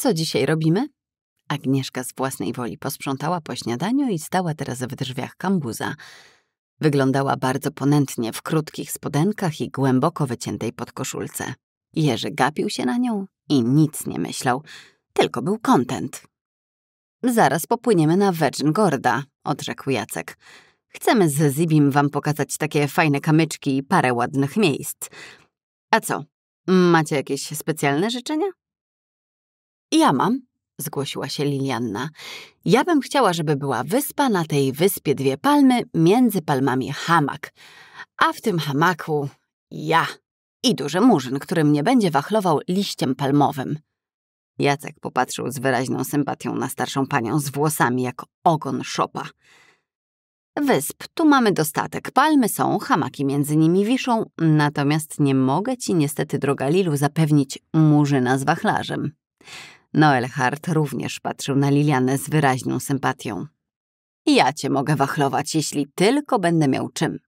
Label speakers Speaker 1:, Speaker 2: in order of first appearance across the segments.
Speaker 1: Co dzisiaj robimy? Agnieszka z własnej woli posprzątała po śniadaniu i stała teraz w drzwiach kambuza. Wyglądała bardzo ponętnie w krótkich spodenkach i głęboko wyciętej podkoszulce. Jerzy gapił się na nią i nic nie myślał, tylko był kontent. Zaraz popłyniemy na Virgin Gorda, odrzekł Jacek. Chcemy z Zibim wam pokazać takie fajne kamyczki i parę ładnych miejsc. A co, macie jakieś specjalne życzenia? Ja mam, zgłosiła się Lilianna. Ja bym chciała, żeby była wyspa, na tej wyspie dwie palmy, między palmami hamak. A w tym hamaku ja i duży murzyn, który mnie będzie wachlował liściem palmowym. Jacek popatrzył z wyraźną sympatią na starszą panią z włosami jak ogon szopa. Wysp, tu mamy dostatek. Palmy są, hamaki między nimi wiszą, natomiast nie mogę ci niestety, droga Lilu, zapewnić murzyna z wachlarzem. Noel Hart również patrzył na Lilianę z wyraźną sympatią. Ja cię mogę wachlować, jeśli tylko będę miał czym.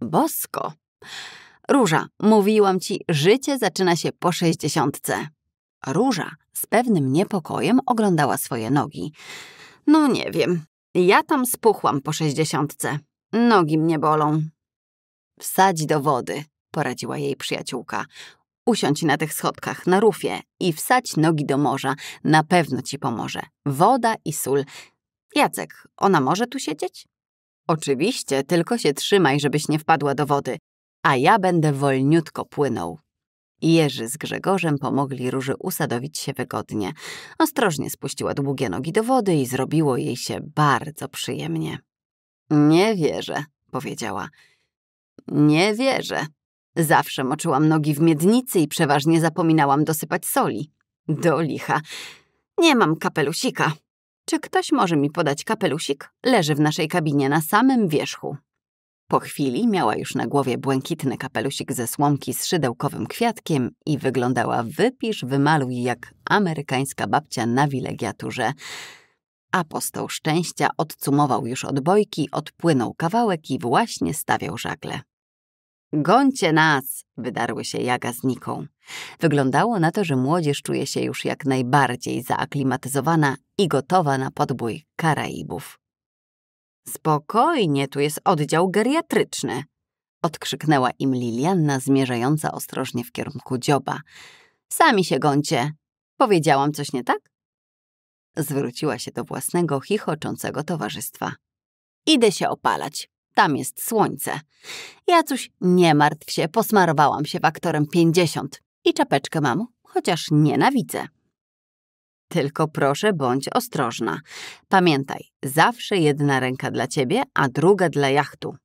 Speaker 1: Bosko. Róża, mówiłam ci, życie zaczyna się po sześćdziesiątce. Róża z pewnym niepokojem oglądała swoje nogi. No nie wiem, ja tam spuchłam po sześćdziesiątce. Nogi mnie bolą. Wsadź do wody, poradziła jej przyjaciółka. Usiądź na tych schodkach, na rufie i wsadź nogi do morza. Na pewno ci pomoże. Woda i sól. Jacek, ona może tu siedzieć? Oczywiście, tylko się trzymaj, żebyś nie wpadła do wody. A ja będę wolniutko płynął. Jerzy z Grzegorzem pomogli Róży usadowić się wygodnie. Ostrożnie spuściła długie nogi do wody i zrobiło jej się bardzo przyjemnie. Nie wierzę, powiedziała. Nie wierzę, Zawsze moczyłam nogi w miednicy i przeważnie zapominałam dosypać soli. Do licha. Nie mam kapelusika. Czy ktoś może mi podać kapelusik? Leży w naszej kabinie na samym wierzchu. Po chwili miała już na głowie błękitny kapelusik ze słomki z szydełkowym kwiatkiem i wyglądała wypisz, wymaluj jak amerykańska babcia na wilegiaturze. Apostoł szczęścia odcumował już od bojki, odpłynął kawałek i właśnie stawiał żagle. Gońcie nas! wydarły się Jaga z Niką. Wyglądało na to, że młodzież czuje się już jak najbardziej zaaklimatyzowana i gotowa na podbój Karaibów. Spokojnie, tu jest oddział geriatryczny, odkrzyknęła im Lilianna, zmierzająca ostrożnie w kierunku dzioba. Sami się gońcie. Powiedziałam coś nie tak? Zwróciła się do własnego, chichoczącego towarzystwa. Idę się opalać. Tam jest słońce. Ja coś nie martw się, posmarowałam się aktorem 50 i czapeczkę mam, chociaż nienawidzę. Tylko proszę bądź ostrożna. Pamiętaj, zawsze jedna ręka dla ciebie, a druga dla jachtu.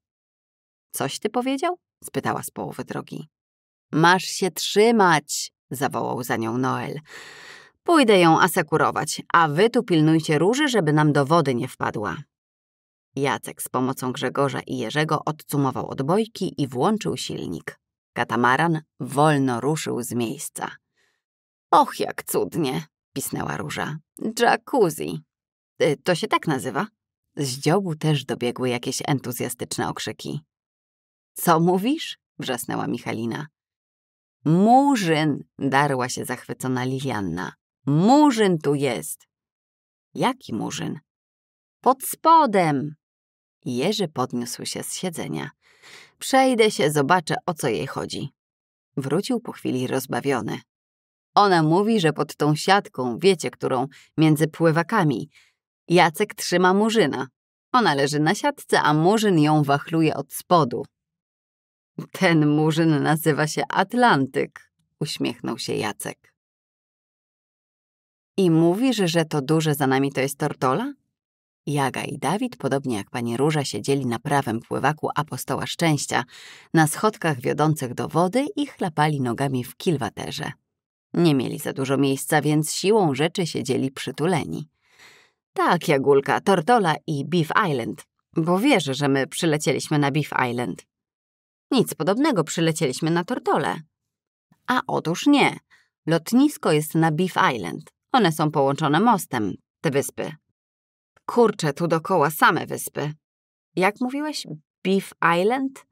Speaker 1: Coś ty powiedział? spytała z połowy drogi. Masz się trzymać, zawołał za nią Noel. Pójdę ją asekurować, a wy tu pilnujcie róży, żeby nam do wody nie wpadła. Jacek z pomocą Grzegorza i Jerzego odcumował odbojki i włączył silnik. Katamaran wolno ruszył z miejsca. Och, jak cudnie, pisnęła Róża. Jacuzzi. Y, to się tak nazywa? Z dziobu też dobiegły jakieś entuzjastyczne okrzyki. Co mówisz? wrzasnęła Michalina. Murzyn! darła się zachwycona Lilianna. Murzyn tu jest! Jaki murzyn? Pod spodem! Jerzy podniósł się z siedzenia. Przejdę się, zobaczę, o co jej chodzi. Wrócił po chwili rozbawiony. Ona mówi, że pod tą siatką, wiecie którą, między pływakami, Jacek trzyma murzyna. Ona leży na siatce, a murzyn ją wachluje od spodu. Ten murzyn nazywa się Atlantyk, uśmiechnął się Jacek. I mówisz, że to duże za nami to jest tortola? Jaga i Dawid, podobnie jak pani Róża, siedzieli na prawym pływaku apostoła szczęścia, na schodkach wiodących do wody i chlapali nogami w kilwaterze. Nie mieli za dużo miejsca, więc siłą rzeczy siedzieli przytuleni. Tak, Jagulka, Tortola i Beef Island, bo wierzę, że my przylecieliśmy na Beef Island. Nic podobnego, przylecieliśmy na Tortole. A otóż nie. Lotnisko jest na Beef Island. One są połączone mostem, te wyspy, Kurczę, tu dokoła same wyspy. Jak mówiłeś? Beef Island?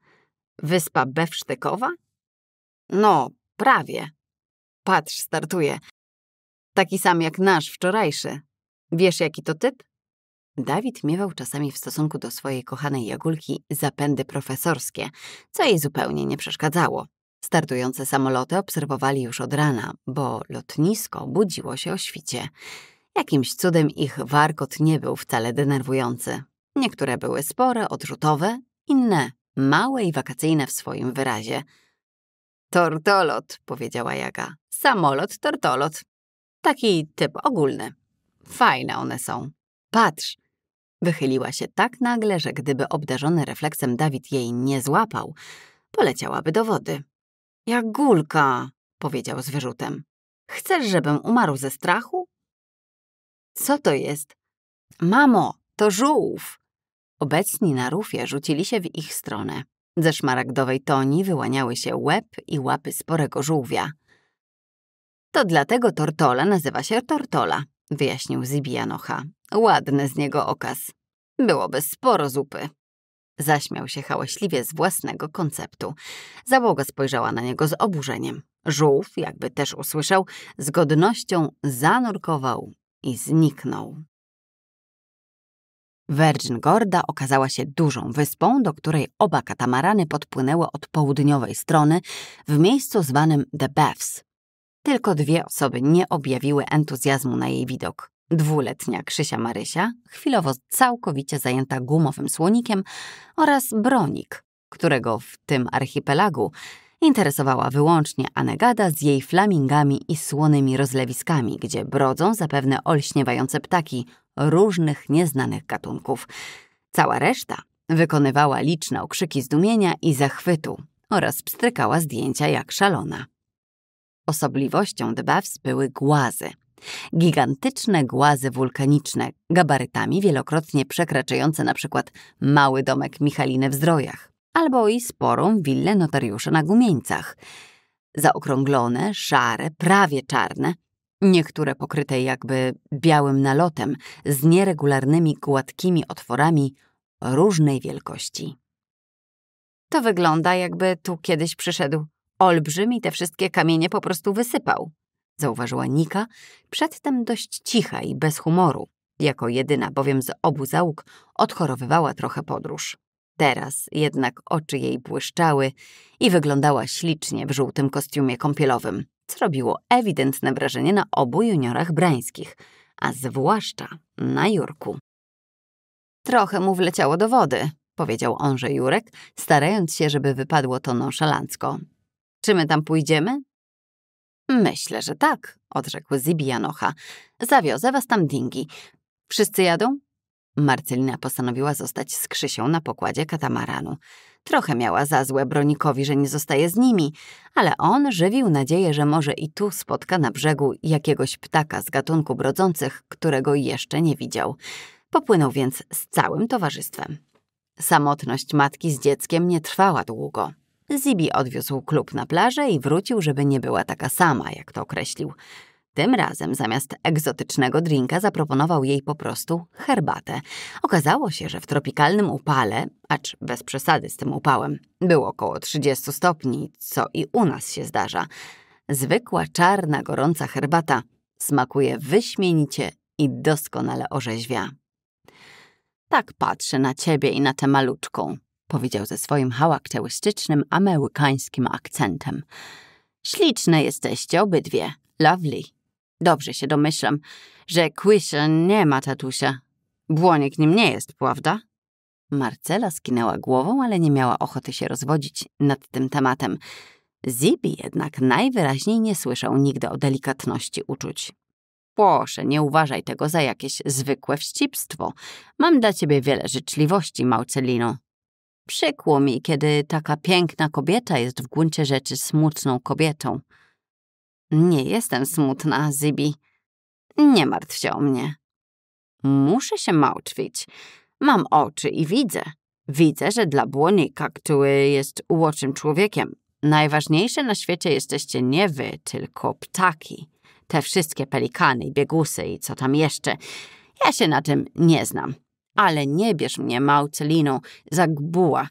Speaker 1: Wyspa Bewsztykowa? No, prawie. Patrz, startuje. Taki sam jak nasz wczorajszy. Wiesz, jaki to typ? Dawid miewał czasami w stosunku do swojej kochanej Jagulki zapędy profesorskie, co jej zupełnie nie przeszkadzało. Startujące samoloty obserwowali już od rana, bo lotnisko budziło się o świcie. Jakimś cudem ich warkot nie był wcale denerwujący. Niektóre były spore, odrzutowe, inne małe i wakacyjne w swoim wyrazie. Tortolot, powiedziała Jaga. Samolot, tortolot. Taki typ ogólny. Fajne one są. Patrz. Wychyliła się tak nagle, że gdyby obdarzony refleksem Dawid jej nie złapał, poleciałaby do wody. Jak gulka, powiedział z wyrzutem. Chcesz, żebym umarł ze strachu? Co to jest? Mamo, to żółw! Obecni na rufie rzucili się w ich stronę. Ze szmaragdowej toni wyłaniały się łeb i łapy sporego żółwia. To dlatego tortola nazywa się tortola, wyjaśnił Zibianocha. Ładny z niego okaz. Byłoby sporo zupy. Zaśmiał się hałaśliwie z własnego konceptu. Załoga spojrzała na niego z oburzeniem. Żółw, jakby też usłyszał, z godnością zanurkował i zniknął. Virgin Gorda okazała się dużą wyspą, do której oba katamarany podpłynęły od południowej strony w miejscu zwanym The Baths. Tylko dwie osoby nie objawiły entuzjazmu na jej widok. Dwuletnia Krzysia Marysia, chwilowo całkowicie zajęta gumowym słonikiem oraz bronik, którego w tym archipelagu interesowała wyłącznie Anegada z jej flamingami i słonymi rozlewiskami, gdzie brodzą zapewne olśniewające ptaki różnych nieznanych gatunków. Cała reszta wykonywała liczne okrzyki zdumienia i zachwytu oraz pstrykała zdjęcia jak szalona. Osobliwością Dbaws były głazy. Gigantyczne głazy wulkaniczne, gabarytami wielokrotnie przekraczające na przykład mały domek Michaliny w Zdrojach albo i sporą willę notariusza na gumieńcach. Zaokrąglone, szare, prawie czarne, niektóre pokryte jakby białym nalotem z nieregularnymi, gładkimi otworami różnej wielkości. To wygląda, jakby tu kiedyś przyszedł olbrzym i te wszystkie kamienie po prostu wysypał, zauważyła Nika, przedtem dość cicha i bez humoru, jako jedyna bowiem z obu załóg odchorowywała trochę podróż. Teraz jednak oczy jej błyszczały i wyglądała ślicznie w żółtym kostiumie kąpielowym, co robiło ewidentne wrażenie na obu juniorach brańskich, a zwłaszcza na Jurku. Trochę mu wleciało do wody, powiedział onże Jurek, starając się, żeby wypadło to nonszalancko. Czy my tam pójdziemy? Myślę, że tak, odrzekł Zibianocha. Zawiozę was tam dingi. Wszyscy jadą? Marcelina postanowiła zostać z Krzysią na pokładzie katamaranu. Trochę miała za złe Bronikowi, że nie zostaje z nimi, ale on żywił nadzieję, że może i tu spotka na brzegu jakiegoś ptaka z gatunku brodzących, którego jeszcze nie widział. Popłynął więc z całym towarzystwem. Samotność matki z dzieckiem nie trwała długo. Zibi odwiózł klub na plażę i wrócił, żeby nie była taka sama, jak to określił. Tym razem zamiast egzotycznego drinka zaproponował jej po prostu herbatę. Okazało się, że w tropikalnym upale, acz bez przesady z tym upałem, było około 30 stopni, co i u nas się zdarza, zwykła czarna, gorąca herbata smakuje wyśmienicie i doskonale orzeźwia. Tak patrzę na ciebie i na tę maluczką, powiedział ze swoim charakterystycznym amerykańskim akcentem. Śliczne jesteście obydwie, lovely. Dobrze się domyślam, że Quisha nie ma tatusia. Błonik nim nie jest, prawda? Marcela skinęła głową, ale nie miała ochoty się rozwodzić nad tym tematem. Zibi jednak najwyraźniej nie słyszał nigdy o delikatności uczuć. Proszę, nie uważaj tego za jakieś zwykłe wścibstwo. Mam dla ciebie wiele życzliwości, Małcelino. Przykło mi, kiedy taka piękna kobieta jest w gruncie rzeczy smutną kobietą. Nie jestem smutna, Zibi. Nie martw się o mnie. Muszę się martwić. Mam oczy i widzę. Widzę, że dla błonika, który jest ułoczym człowiekiem, najważniejsze na świecie jesteście nie wy, tylko ptaki. Te wszystkie pelikany, biegusy i co tam jeszcze. Ja się na tym nie znam. Ale nie bierz mnie małceliną za gbuła.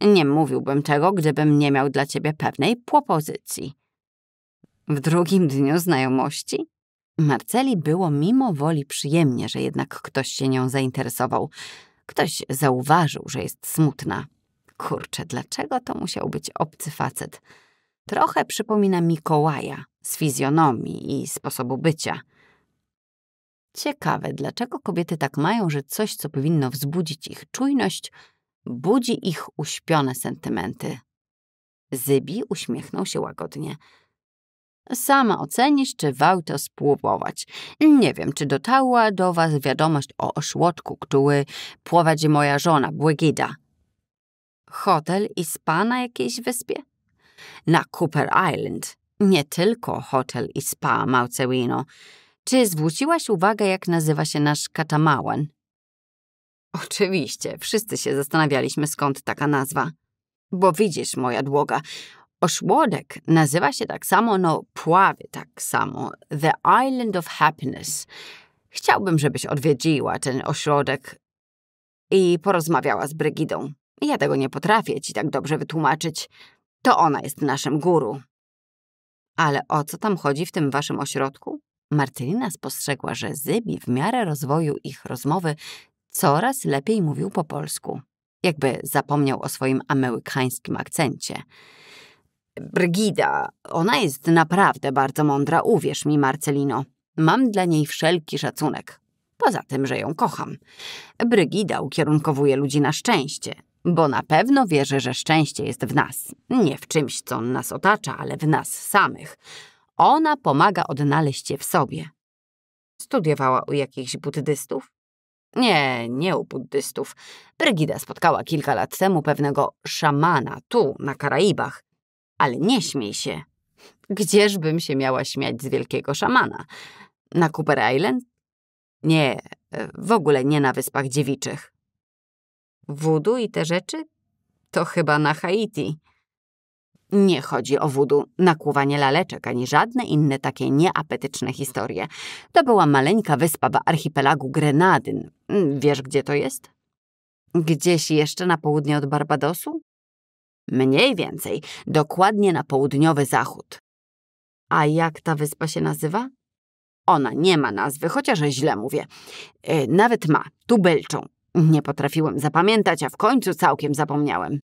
Speaker 1: Nie mówiłbym tego, gdybym nie miał dla ciebie pewnej propozycji. W drugim dniu znajomości? Marceli było mimo woli przyjemnie, że jednak ktoś się nią zainteresował. Ktoś zauważył, że jest smutna. Kurczę, dlaczego to musiał być obcy facet? Trochę przypomina Mikołaja z fizjonomii i sposobu bycia. Ciekawe, dlaczego kobiety tak mają, że coś, co powinno wzbudzić ich czujność, budzi ich uśpione sentymenty. Zybi uśmiechnął się łagodnie. Sama ocenisz, czy warto spróbować. Nie wiem, czy dotarła do was wiadomość o oszłotku, który prowadzi moja żona, Brigida. Hotel i spa na jakiejś wyspie? Na Cooper Island. Nie tylko hotel i spa, Małcewino. Czy zwróciłaś uwagę, jak nazywa się nasz katamałan? Oczywiście, wszyscy się zastanawialiśmy, skąd taka nazwa. Bo widzisz, moja dłoga, Ośrodek nazywa się tak samo, no pławie tak samo. The Island of Happiness. Chciałbym, żebyś odwiedziła ten ośrodek i porozmawiała z Brygidą. Ja tego nie potrafię ci tak dobrze wytłumaczyć. To ona jest naszym guru. Ale o co tam chodzi w tym waszym ośrodku? Martynina spostrzegła, że Zybi w miarę rozwoju ich rozmowy coraz lepiej mówił po polsku. Jakby zapomniał o swoim amerykańskim akcencie. Brygida, ona jest naprawdę bardzo mądra, uwierz mi, Marcelino. Mam dla niej wszelki szacunek. Poza tym, że ją kocham. Brygida ukierunkowuje ludzi na szczęście, bo na pewno wierzę, że szczęście jest w nas. Nie w czymś, co nas otacza, ale w nas samych. Ona pomaga odnaleźć je w sobie. Studiowała u jakichś buddystów? Nie, nie u buddystów. Brygida spotkała kilka lat temu pewnego szamana tu, na Karaibach ale nie śmiej się. Gdzieżbym się miała śmiać z wielkiego szamana? Na Cooper Island? Nie, e, w ogóle nie na Wyspach Dziewiczych. Wudu i te rzeczy? To chyba na Haiti. Nie chodzi o wudu, nakłuwanie laleczek, ani żadne inne takie nieapetyczne historie. To była maleńka wyspa w archipelagu Grenadyn. Mm, wiesz, gdzie to jest? Gdzieś jeszcze na południe od Barbadosu? Mniej więcej, dokładnie na południowy zachód. A jak ta wyspa się nazywa? Ona nie ma nazwy, chociaż źle mówię. E, nawet ma, tubylczą. Nie potrafiłem zapamiętać, a w końcu całkiem zapomniałem.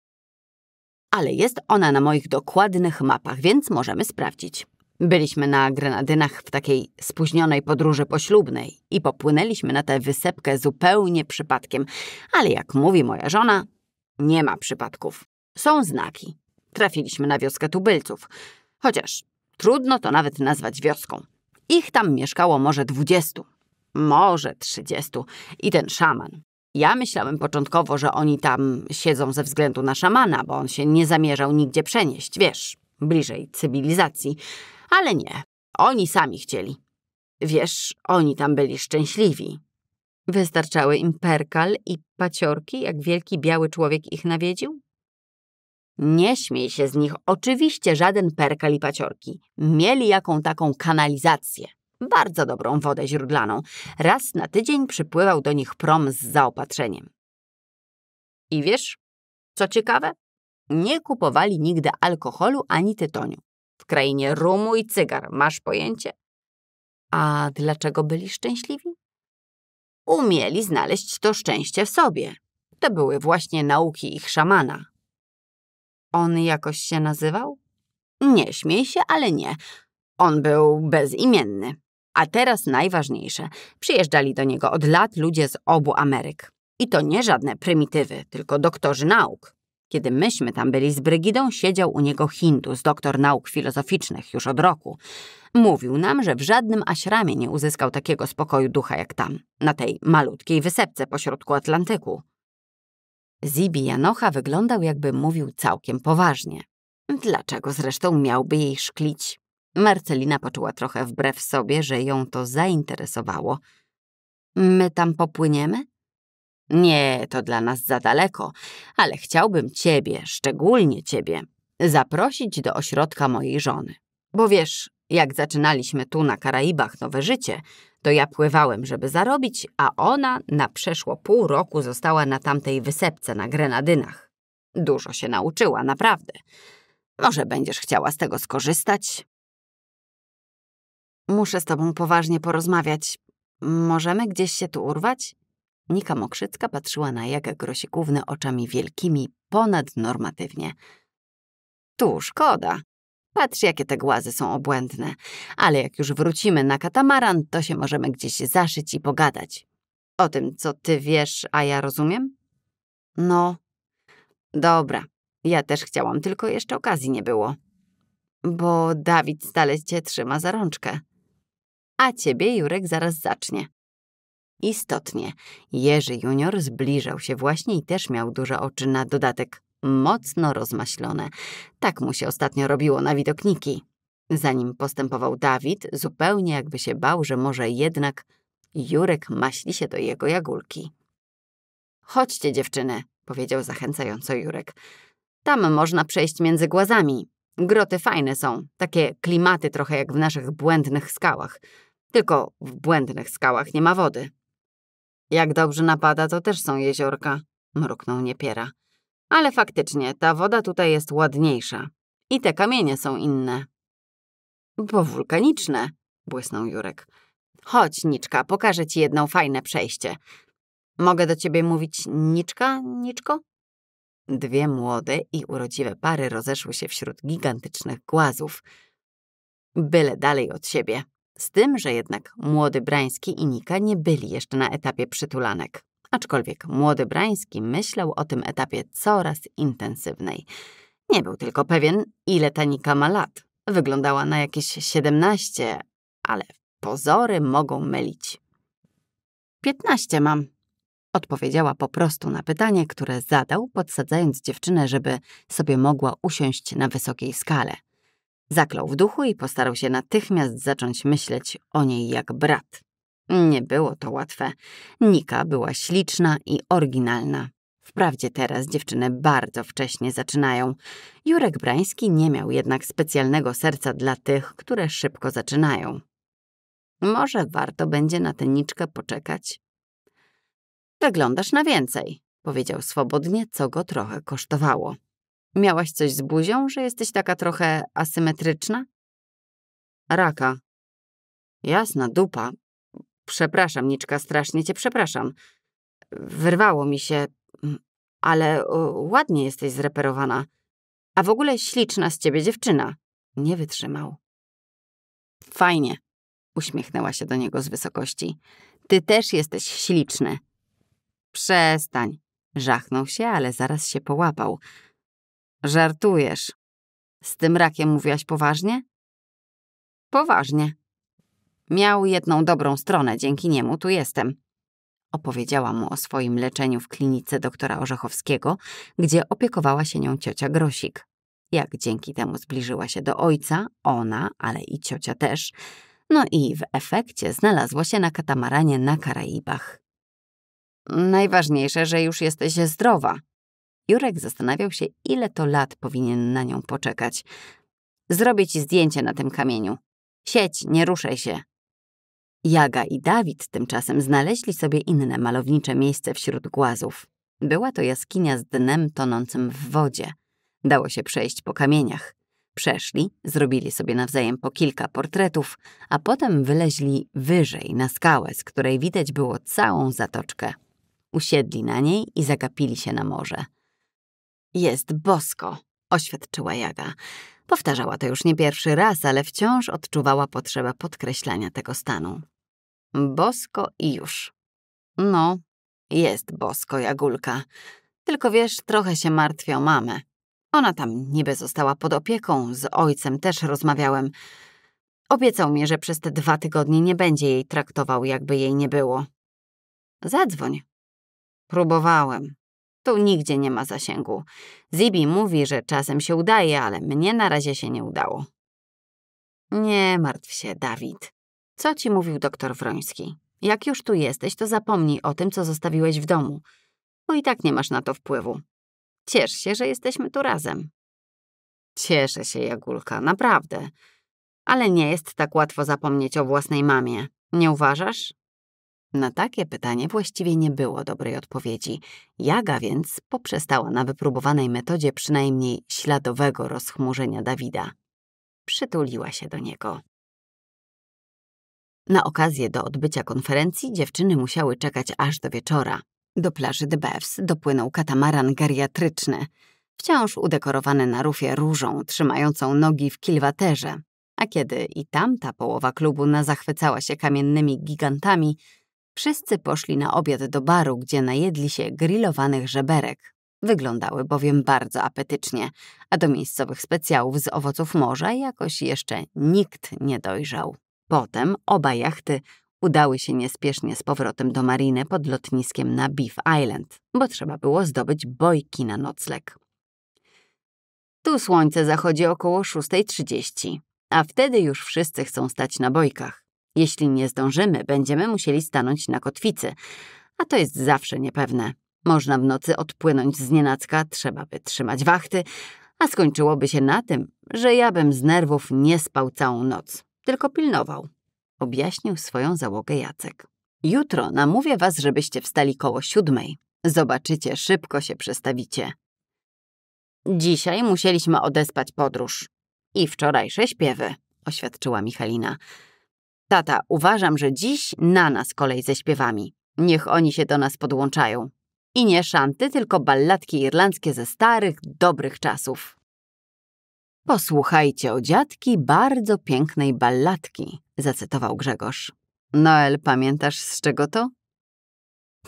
Speaker 1: Ale jest ona na moich dokładnych mapach, więc możemy sprawdzić. Byliśmy na Grenadynach w takiej spóźnionej podróży poślubnej i popłynęliśmy na tę wysepkę zupełnie przypadkiem, ale jak mówi moja żona, nie ma przypadków. Są znaki. Trafiliśmy na wioskę tubylców. Chociaż trudno to nawet nazwać wioską. Ich tam mieszkało może dwudziestu, może trzydziestu i ten szaman. Ja myślałem początkowo, że oni tam siedzą ze względu na szamana, bo on się nie zamierzał nigdzie przenieść, wiesz, bliżej cywilizacji. Ale nie, oni sami chcieli. Wiesz, oni tam byli szczęśliwi. Wystarczały im perkal i paciorki, jak wielki biały człowiek ich nawiedził? Nie śmiej się z nich, oczywiście żaden perkal i paciorki. Mieli jaką taką kanalizację. Bardzo dobrą wodę źródlaną. Raz na tydzień przypływał do nich prom z zaopatrzeniem. I wiesz, co ciekawe? Nie kupowali nigdy alkoholu ani tytoniu. W krainie rumu i cygar, masz pojęcie? A dlaczego byli szczęśliwi? Umieli znaleźć to szczęście w sobie. To były właśnie nauki ich szamana, on jakoś się nazywał? Nie śmiej się, ale nie. On był bezimienny. A teraz najważniejsze. Przyjeżdżali do niego od lat ludzie z obu Ameryk. I to nie żadne prymitywy, tylko doktorzy nauk. Kiedy myśmy tam byli z Brygidą, siedział u niego Hindus, doktor nauk filozoficznych, już od roku. Mówił nam, że w żadnym aśramie nie uzyskał takiego spokoju ducha jak tam, na tej malutkiej wysepce pośrodku Atlantyku. Zibi Janocha wyglądał, jakby mówił całkiem poważnie. Dlaczego zresztą miałby jej szklić? Marcelina poczuła trochę wbrew sobie, że ją to zainteresowało. My tam popłyniemy? Nie, to dla nas za daleko, ale chciałbym ciebie, szczególnie ciebie, zaprosić do ośrodka mojej żony. Bo wiesz, jak zaczynaliśmy tu na Karaibach nowe życie, to ja pływałem, żeby zarobić, a ona na przeszło pół roku została na tamtej wysepce na Grenadynach. Dużo się nauczyła, naprawdę. Może będziesz chciała z tego skorzystać? Muszę z tobą poważnie porozmawiać. Możemy gdzieś się tu urwać? Nika Mokrzycka patrzyła na Jagę Grosikówne oczami wielkimi, ponadnormatywnie. Tu szkoda, Patrz, jakie te głazy są obłędne. Ale jak już wrócimy na katamaran, to się możemy gdzieś zaszyć i pogadać. O tym, co ty wiesz, a ja rozumiem? No, dobra. Ja też chciałam, tylko jeszcze okazji nie było. Bo Dawid stale cię trzyma za rączkę. A ciebie Jurek zaraz zacznie. Istotnie, Jerzy Junior zbliżał się właśnie i też miał duże oczy na dodatek mocno rozmaślone. Tak mu się ostatnio robiło na widokniki. Zanim postępował Dawid, zupełnie jakby się bał, że może jednak Jurek maśli się do jego jagulki. Chodźcie, dziewczyny, powiedział zachęcająco Jurek. Tam można przejść między głazami. Groty fajne są, takie klimaty trochę jak w naszych błędnych skałach. Tylko w błędnych skałach nie ma wody. Jak dobrze napada, to też są jeziorka, mruknął Niepiera. Ale faktycznie, ta woda tutaj jest ładniejsza. I te kamienie są inne. Bo wulkaniczne, błysnął Jurek. Chodź, Niczka, pokażę ci jedno fajne przejście. Mogę do ciebie mówić Niczka, Niczko? Dwie młode i urodziwe pary rozeszły się wśród gigantycznych głazów. Byle dalej od siebie. Z tym, że jednak młody Brański i Nika nie byli jeszcze na etapie przytulanek aczkolwiek młody Brański myślał o tym etapie coraz intensywniej. Nie był tylko pewien, ile Tanika ma lat. Wyglądała na jakieś 17, ale pozory mogą mylić. 15 mam, odpowiedziała po prostu na pytanie, które zadał, podsadzając dziewczynę, żeby sobie mogła usiąść na wysokiej skale. Zaklął w duchu i postarał się natychmiast zacząć myśleć o niej jak brat. Nie było to łatwe. Nika była śliczna i oryginalna. Wprawdzie teraz dziewczyny bardzo wcześnie zaczynają. Jurek Brański nie miał jednak specjalnego serca dla tych, które szybko zaczynają. Może warto będzie na tę niczkę poczekać? Wyglądasz na więcej, powiedział swobodnie, co go trochę kosztowało. Miałaś coś z buzią, że jesteś taka trochę asymetryczna? Raka. Jasna dupa, Przepraszam, Niczka, strasznie cię przepraszam. Wyrwało mi się, mm, ale ładnie jesteś zreperowana. A w ogóle śliczna z ciebie dziewczyna. Nie wytrzymał. Fajnie, uśmiechnęła się do niego z wysokości. Ty też jesteś śliczny. Przestań. Żachnął się, ale zaraz się połapał. Żartujesz. Z tym rakiem mówiłaś poważnie? Poważnie, Miał jedną dobrą stronę, dzięki niemu tu jestem. Opowiedziała mu o swoim leczeniu w klinice doktora Orzechowskiego, gdzie opiekowała się nią ciocia Grosik. Jak dzięki temu zbliżyła się do ojca, ona, ale i ciocia też. No i w efekcie znalazła się na katamaranie na Karaibach. Najważniejsze, że już jesteś zdrowa. Jurek zastanawiał się, ile to lat powinien na nią poczekać. Zrobię ci zdjęcie na tym kamieniu. Sieć, nie ruszaj się, Jaga i Dawid tymczasem znaleźli sobie inne malownicze miejsce wśród głazów. Była to jaskinia z dnem tonącym w wodzie. Dało się przejść po kamieniach. Przeszli, zrobili sobie nawzajem po kilka portretów, a potem wyleźli wyżej na skałę, z której widać było całą zatoczkę. Usiedli na niej i zagapili się na morze. Jest bosko, oświadczyła Jaga. Powtarzała to już nie pierwszy raz, ale wciąż odczuwała potrzebę podkreślania tego stanu. Bosko i już. No, jest bosko, Jagulka. Tylko wiesz, trochę się martwię o mamę. Ona tam niby została pod opieką, z ojcem też rozmawiałem. Obiecał mi, że przez te dwa tygodnie nie będzie jej traktował, jakby jej nie było. Zadzwoń. Próbowałem. Tu nigdzie nie ma zasięgu. Zibi mówi, że czasem się udaje, ale mnie na razie się nie udało. Nie martw się, Dawid. Co ci mówił doktor Wroński? Jak już tu jesteś, to zapomnij o tym, co zostawiłeś w domu, bo i tak nie masz na to wpływu. Ciesz się, że jesteśmy tu razem. Cieszę się, Jagulka, naprawdę. Ale nie jest tak łatwo zapomnieć o własnej mamie. Nie uważasz? Na takie pytanie właściwie nie było dobrej odpowiedzi. Jaga więc poprzestała na wypróbowanej metodzie przynajmniej śladowego rozchmurzenia Dawida. Przytuliła się do niego. Na okazję do odbycia konferencji dziewczyny musiały czekać aż do wieczora. Do plaży de Beves dopłynął katamaran geriatryczny, wciąż udekorowany na rufie różą, trzymającą nogi w kilwaterze. A kiedy i tamta połowa klubu nazachwycała się kamiennymi gigantami, wszyscy poszli na obiad do baru, gdzie najedli się grillowanych żeberek. Wyglądały bowiem bardzo apetycznie, a do miejscowych specjałów z owoców morza jakoś jeszcze nikt nie dojrzał. Potem oba jachty udały się niespiesznie z powrotem do mariny pod lotniskiem na Beef Island, bo trzeba było zdobyć bojki na nocleg. Tu słońce zachodzi około 6.30, a wtedy już wszyscy chcą stać na bojkach. Jeśli nie zdążymy, będziemy musieli stanąć na kotwicy, a to jest zawsze niepewne. Można w nocy odpłynąć z nienacka, trzeba by trzymać wachty, a skończyłoby się na tym, że ja bym z nerwów nie spał całą noc tylko pilnował. Objaśnił swoją załogę Jacek. Jutro namówię was, żebyście wstali koło siódmej. Zobaczycie, szybko się przestawicie. Dzisiaj musieliśmy odespać podróż. I wczorajsze śpiewy, oświadczyła Michalina. Tata, uważam, że dziś na nas kolej ze śpiewami. Niech oni się do nas podłączają. I nie szanty, tylko balladki irlandzkie ze starych, dobrych czasów. Posłuchajcie o dziadki bardzo pięknej balladki, zacytował Grzegorz. Noel, pamiętasz z czego to?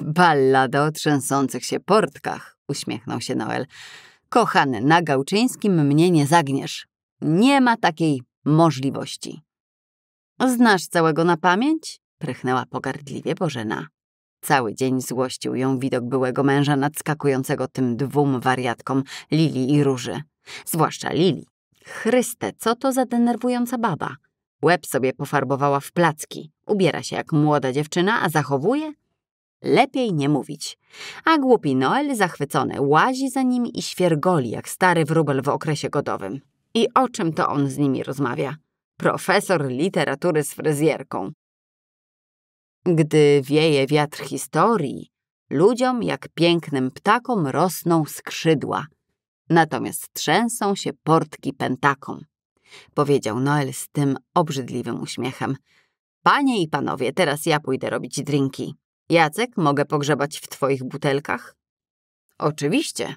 Speaker 1: Ballada o trzęsących się portkach, uśmiechnął się Noel. Kochany, na Gałczyńskim mnie nie zagniesz. Nie ma takiej możliwości. Znasz całego na pamięć? Prychnęła pogardliwie Bożena. Cały dzień złościł ją widok byłego męża nadskakującego tym dwóm wariatkom, Lili i Róży. Zwłaszcza Lili, Chryste, co to za denerwująca baba? Łeb sobie pofarbowała w placki. Ubiera się jak młoda dziewczyna, a zachowuje? Lepiej nie mówić. A głupi Noel zachwycony łazi za nimi i świergoli jak stary wróbel w okresie godowym. I o czym to on z nimi rozmawia? Profesor literatury z fryzjerką. Gdy wieje wiatr historii, ludziom jak pięknym ptakom rosną skrzydła – Natomiast trzęsą się portki pentakom. Powiedział Noel z tym obrzydliwym uśmiechem. Panie i panowie, teraz ja pójdę robić drinki. Jacek, mogę pogrzebać w twoich butelkach? Oczywiście.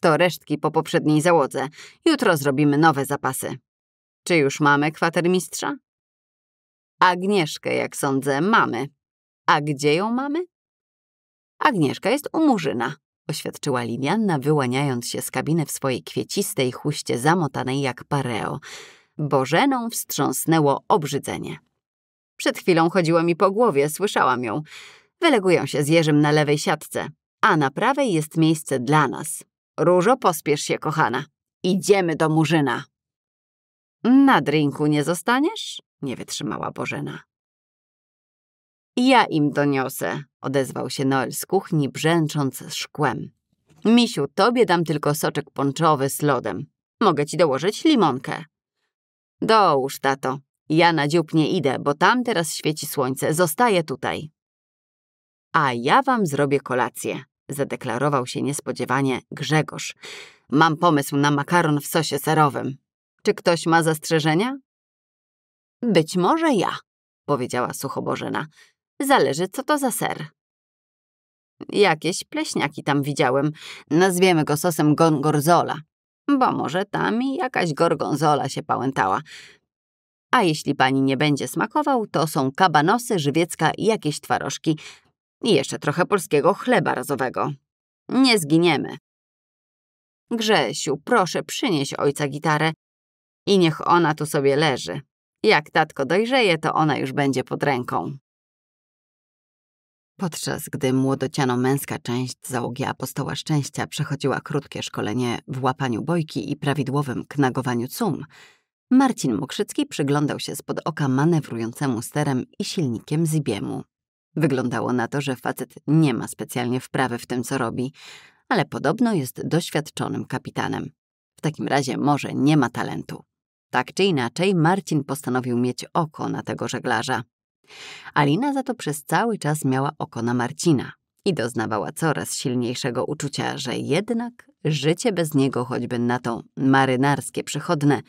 Speaker 1: To resztki po poprzedniej załodze. Jutro zrobimy nowe zapasy. Czy już mamy kwatermistrza? Agnieszkę, jak sądzę, mamy. A gdzie ją mamy? Agnieszka jest u Murzyna oświadczyła Lilianna, wyłaniając się z kabiny w swojej kwiecistej chuście zamotanej jak pareo. Bożeną wstrząsnęło obrzydzenie. Przed chwilą chodziła mi po głowie, słyszałam ją. Wylegują się z Jerzym na lewej siatce, a na prawej jest miejsce dla nas. Różo, pospiesz się, kochana. Idziemy do Murzyna. Na drinku nie zostaniesz? Nie wytrzymała Bożena. Ja im doniosę, odezwał się Noel z kuchni, brzęcząc szkłem. Misiu, tobie dam tylko soczek ponczowy z lodem. Mogę ci dołożyć limonkę. Dołóż, tato. Ja na dziób nie idę, bo tam teraz świeci słońce. Zostaję tutaj. A ja wam zrobię kolację, zadeklarował się niespodziewanie Grzegorz. Mam pomysł na makaron w sosie serowym. Czy ktoś ma zastrzeżenia? Być może ja, powiedziała sucho Bożena. Zależy, co to za ser. Jakieś pleśniaki tam widziałem. Nazwiemy go sosem gorgonzola. Bo może tam i jakaś gorgonzola się pałętała. A jeśli pani nie będzie smakował, to są kabanosy, żywiecka i jakieś twarożki. I jeszcze trochę polskiego chleba razowego. Nie zginiemy. Grzesiu, proszę, przynieś ojca gitarę i niech ona tu sobie leży. Jak tatko dojrzeje, to ona już będzie pod ręką. Podczas gdy młodociano męska część załogi apostoła szczęścia przechodziła krótkie szkolenie w łapaniu bojki i prawidłowym knagowaniu cum, Marcin Mokrzycki przyglądał się spod oka manewrującemu sterem i silnikiem Zibiemu. Wyglądało na to, że facet nie ma specjalnie wprawy w tym, co robi, ale podobno jest doświadczonym kapitanem. W takim razie może nie ma talentu. Tak czy inaczej, Marcin postanowił mieć oko na tego żeglarza, Alina za to przez cały czas miała oko na Marcina i doznawała coraz silniejszego uczucia, że jednak życie bez niego, choćby na to marynarskie przychodne,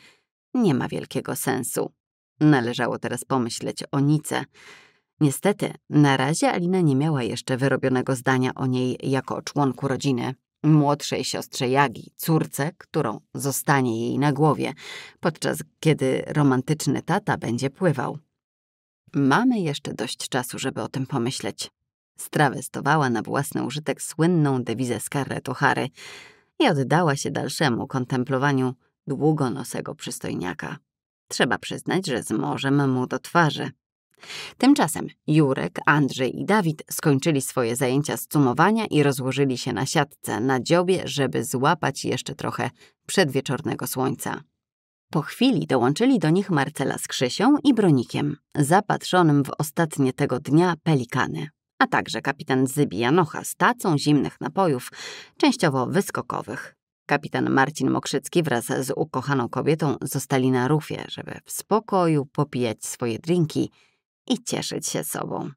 Speaker 1: nie ma wielkiego sensu. Należało teraz pomyśleć o Nice. Niestety, na razie Alina nie miała jeszcze wyrobionego zdania o niej jako członku rodziny, młodszej siostrze Jagi, córce, którą zostanie jej na głowie, podczas kiedy romantyczny tata będzie pływał. Mamy jeszcze dość czasu, żeby o tym pomyśleć. Strawestowała na własny użytek słynną dewizę Scarlett O'Hary i oddała się dalszemu kontemplowaniu długonosego przystojniaka. Trzeba przyznać, że z morzem mu do twarzy. Tymczasem Jurek, Andrzej i Dawid skończyli swoje zajęcia z cumowania i rozłożyli się na siatce na dziobie, żeby złapać jeszcze trochę przedwieczornego słońca. Po chwili dołączyli do nich Marcela z Krzysią i Bronikiem, zapatrzonym w ostatnie tego dnia pelikany, a także kapitan Zybi Janocha z tacą zimnych napojów, częściowo wyskokowych. Kapitan Marcin Mokrzycki wraz z ukochaną kobietą zostali na rufie, żeby w spokoju popijać swoje drinki i cieszyć się sobą.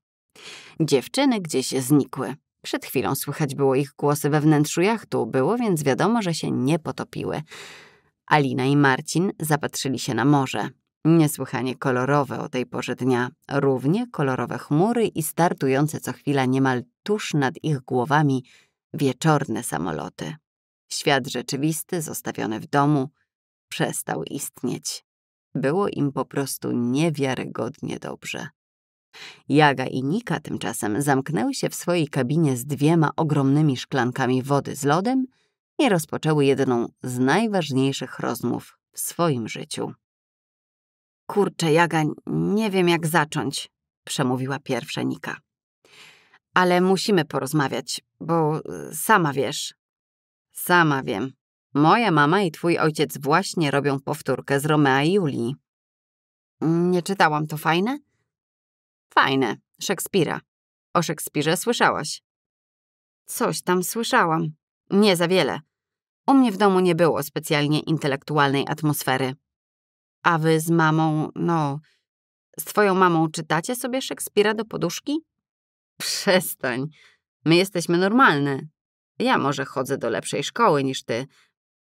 Speaker 1: Dziewczyny gdzieś znikły. Przed chwilą słychać było ich głosy we wnętrzu jachtu, było więc wiadomo, że się nie potopiły. Alina i Marcin zapatrzyli się na morze. Niesłychanie kolorowe o tej porze dnia, równie kolorowe chmury i startujące co chwila niemal tuż nad ich głowami wieczorne samoloty. Świat rzeczywisty, zostawiony w domu, przestał istnieć. Było im po prostu niewiarygodnie dobrze. Jaga i Nika tymczasem zamknęły się w swojej kabinie z dwiema ogromnymi szklankami wody z lodem i rozpoczęły jedną z najważniejszych rozmów w swoim życiu. Kurczę, Jaga, nie wiem jak zacząć, przemówiła pierwsza Nika. Ale musimy porozmawiać, bo y, sama wiesz. Sama wiem. Moja mama i twój ojciec właśnie robią powtórkę z Romea i Julii. Nie czytałam, to fajne? Fajne, Szekspira. O Szekspirze słyszałaś. Coś tam słyszałam, nie za wiele. U mnie w domu nie było specjalnie intelektualnej atmosfery. A wy z mamą, no... Z twoją mamą czytacie sobie Szekspira do poduszki? Przestań. My jesteśmy normalne. Ja może chodzę do lepszej szkoły niż ty.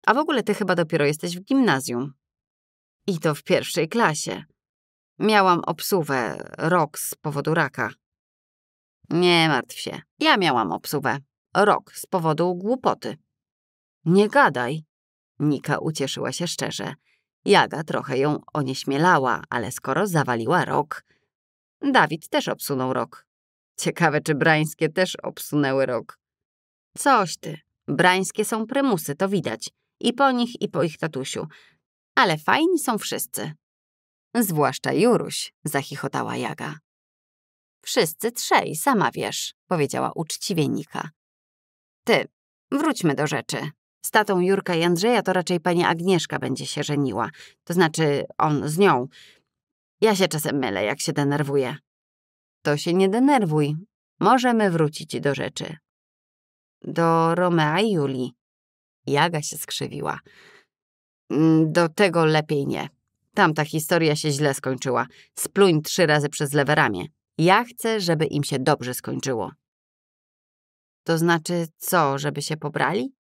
Speaker 1: A w ogóle ty chyba dopiero jesteś w gimnazjum. I to w pierwszej klasie. Miałam obsuwę, rok z powodu raka. Nie martw się, ja miałam obsuwę rok z powodu głupoty. Nie gadaj. Nika ucieszyła się szczerze. Jaga trochę ją onieśmielała, ale skoro zawaliła rok, Dawid też obsunął rok. Ciekawe, czy brańskie też obsunęły rok. Coś ty. Brańskie są prymusy, to widać. I po nich, i po ich tatusiu. Ale fajni są wszyscy. Zwłaszcza Juruś, zachichotała Jaga. Wszyscy trzej, sama wiesz, powiedziała uczciwie Nika. Ty, wróćmy do rzeczy. Z tatą Jurka i Andrzeja to raczej pani Agnieszka będzie się żeniła. To znaczy on z nią. Ja się czasem mylę, jak się denerwuję. To się nie denerwuj. Możemy wrócić do rzeczy. Do Romea i Julii. Jaga się skrzywiła. Mm, do tego lepiej nie. Tamta historia się źle skończyła. Spluń trzy razy przez lewe ramię. Ja chcę, żeby im się dobrze skończyło. To znaczy co, żeby się pobrali?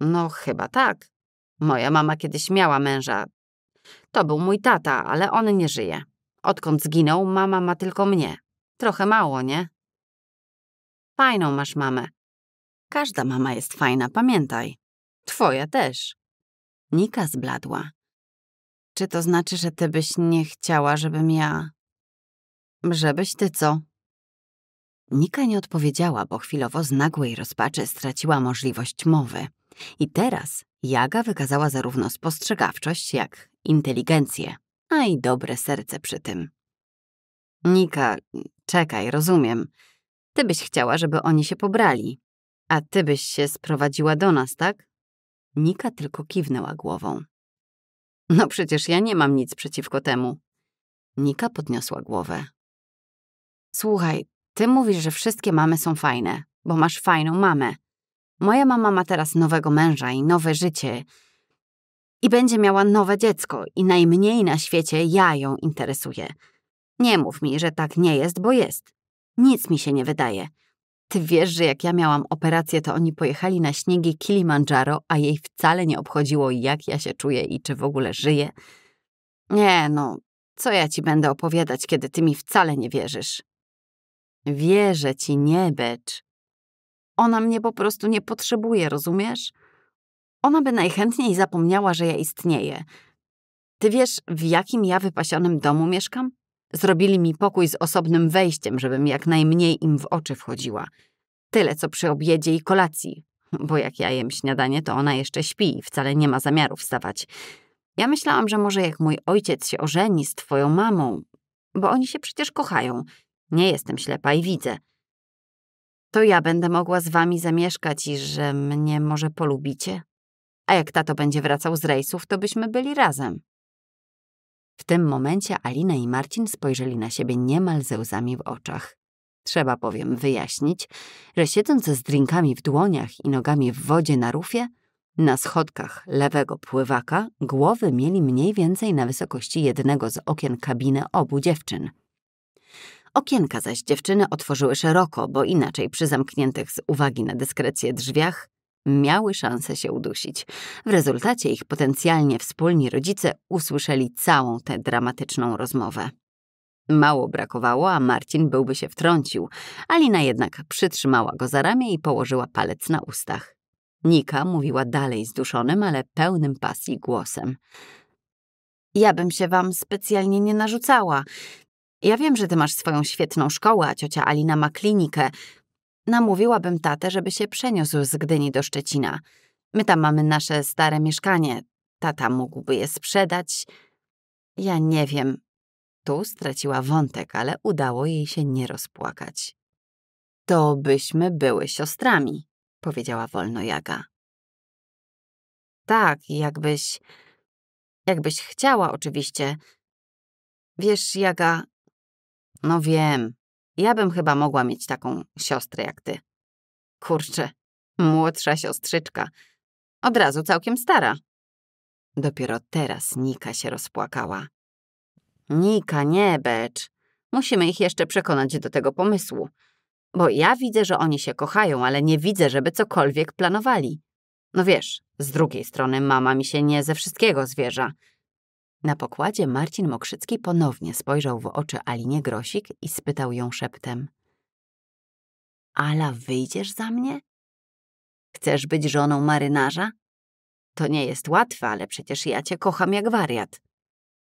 Speaker 1: No chyba tak. Moja mama kiedyś miała męża. To był mój tata, ale on nie żyje. Odkąd zginął, mama ma tylko mnie. Trochę mało, nie? Fajną masz mamę. Każda mama jest fajna, pamiętaj. Twoja też. Nika zbladła. Czy to znaczy, że ty byś nie chciała, żebym ja... Żebyś ty co? Nika nie odpowiedziała, bo chwilowo z nagłej rozpaczy straciła możliwość mowy. I teraz Jaga wykazała zarówno spostrzegawczość, jak inteligencję, a i dobre serce przy tym. Nika, czekaj, rozumiem. Ty byś chciała, żeby oni się pobrali. A ty byś się sprowadziła do nas, tak? Nika tylko kiwnęła głową. No przecież ja nie mam nic przeciwko temu. Nika podniosła głowę. Słuchaj, ty mówisz, że wszystkie mamy są fajne, bo masz fajną mamę. Moja mama ma teraz nowego męża i nowe życie. I będzie miała nowe dziecko, i najmniej na świecie ja ją interesuję. Nie mów mi, że tak nie jest, bo jest. Nic mi się nie wydaje. Ty wiesz, że jak ja miałam operację, to oni pojechali na śniegi Kilimandżaro, a jej wcale nie obchodziło, jak ja się czuję i czy w ogóle żyję. Nie, no, co ja ci będę opowiadać, kiedy ty mi wcale nie wierzysz? Wierzę ci, nie becz. Ona mnie po prostu nie potrzebuje, rozumiesz? Ona by najchętniej zapomniała, że ja istnieję. Ty wiesz, w jakim ja wypasionym domu mieszkam? Zrobili mi pokój z osobnym wejściem, żebym jak najmniej im w oczy wchodziła. Tyle, co przy obiedzie i kolacji. Bo jak ja jem śniadanie, to ona jeszcze śpi i wcale nie ma zamiaru wstawać. Ja myślałam, że może jak mój ojciec się ożeni z twoją mamą, bo oni się przecież kochają – nie jestem ślepa i widzę. To ja będę mogła z wami zamieszkać i że mnie może polubicie. A jak tato będzie wracał z rejsów, to byśmy byli razem. W tym momencie Alina i Marcin spojrzeli na siebie niemal ze łzami w oczach. Trzeba bowiem wyjaśnić, że siedząc z drinkami w dłoniach i nogami w wodzie na rufie, na schodkach lewego pływaka głowy mieli mniej więcej na wysokości jednego z okien kabiny obu dziewczyn. Okienka zaś dziewczyny otworzyły szeroko, bo inaczej przy zamkniętych z uwagi na dyskrecję drzwiach miały szansę się udusić. W rezultacie ich potencjalnie wspólni rodzice usłyszeli całą tę dramatyczną rozmowę. Mało brakowało, a Marcin byłby się wtrącił. Alina jednak przytrzymała go za ramię i położyła palec na ustach. Nika mówiła dalej zduszonym, ale pełnym pasji głosem. Ja bym się wam specjalnie nie narzucała. Ja wiem, że ty masz swoją świetną szkołę, a ciocia Alina ma klinikę. Namówiłabym tatę, żeby się przeniósł z Gdyni do Szczecina. My tam mamy nasze stare mieszkanie. Tata mógłby je sprzedać. Ja nie wiem. Tu straciła wątek, ale udało jej się nie rozpłakać. To byśmy były siostrami, powiedziała wolno Jaga. Tak, jakbyś... Jakbyś chciała, oczywiście. Wiesz, Jaga, no wiem. Ja bym chyba mogła mieć taką siostrę jak ty. Kurczę, młodsza siostrzyczka. Od razu całkiem stara. Dopiero teraz Nika się rozpłakała. Nika, nie becz. Musimy ich jeszcze przekonać do tego pomysłu. Bo ja widzę, że oni się kochają, ale nie widzę, żeby cokolwiek planowali. No wiesz, z drugiej strony mama mi się nie ze wszystkiego zwierza. Na pokładzie Marcin Mokrzycki ponownie spojrzał w oczy Alinie Grosik i spytał ją szeptem. Ala, wyjdziesz za mnie? Chcesz być żoną marynarza? To nie jest łatwe, ale przecież ja cię kocham jak wariat.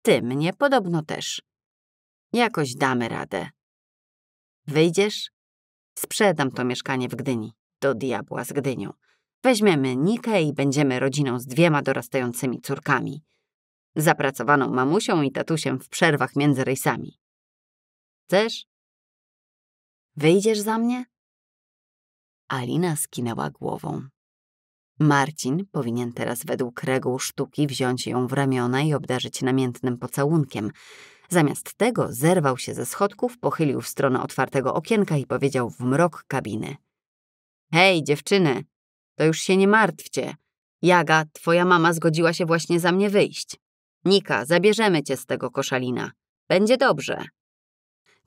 Speaker 1: Ty mnie podobno też. Jakoś damy radę. Wyjdziesz? Sprzedam to mieszkanie w Gdyni. Do diabła z Gdynią. Weźmiemy Nikę i będziemy rodziną z dwiema dorastającymi córkami zapracowaną mamusią i tatusiem w przerwach między rejsami. Chcesz? Wyjdziesz za mnie? Alina skinęła głową. Marcin powinien teraz według reguł sztuki wziąć ją w ramiona i obdarzyć namiętnym pocałunkiem. Zamiast tego zerwał się ze schodków, pochylił w stronę otwartego okienka i powiedział w mrok kabiny. Hej, dziewczyny, to już się nie martwcie. Jaga, twoja mama zgodziła się właśnie za mnie wyjść. Nika, zabierzemy cię z tego koszalina. Będzie dobrze.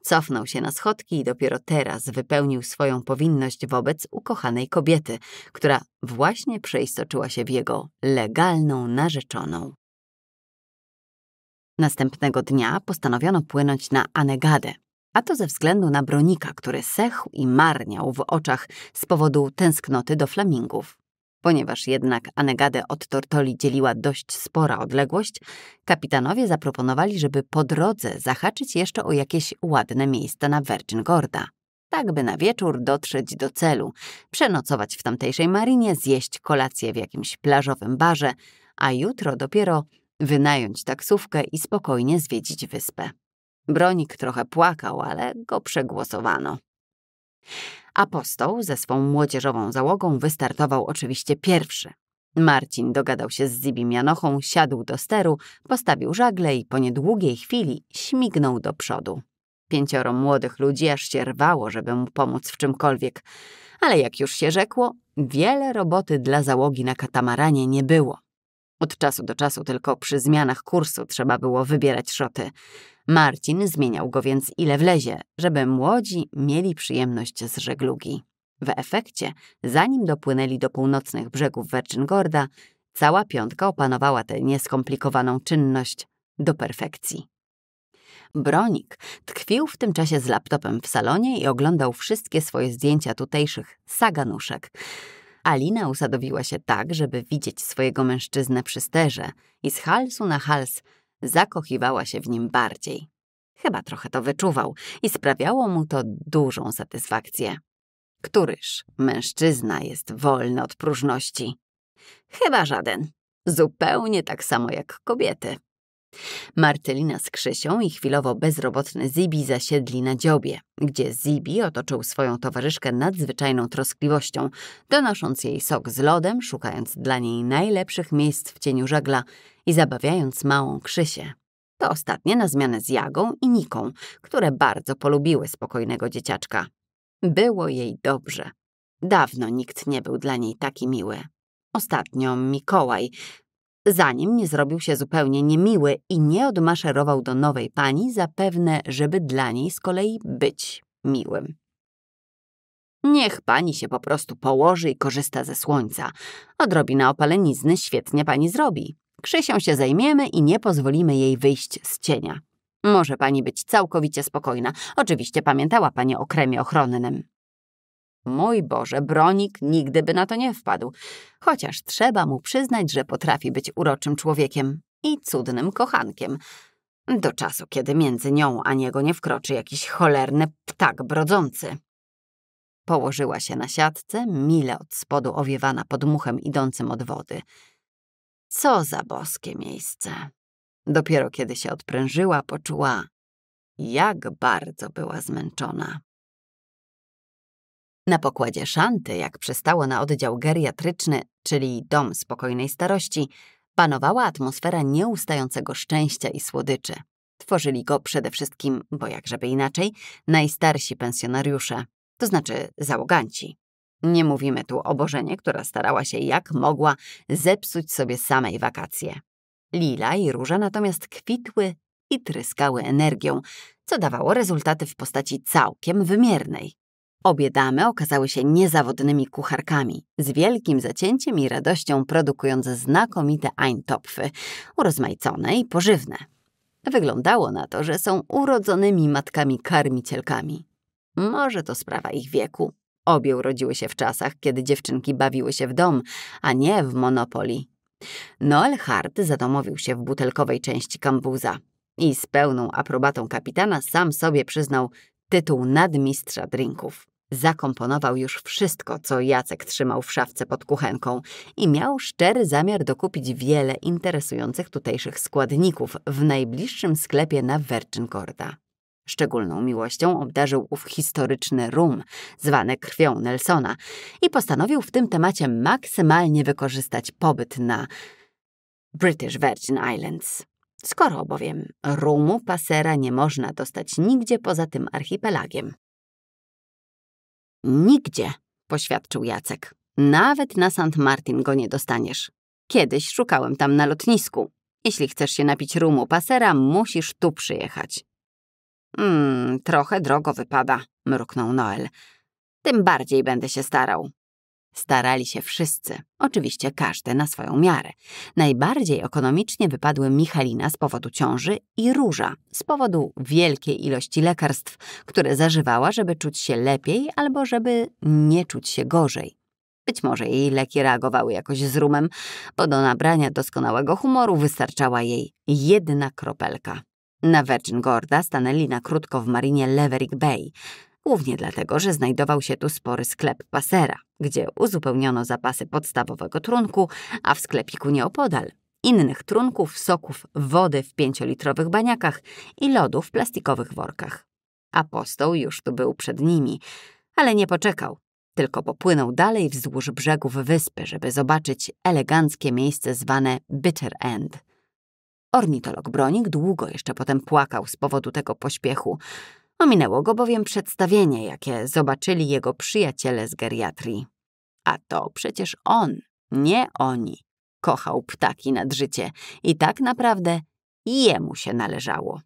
Speaker 1: Cofnął się na schodki i dopiero teraz wypełnił swoją powinność wobec ukochanej kobiety, która właśnie przeistoczyła się w jego legalną narzeczoną. Następnego dnia postanowiono płynąć na Anegadę, a to ze względu na bronika, który sechł i marniał w oczach z powodu tęsknoty do flamingów. Ponieważ jednak Anegadę od Tortoli dzieliła dość spora odległość, kapitanowie zaproponowali, żeby po drodze zahaczyć jeszcze o jakieś ładne miejsca na Virgin Gorda. Tak by na wieczór dotrzeć do celu, przenocować w tamtejszej marinie, zjeść kolację w jakimś plażowym barze, a jutro dopiero wynająć taksówkę i spokojnie zwiedzić wyspę. Bronik trochę płakał, ale go przegłosowano. Apostoł ze swą młodzieżową załogą wystartował oczywiście pierwszy. Marcin dogadał się z Zibim Janochą, siadł do steru, postawił żagle i po niedługiej chwili śmignął do przodu. Pięcioro młodych ludzi aż się rwało, żeby mu pomóc w czymkolwiek, ale jak już się rzekło, wiele roboty dla załogi na katamaranie nie było. Od czasu do czasu tylko przy zmianach kursu trzeba było wybierać szoty, Marcin zmieniał go więc ile wlezie, żeby młodzi mieli przyjemność z żeglugi. W efekcie, zanim dopłynęli do północnych brzegów Vercingorda, cała piątka opanowała tę nieskomplikowaną czynność do perfekcji. Bronik tkwił w tym czasie z laptopem w salonie i oglądał wszystkie swoje zdjęcia tutejszych saganuszek. Alina usadowiła się tak, żeby widzieć swojego mężczyznę przy sterze i z halsu na hals – zakochiwała się w nim bardziej. Chyba trochę to wyczuwał i sprawiało mu to dużą satysfakcję. Któryż mężczyzna jest wolny od próżności? Chyba żaden. Zupełnie tak samo jak kobiety. Martelina z Krzysią i chwilowo bezrobotny Zibi zasiedli na dziobie, gdzie Zibi otoczył swoją towarzyszkę nadzwyczajną troskliwością, donosząc jej sok z lodem, szukając dla niej najlepszych miejsc w cieniu żagla i zabawiając małą Krzysię. To ostatnie na zmianę z Jagą i Niką, które bardzo polubiły spokojnego dzieciaczka. Było jej dobrze. Dawno nikt nie był dla niej taki miły. Ostatnio Mikołaj, zanim nie zrobił się zupełnie niemiły i nie odmaszerował do nowej pani, zapewne, żeby dla niej z kolei być miłym. Niech pani się po prostu położy i korzysta ze słońca. Odrobina opalenizny świetnie pani zrobi. Krzysią się zajmiemy i nie pozwolimy jej wyjść z cienia. Może pani być całkowicie spokojna. Oczywiście pamiętała pani o kremie ochronnym. Mój Boże, Bronik nigdy by na to nie wpadł, chociaż trzeba mu przyznać, że potrafi być uroczym człowiekiem i cudnym kochankiem. Do czasu, kiedy między nią a niego nie wkroczy jakiś cholerny ptak brodzący. Położyła się na siatce, mile od spodu owiewana podmuchem idącym od wody. Co za boskie miejsce. Dopiero kiedy się odprężyła, poczuła, jak bardzo była zmęczona. Na pokładzie szanty, jak przystało na oddział geriatryczny, czyli dom spokojnej starości, panowała atmosfera nieustającego szczęścia i słodyczy. Tworzyli go przede wszystkim, bo jakżeby inaczej, najstarsi pensjonariusze, to znaczy załoganci. Nie mówimy tu o Bożenie, która starała się jak mogła zepsuć sobie samej wakacje. Lila i róża natomiast kwitły i tryskały energią, co dawało rezultaty w postaci całkiem wymiernej. Obie damy okazały się niezawodnymi kucharkami, z wielkim zacięciem i radością produkując znakomite eintopfy, urozmaicone i pożywne. Wyglądało na to, że są urodzonymi matkami karmicielkami. Może to sprawa ich wieku. Obie urodziły się w czasach, kiedy dziewczynki bawiły się w dom, a nie w monopoli. Noel Hart zadomowił się w butelkowej części kambuza i z pełną aprobatą kapitana sam sobie przyznał tytuł nadmistrza drinków. Zakomponował już wszystko, co Jacek trzymał w szafce pod kuchenką i miał szczery zamiar dokupić wiele interesujących tutejszych składników w najbliższym sklepie na Werczynkorda. Szczególną miłością obdarzył ów historyczny rum, zwany krwią Nelsona, i postanowił w tym temacie maksymalnie wykorzystać pobyt na British Virgin Islands. Skoro bowiem rumu pasera nie można dostać nigdzie poza tym archipelagiem. Nigdzie, poświadczył Jacek. Nawet na St. Martin go nie dostaniesz. Kiedyś szukałem tam na lotnisku. Jeśli chcesz się napić rumu pasera, musisz tu przyjechać. Mm, trochę drogo wypada, mruknął Noel. Tym bardziej będę się starał. Starali się wszyscy, oczywiście każdy na swoją miarę. Najbardziej ekonomicznie wypadły Michalina z powodu ciąży i Róża z powodu wielkiej ilości lekarstw, które zażywała, żeby czuć się lepiej albo żeby nie czuć się gorzej. Być może jej leki reagowały jakoś z rumem, bo do nabrania doskonałego humoru wystarczała jej jedna kropelka. Na Virgin Gorda stanęli na krótko w marinie Leverick Bay głównie dlatego, że znajdował się tu spory sklep pasera, gdzie uzupełniono zapasy podstawowego trunku, a w sklepiku nieopodal innych trunków, soków, wody w pięciolitrowych baniakach i lodu w plastikowych workach. Apostoł już tu był przed nimi, ale nie poczekał, tylko popłynął dalej wzdłuż brzegów wyspy, żeby zobaczyć eleganckie miejsce zwane Bitter End. Ornitolog Bronik długo jeszcze potem płakał z powodu tego pośpiechu, Ominęło go bowiem przedstawienie, jakie zobaczyli jego przyjaciele z geriatrii. A to przecież on, nie oni, kochał ptaki nad życie i tak naprawdę jemu się należało.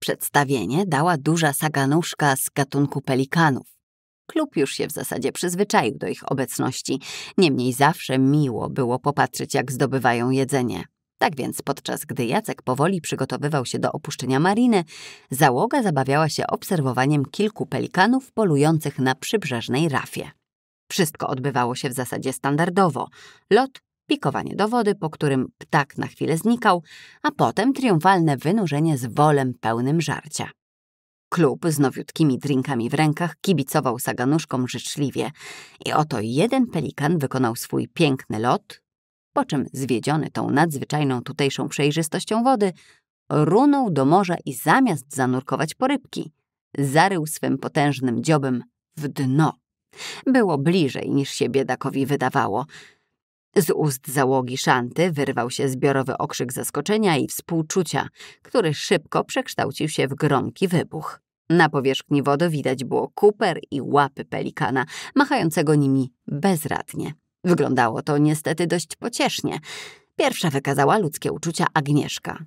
Speaker 1: Przedstawienie dała duża saganuszka z gatunku pelikanów. Klub już się w zasadzie przyzwyczaił do ich obecności, niemniej zawsze miło było popatrzeć, jak zdobywają jedzenie. Tak więc podczas gdy Jacek powoli przygotowywał się do opuszczenia mariny, załoga zabawiała się obserwowaniem kilku pelikanów polujących na przybrzeżnej rafie. Wszystko odbywało się w zasadzie standardowo. Lot, pikowanie do wody, po którym ptak na chwilę znikał, a potem triumfalne wynurzenie z wolem pełnym żarcia. Klub z nowiutkimi drinkami w rękach kibicował saganuszkom życzliwie i oto jeden pelikan wykonał swój piękny lot, po czym zwiedziony tą nadzwyczajną tutejszą przejrzystością wody, runął do morza i zamiast zanurkować po rybki, zarył swym potężnym dziobem w dno. Było bliżej niż się biedakowi wydawało. Z ust załogi szanty wyrwał się zbiorowy okrzyk zaskoczenia i współczucia, który szybko przekształcił się w gromki wybuch. Na powierzchni wody widać było kuper i łapy pelikana, machającego nimi bezradnie. Wyglądało to niestety dość pociesznie. Pierwsza wykazała ludzkie uczucia Agnieszka.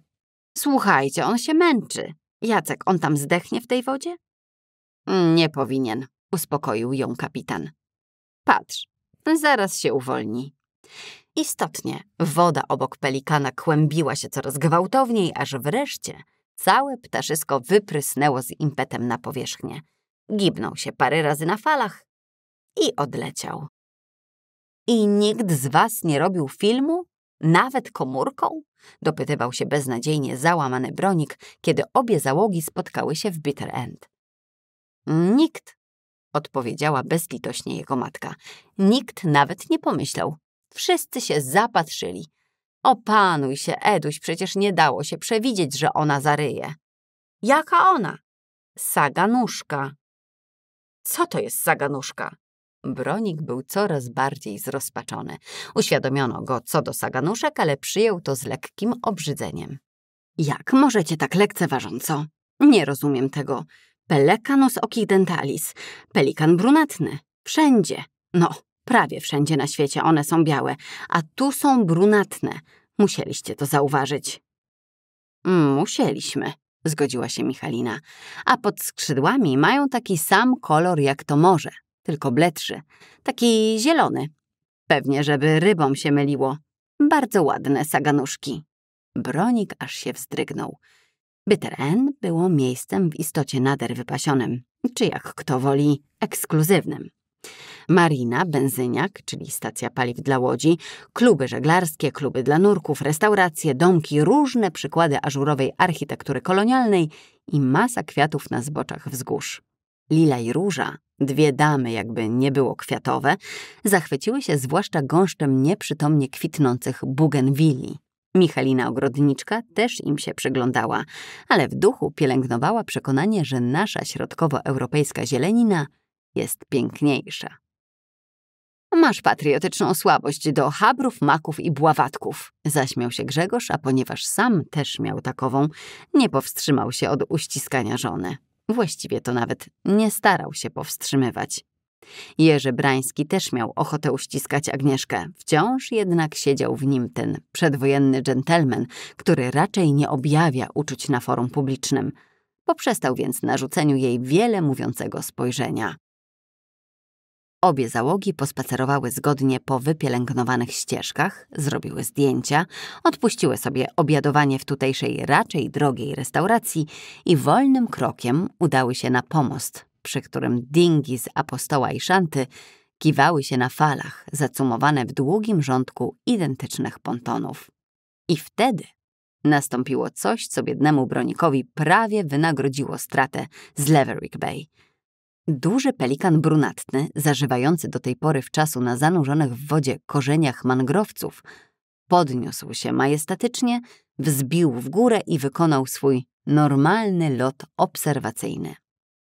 Speaker 1: Słuchajcie, on się męczy. Jacek, on tam zdechnie w tej wodzie? Mm, nie powinien, uspokoił ją kapitan. Patrz, zaraz się uwolni. Istotnie, woda obok pelikana kłębiła się coraz gwałtowniej, aż wreszcie całe ptaszysko wyprysnęło z impetem na powierzchnię. Gibnął się parę razy na falach i odleciał. I nikt z was nie robił filmu? Nawet komórką? Dopytywał się beznadziejnie załamany bronik, kiedy obie załogi spotkały się w Bitter End. Nikt, odpowiedziała bezlitośnie jego matka. Nikt nawet nie pomyślał. Wszyscy się zapatrzyli. Opanuj się, Eduś, przecież nie dało się przewidzieć, że ona zaryje. Jaka ona? Saganuszka. Co to jest saganuszka? Bronik był coraz bardziej zrozpaczony. Uświadomiono go co do saganuszek, ale przyjął to z lekkim obrzydzeniem. Jak możecie tak lekceważąco? Nie rozumiem tego. Pelekanus occidentalis, pelikan brunatny. Wszędzie. No, prawie wszędzie na świecie one są białe, a tu są brunatne. Musieliście to zauważyć. Mm, musieliśmy, zgodziła się Michalina. A pod skrzydłami mają taki sam kolor jak to morze tylko bledszy. Taki zielony. Pewnie, żeby rybom się myliło. Bardzo ładne saganuszki. Bronik aż się wzdrygnął. Bytren było miejscem w istocie nader wypasionym, czy jak kto woli, ekskluzywnym. Marina, benzyniak, czyli stacja paliw dla łodzi, kluby żeglarskie, kluby dla nurków, restauracje, domki, różne przykłady ażurowej architektury kolonialnej i masa kwiatów na zboczach wzgórz. Lila i róża Dwie damy, jakby nie było kwiatowe, zachwyciły się zwłaszcza gąszczem nieprzytomnie kwitnących bugenwili. Michalina Ogrodniczka też im się przyglądała, ale w duchu pielęgnowała przekonanie, że nasza środkowoeuropejska zielenina jest piękniejsza. Masz patriotyczną słabość do habrów, maków i bławatków, zaśmiał się Grzegorz, a ponieważ sam też miał takową, nie powstrzymał się od uściskania żony. Właściwie to nawet nie starał się powstrzymywać. Jerzy Brański też miał ochotę uściskać Agnieszkę, wciąż jednak siedział w nim ten przedwojenny dżentelmen, który raczej nie objawia uczuć na forum publicznym. Poprzestał więc na rzuceniu jej wiele mówiącego spojrzenia. Obie załogi pospacerowały zgodnie po wypielęgnowanych ścieżkach, zrobiły zdjęcia, odpuściły sobie obiadowanie w tutejszej raczej drogiej restauracji i wolnym krokiem udały się na pomost, przy którym dingi z apostoła i szanty kiwały się na falach, zacumowane w długim rządku identycznych pontonów. I wtedy nastąpiło coś, co biednemu bronikowi prawie wynagrodziło stratę z Leverick Bay – Duży pelikan brunatny, zażywający do tej pory w czasu na zanurzonych w wodzie korzeniach mangrowców, podniósł się majestatycznie, wzbił w górę i wykonał swój normalny lot obserwacyjny.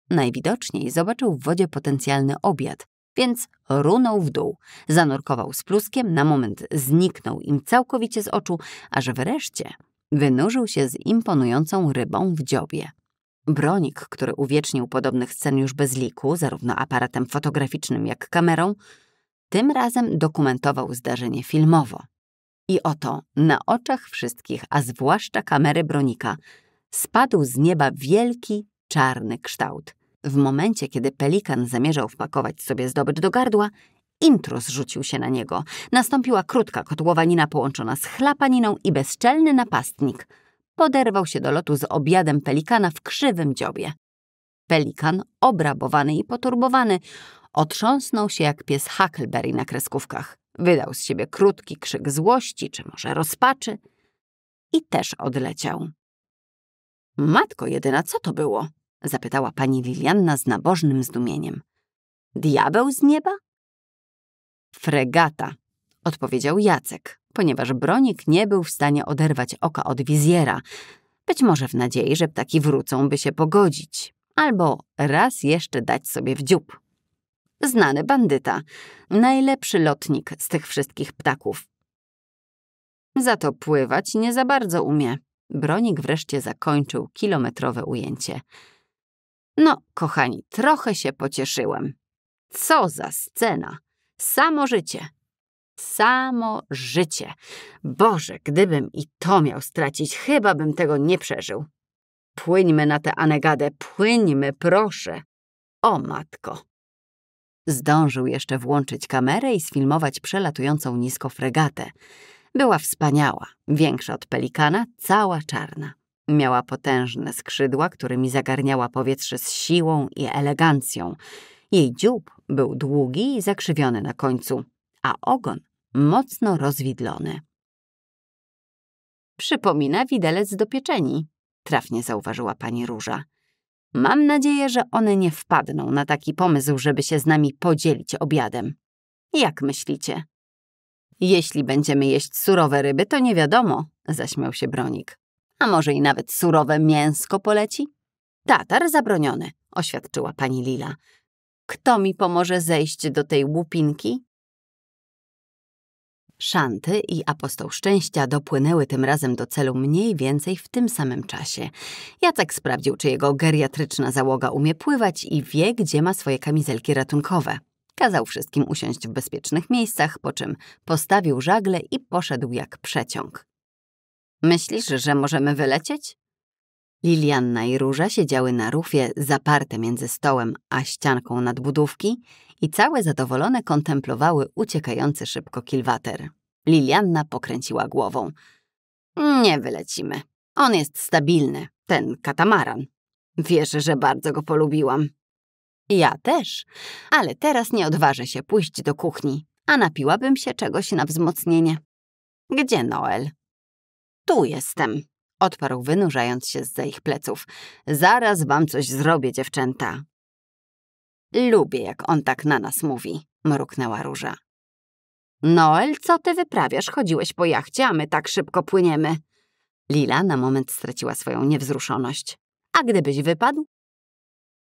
Speaker 1: Najwidoczniej zobaczył w wodzie potencjalny obiad, więc runął w dół, zanurkował z pluskiem, na moment zniknął im całkowicie z oczu, aż wreszcie wynurzył się z imponującą rybą w dziobie. Bronik, który uwiecznił podobnych scen już bez liku, zarówno aparatem fotograficznym, jak kamerą, tym razem dokumentował zdarzenie filmowo. I oto, na oczach wszystkich, a zwłaszcza kamery Bronika, spadł z nieba wielki, czarny kształt. W momencie, kiedy pelikan zamierzał wpakować sobie zdobycz do gardła, intruz rzucił się na niego. Nastąpiła krótka kotłowanina połączona z chlapaniną i bezczelny napastnik – poderwał się do lotu z obiadem pelikana w krzywym dziobie. Pelikan, obrabowany i poturbowany, otrząsnął się jak pies Huckleberry na kreskówkach. Wydał z siebie krótki krzyk złości, czy może rozpaczy, i też odleciał. Matko jedyna, co to było? zapytała pani Lilianna z nabożnym zdumieniem. Diabeł z nieba? Fregata, odpowiedział Jacek, ponieważ bronik nie był w stanie oderwać oka od wizjera, być może w nadziei, że ptaki wrócą, by się pogodzić, albo raz jeszcze dać sobie w dziób. Znany bandyta, najlepszy lotnik z tych wszystkich ptaków. Za to pływać nie za bardzo umie. Bronik wreszcie zakończył kilometrowe ujęcie. No, kochani, trochę się pocieszyłem. Co za scena! Samo życie! Samo życie. Boże, gdybym i to miał stracić, chyba bym tego nie przeżył. Płyńmy na tę anegadę, płyńmy, proszę. O matko. Zdążył jeszcze włączyć kamerę i sfilmować przelatującą nisko fregatę. Była wspaniała, większa od pelikana, cała czarna. Miała potężne skrzydła, którymi zagarniała powietrze z siłą i elegancją. Jej dziób był długi i zakrzywiony na końcu, a ogon mocno rozwidlony. Przypomina widelec do pieczeni, trafnie zauważyła pani Róża. Mam nadzieję, że one nie wpadną na taki pomysł, żeby się z nami podzielić obiadem. Jak myślicie? Jeśli będziemy jeść surowe ryby, to nie wiadomo, zaśmiał się Bronik. A może i nawet surowe mięsko poleci? Tatar zabroniony, oświadczyła pani Lila. Kto mi pomoże zejść do tej łupinki? Szanty i apostoł szczęścia dopłynęły tym razem do celu mniej więcej w tym samym czasie. Jacek sprawdził, czy jego geriatryczna załoga umie pływać i wie, gdzie ma swoje kamizelki ratunkowe. Kazał wszystkim usiąść w bezpiecznych miejscach, po czym postawił żagle i poszedł jak przeciąg. Myślisz, że możemy wylecieć? Lilianna i Róża siedziały na rufie, zaparte między stołem a ścianką nadbudówki i całe zadowolone kontemplowały uciekający szybko kilwater. Lilianna pokręciła głową. Nie wylecimy. On jest stabilny, ten katamaran. Wiesz, że bardzo go polubiłam. Ja też, ale teraz nie odważę się pójść do kuchni, a napiłabym się czegoś na wzmocnienie. Gdzie Noel? Tu jestem, odparł wynurzając się z za ich pleców. Zaraz wam coś zrobię, dziewczęta. Lubię, jak on tak na nas mówi, mruknęła Róża. Noel, co ty wyprawiasz? Chodziłeś po jachcie, a my tak szybko płyniemy. Lila na moment straciła swoją niewzruszoność. A gdybyś wypadł?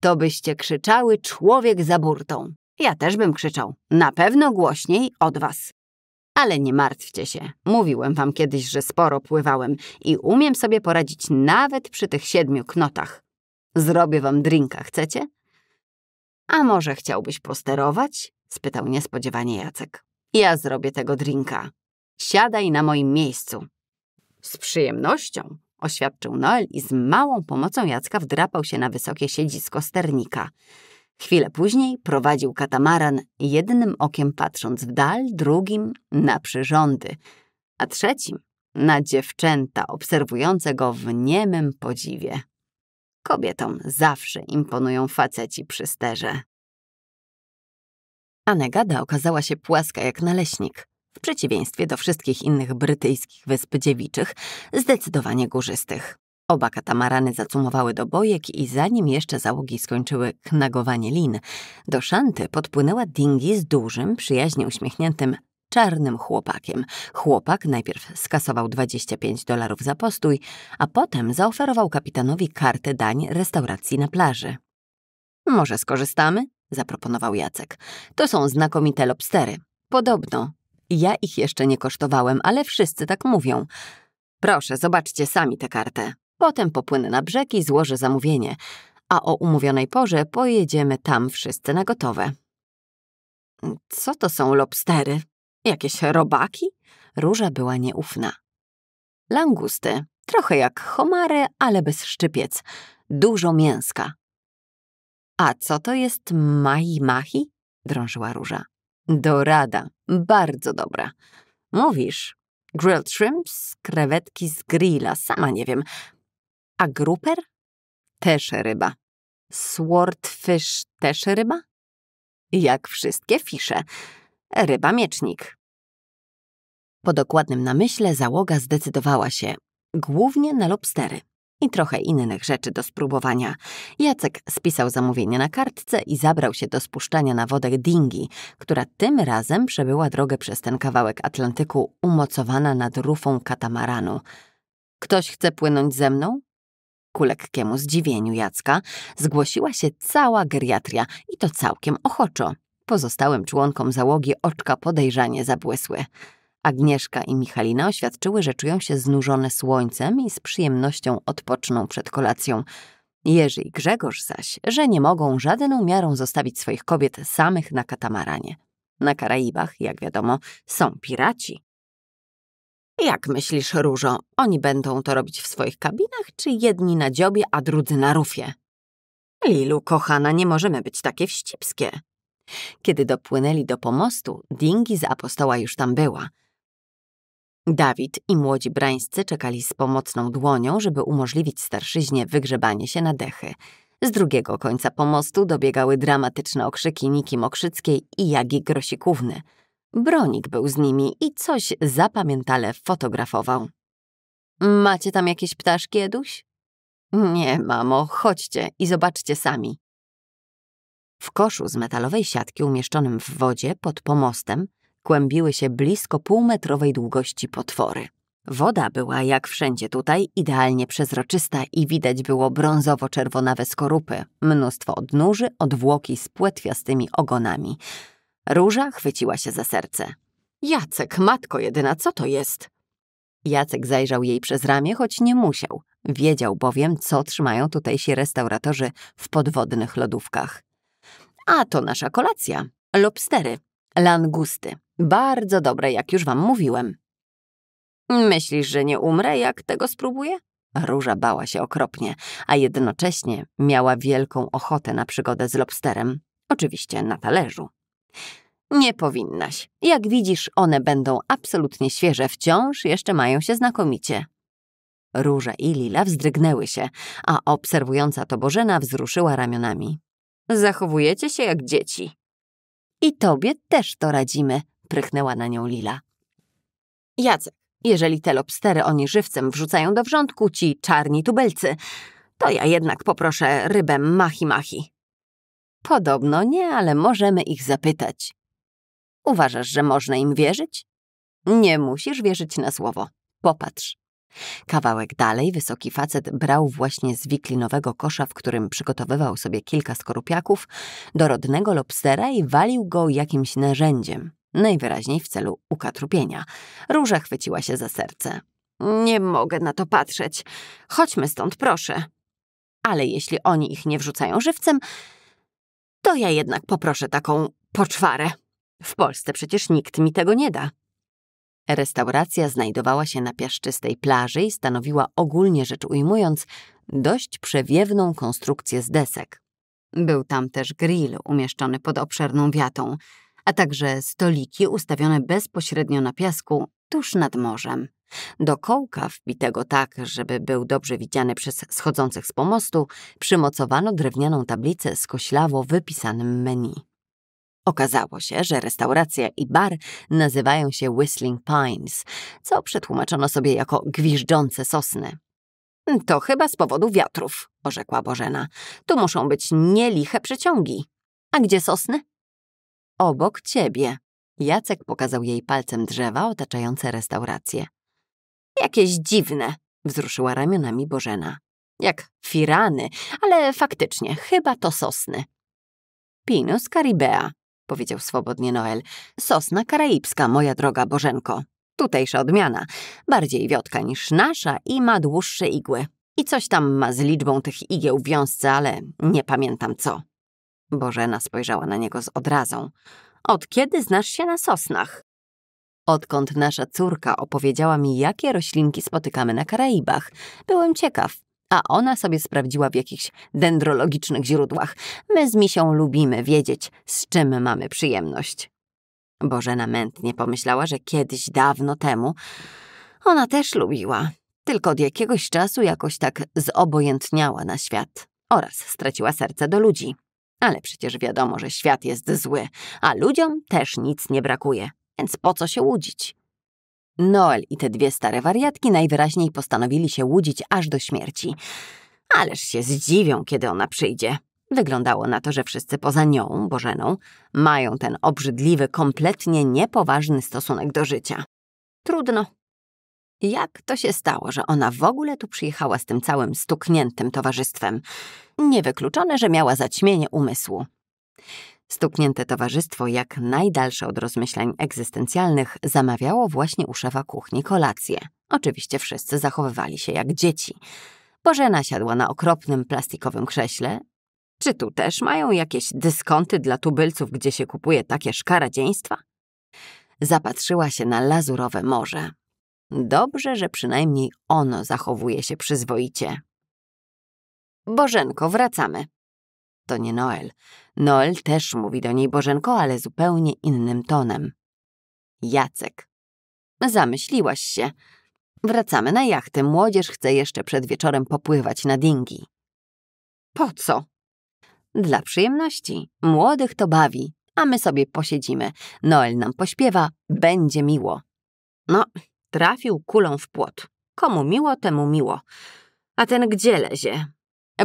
Speaker 1: To byście krzyczały człowiek za burtą. Ja też bym krzyczał. Na pewno głośniej od was. Ale nie martwcie się. Mówiłem wam kiedyś, że sporo pływałem i umiem sobie poradzić nawet przy tych siedmiu knotach. Zrobię wam drinka, chcecie? A może chciałbyś posterować? spytał niespodziewanie Jacek. Ja zrobię tego drinka. Siadaj na moim miejscu. Z przyjemnością, oświadczył Noel i z małą pomocą Jacka wdrapał się na wysokie siedzisko sternika. Chwilę później prowadził katamaran, jednym okiem patrząc w dal, drugim na przyrządy, a trzecim na dziewczęta obserwujące go w niemym podziwie. Kobietom zawsze imponują faceci przy sterze. Anegada okazała się płaska jak naleśnik, w przeciwieństwie do wszystkich innych brytyjskich wysp dziewiczych, zdecydowanie górzystych. Oba katamarany zacumowały do bojek i zanim jeszcze załogi skończyły knagowanie lin, do szanty podpłynęła dingi z dużym, przyjaźnie uśmiechniętym czarnym chłopakiem. Chłopak najpierw skasował 25 dolarów za postój, a potem zaoferował kapitanowi kartę dań restauracji na plaży. Może skorzystamy? zaproponował Jacek. To są znakomite lobstery. Podobno. Ja ich jeszcze nie kosztowałem, ale wszyscy tak mówią. Proszę, zobaczcie sami tę kartę. Potem popłynę na brzeg i złożę zamówienie, a o umówionej porze pojedziemy tam wszyscy na gotowe. Co to są lobstery? Jakieś robaki? Róża była nieufna. Langusty, trochę jak homary, ale bez szczypiec. Dużo mięska. A co to jest mahi-mahi? Drążyła Róża. Dorada, bardzo dobra. Mówisz, grilled shrimps, krewetki z grilla, sama nie wiem. A gruper? Też ryba. Swordfish też ryba? Jak wszystkie fisze. Ryba miecznik. Po dokładnym namyśle załoga zdecydowała się głównie na lobstery i trochę innych rzeczy do spróbowania. Jacek spisał zamówienie na kartce i zabrał się do spuszczania na wodę dingi, która tym razem przebyła drogę przez ten kawałek Atlantyku umocowana nad rufą katamaranu. Ktoś chce płynąć ze mną? Ku lekkiemu zdziwieniu Jacka zgłosiła się cała geriatria i to całkiem ochoczo. Pozostałym członkom załogi oczka podejrzanie zabłysły. Agnieszka i Michalina oświadczyły, że czują się znużone słońcem i z przyjemnością odpoczną przed kolacją. Jerzy i Grzegorz zaś, że nie mogą żadną miarą zostawić swoich kobiet samych na katamaranie. Na Karaibach, jak wiadomo, są piraci. Jak myślisz, Różo, oni będą to robić w swoich kabinach, czy jedni na dziobie, a drudzy na rufie? Lilu, kochana, nie możemy być takie wścibskie, kiedy dopłynęli do pomostu, Dingi z apostoła już tam była. Dawid i młodzi brańscy czekali z pomocną dłonią, żeby umożliwić starszyźnie wygrzebanie się na dechy. Z drugiego końca pomostu dobiegały dramatyczne okrzyki Niki Mokrzyckiej i Jagi Grosikówny. Bronik był z nimi i coś zapamiętale fotografował. Macie tam jakieś ptaszki, Eduś? Nie, mamo, chodźcie i zobaczcie sami. W koszu z metalowej siatki umieszczonym w wodzie pod pomostem kłębiły się blisko półmetrowej długości potwory. Woda była, jak wszędzie tutaj, idealnie przezroczysta i widać było brązowo-czerwonawe skorupy, mnóstwo odnóży, odwłoki z płetwiastymi ogonami. Róża chwyciła się za serce. Jacek, matko jedyna, co to jest? Jacek zajrzał jej przez ramię, choć nie musiał. Wiedział bowiem, co trzymają tutejsi restauratorzy w podwodnych lodówkach. A to nasza kolacja. Lobstery, langusty. Bardzo dobre, jak już wam mówiłem. Myślisz, że nie umrę, jak tego spróbuję? Róża bała się okropnie, a jednocześnie miała wielką ochotę na przygodę z lobsterem. Oczywiście na talerzu. Nie powinnaś. Jak widzisz, one będą absolutnie świeże, wciąż jeszcze mają się znakomicie. Róża i Lila wzdrygnęły się, a obserwująca to Bożena wzruszyła ramionami. Zachowujecie się jak dzieci. I tobie też to radzimy, prychnęła na nią Lila. Jacek, jeżeli te lobstery oni żywcem wrzucają do wrzątku, ci czarni tubelcy, to ja jednak poproszę rybę machi-machi. Podobno nie, ale możemy ich zapytać. Uważasz, że można im wierzyć? Nie musisz wierzyć na słowo. Popatrz. Kawałek dalej wysoki facet brał właśnie z wiklinowego kosza, w którym przygotowywał sobie kilka skorupiaków, dorodnego lobstera i walił go jakimś narzędziem, najwyraźniej w celu ukatrupienia. Róża chwyciła się za serce. Nie mogę na to patrzeć. Chodźmy stąd, proszę. Ale jeśli oni ich nie wrzucają żywcem, to ja jednak poproszę taką poczwarę. W Polsce przecież nikt mi tego nie da. Restauracja znajdowała się na piaszczystej plaży i stanowiła ogólnie rzecz ujmując dość przewiewną konstrukcję z desek. Był tam też grill umieszczony pod obszerną wiatą, a także stoliki ustawione bezpośrednio na piasku tuż nad morzem. Do kołka, wbitego tak, żeby był dobrze widziany przez schodzących z pomostu, przymocowano drewnianą tablicę z koślawo wypisanym menu. Okazało się, że restauracja i bar nazywają się Whistling Pines, co przetłumaczono sobie jako gwiżdżące sosny. To chyba z powodu wiatrów, orzekła Bożena. Tu muszą być nieliche przeciągi. A gdzie sosny? Obok ciebie. Jacek pokazał jej palcem drzewa otaczające restaurację. Jakieś dziwne, wzruszyła ramionami Bożena. Jak firany, ale faktycznie, chyba to sosny. Pinus caribea, powiedział swobodnie Noel. Sosna karaibska, moja droga Bożenko. Tutejsza odmiana. Bardziej wiotka niż nasza i ma dłuższe igły. I coś tam ma z liczbą tych igieł w wiązce, ale nie pamiętam co. Bożena spojrzała na niego z odrazą. Od kiedy znasz się na sosnach? Odkąd nasza córka opowiedziała mi, jakie roślinki spotykamy na Karaibach, byłem ciekaw, a ona sobie sprawdziła w jakichś dendrologicznych źródłach. My z misią lubimy wiedzieć, z czym mamy przyjemność. Bożena namętnie pomyślała, że kiedyś dawno temu ona też lubiła, tylko od jakiegoś czasu jakoś tak zobojętniała na świat oraz straciła serce do ludzi. Ale przecież wiadomo, że świat jest zły, a ludziom też nic nie brakuje, więc po co się łudzić? Noel i te dwie stare wariatki najwyraźniej postanowili się łudzić aż do śmierci. Ależ się zdziwią, kiedy ona przyjdzie. Wyglądało na to, że wszyscy poza nią, Bożeną, mają ten obrzydliwy, kompletnie niepoważny stosunek do życia. Trudno. Jak to się stało, że ona w ogóle tu przyjechała z tym całym stukniętym towarzystwem? Niewykluczone, że miała zaćmienie umysłu. Stuknięte towarzystwo, jak najdalsze od rozmyślań egzystencjalnych, zamawiało właśnie u szefa kuchni kolację. Oczywiście wszyscy zachowywali się jak dzieci. Bożena siadła na okropnym plastikowym krześle. Czy tu też mają jakieś dyskonty dla tubylców, gdzie się kupuje takie szkaradzieństwa? Zapatrzyła się na lazurowe morze. Dobrze, że przynajmniej ono zachowuje się przyzwoicie. Bożenko, wracamy, to nie Noel. Noel też mówi do niej Bożenko, ale zupełnie innym tonem. Jacek. Zamyśliłaś się. Wracamy na jachtę. Młodzież chce jeszcze przed wieczorem popływać na dingi. Po co? Dla przyjemności. Młodych to bawi, a my sobie posiedzimy. Noel nam pośpiewa, będzie miło. No, trafił kulą w płot. Komu miło, temu miło. A ten gdzie lezie?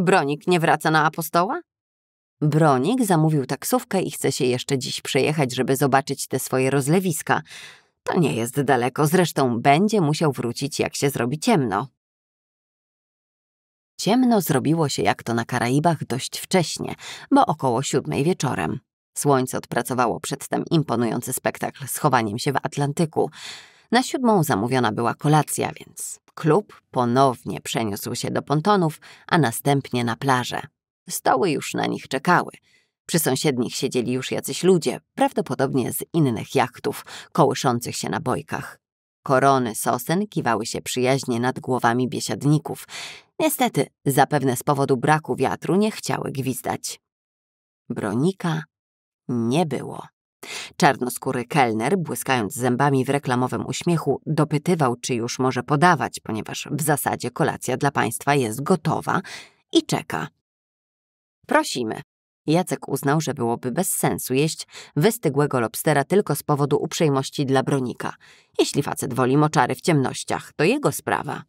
Speaker 1: Bronik nie wraca na apostoła? Bronik zamówił taksówkę i chce się jeszcze dziś przejechać, żeby zobaczyć te swoje rozlewiska. To nie jest daleko, zresztą będzie musiał wrócić, jak się zrobi ciemno. Ciemno zrobiło się, jak to na Karaibach, dość wcześnie, bo około siódmej wieczorem. Słońce odpracowało przedtem imponujący spektakl schowaniem się w Atlantyku. Na siódmą zamówiona była kolacja, więc klub ponownie przeniósł się do pontonów, a następnie na plażę. Stoły już na nich czekały. Przy sąsiednich siedzieli już jacyś ludzie, prawdopodobnie z innych jachtów, kołyszących się na bojkach. Korony sosen kiwały się przyjaźnie nad głowami biesiadników. Niestety, zapewne z powodu braku wiatru nie chciały gwizdać. Bronika nie było. Czarnoskóry kelner, błyskając zębami w reklamowym uśmiechu, dopytywał, czy już może podawać, ponieważ w zasadzie kolacja dla państwa jest gotowa i czeka. Prosimy. Jacek uznał, że byłoby bez sensu jeść wystygłego lobstera tylko z powodu uprzejmości dla bronika. Jeśli facet woli moczary w ciemnościach, to jego sprawa.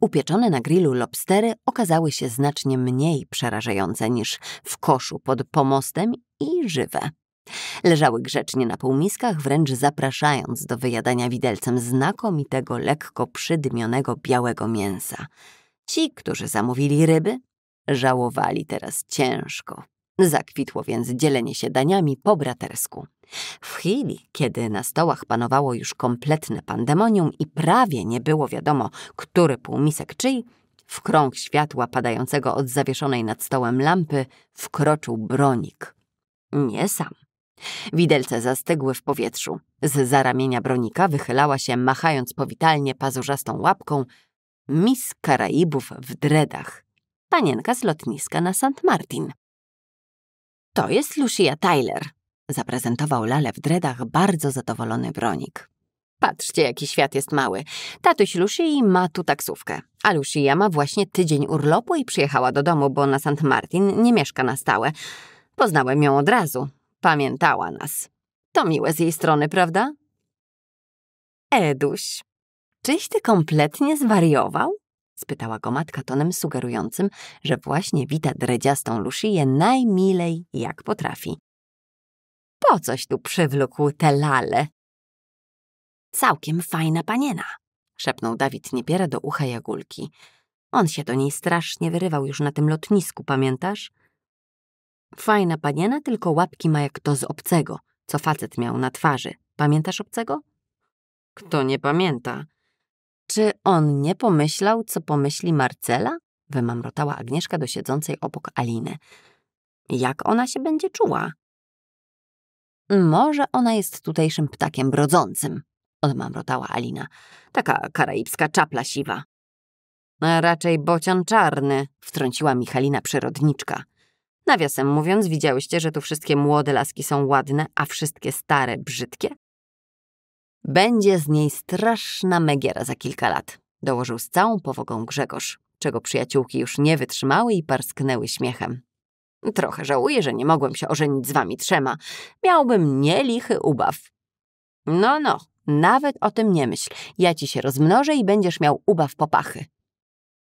Speaker 1: Upieczone na grillu lobstery okazały się znacznie mniej przerażające niż w koszu pod pomostem i żywe. Leżały grzecznie na półmiskach, wręcz zapraszając do wyjadania widelcem znakomitego, lekko przydmionego białego mięsa. Ci, którzy zamówili ryby, Żałowali teraz ciężko. Zakwitło więc dzielenie się daniami po bratersku. W chwili, kiedy na stołach panowało już kompletne pandemonium i prawie nie było wiadomo, który półmisek czyj, w krąg światła padającego od zawieszonej nad stołem lampy wkroczył bronik. Nie sam. Widelce zastygły w powietrzu. Z zaramienia bronika wychylała się, machając powitalnie pazurzastą łapką, mis Karaibów w dredach panienka z lotniska na St. Martin. To jest Lucia Tyler, zaprezentował Lale w dredach bardzo zadowolony bronik. Patrzcie, jaki świat jest mały. Tatuś Lucy ma tu taksówkę. A Lucia ma właśnie tydzień urlopu i przyjechała do domu, bo na St. Martin nie mieszka na stałe. Poznałem ją od razu. Pamiętała nas. To miłe z jej strony, prawda? Eduś, czyś ty kompletnie zwariował? spytała go matka tonem sugerującym, że właśnie wita dredziastą Lusię najmilej jak potrafi. Po coś tu przywlókł te lale? Całkiem fajna paniena, szepnął Dawid Niepiera do ucha Jagulki. On się do niej strasznie wyrywał już na tym lotnisku, pamiętasz? Fajna paniena, tylko łapki ma jak to z obcego, co facet miał na twarzy. Pamiętasz obcego? Kto nie pamięta? Czy on nie pomyślał, co pomyśli Marcela? Wymamrotała Agnieszka do siedzącej obok Aliny. Jak ona się będzie czuła? Może ona jest tutejszym ptakiem brodzącym, odmamrotała Alina. Taka karaibska czapla siwa. A raczej bocian czarny, wtrąciła Michalina przyrodniczka. Nawiasem mówiąc, widziałyście, że tu wszystkie młode laski są ładne, a wszystkie stare brzydkie? Będzie z niej straszna megiera za kilka lat, dołożył z całą powogą Grzegorz, czego przyjaciółki już nie wytrzymały i parsknęły śmiechem. Trochę żałuję, że nie mogłem się ożenić z wami trzema. Miałbym nielichy ubaw. No, no, nawet o tym nie myśl. Ja ci się rozmnożę i będziesz miał ubaw popachy.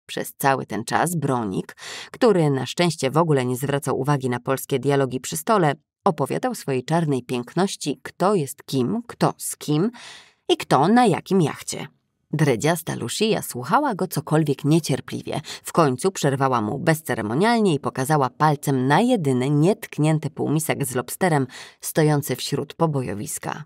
Speaker 1: Przez cały ten czas Bronik, który na szczęście w ogóle nie zwracał uwagi na polskie dialogi przy stole, opowiadał swojej czarnej piękności, kto jest kim, kto z kim i kto na jakim jachcie. Dredziasta Lucia słuchała go cokolwiek niecierpliwie. W końcu przerwała mu bezceremonialnie i pokazała palcem na jedyny nietknięty półmisek z lobsterem stojący wśród pobojowiska.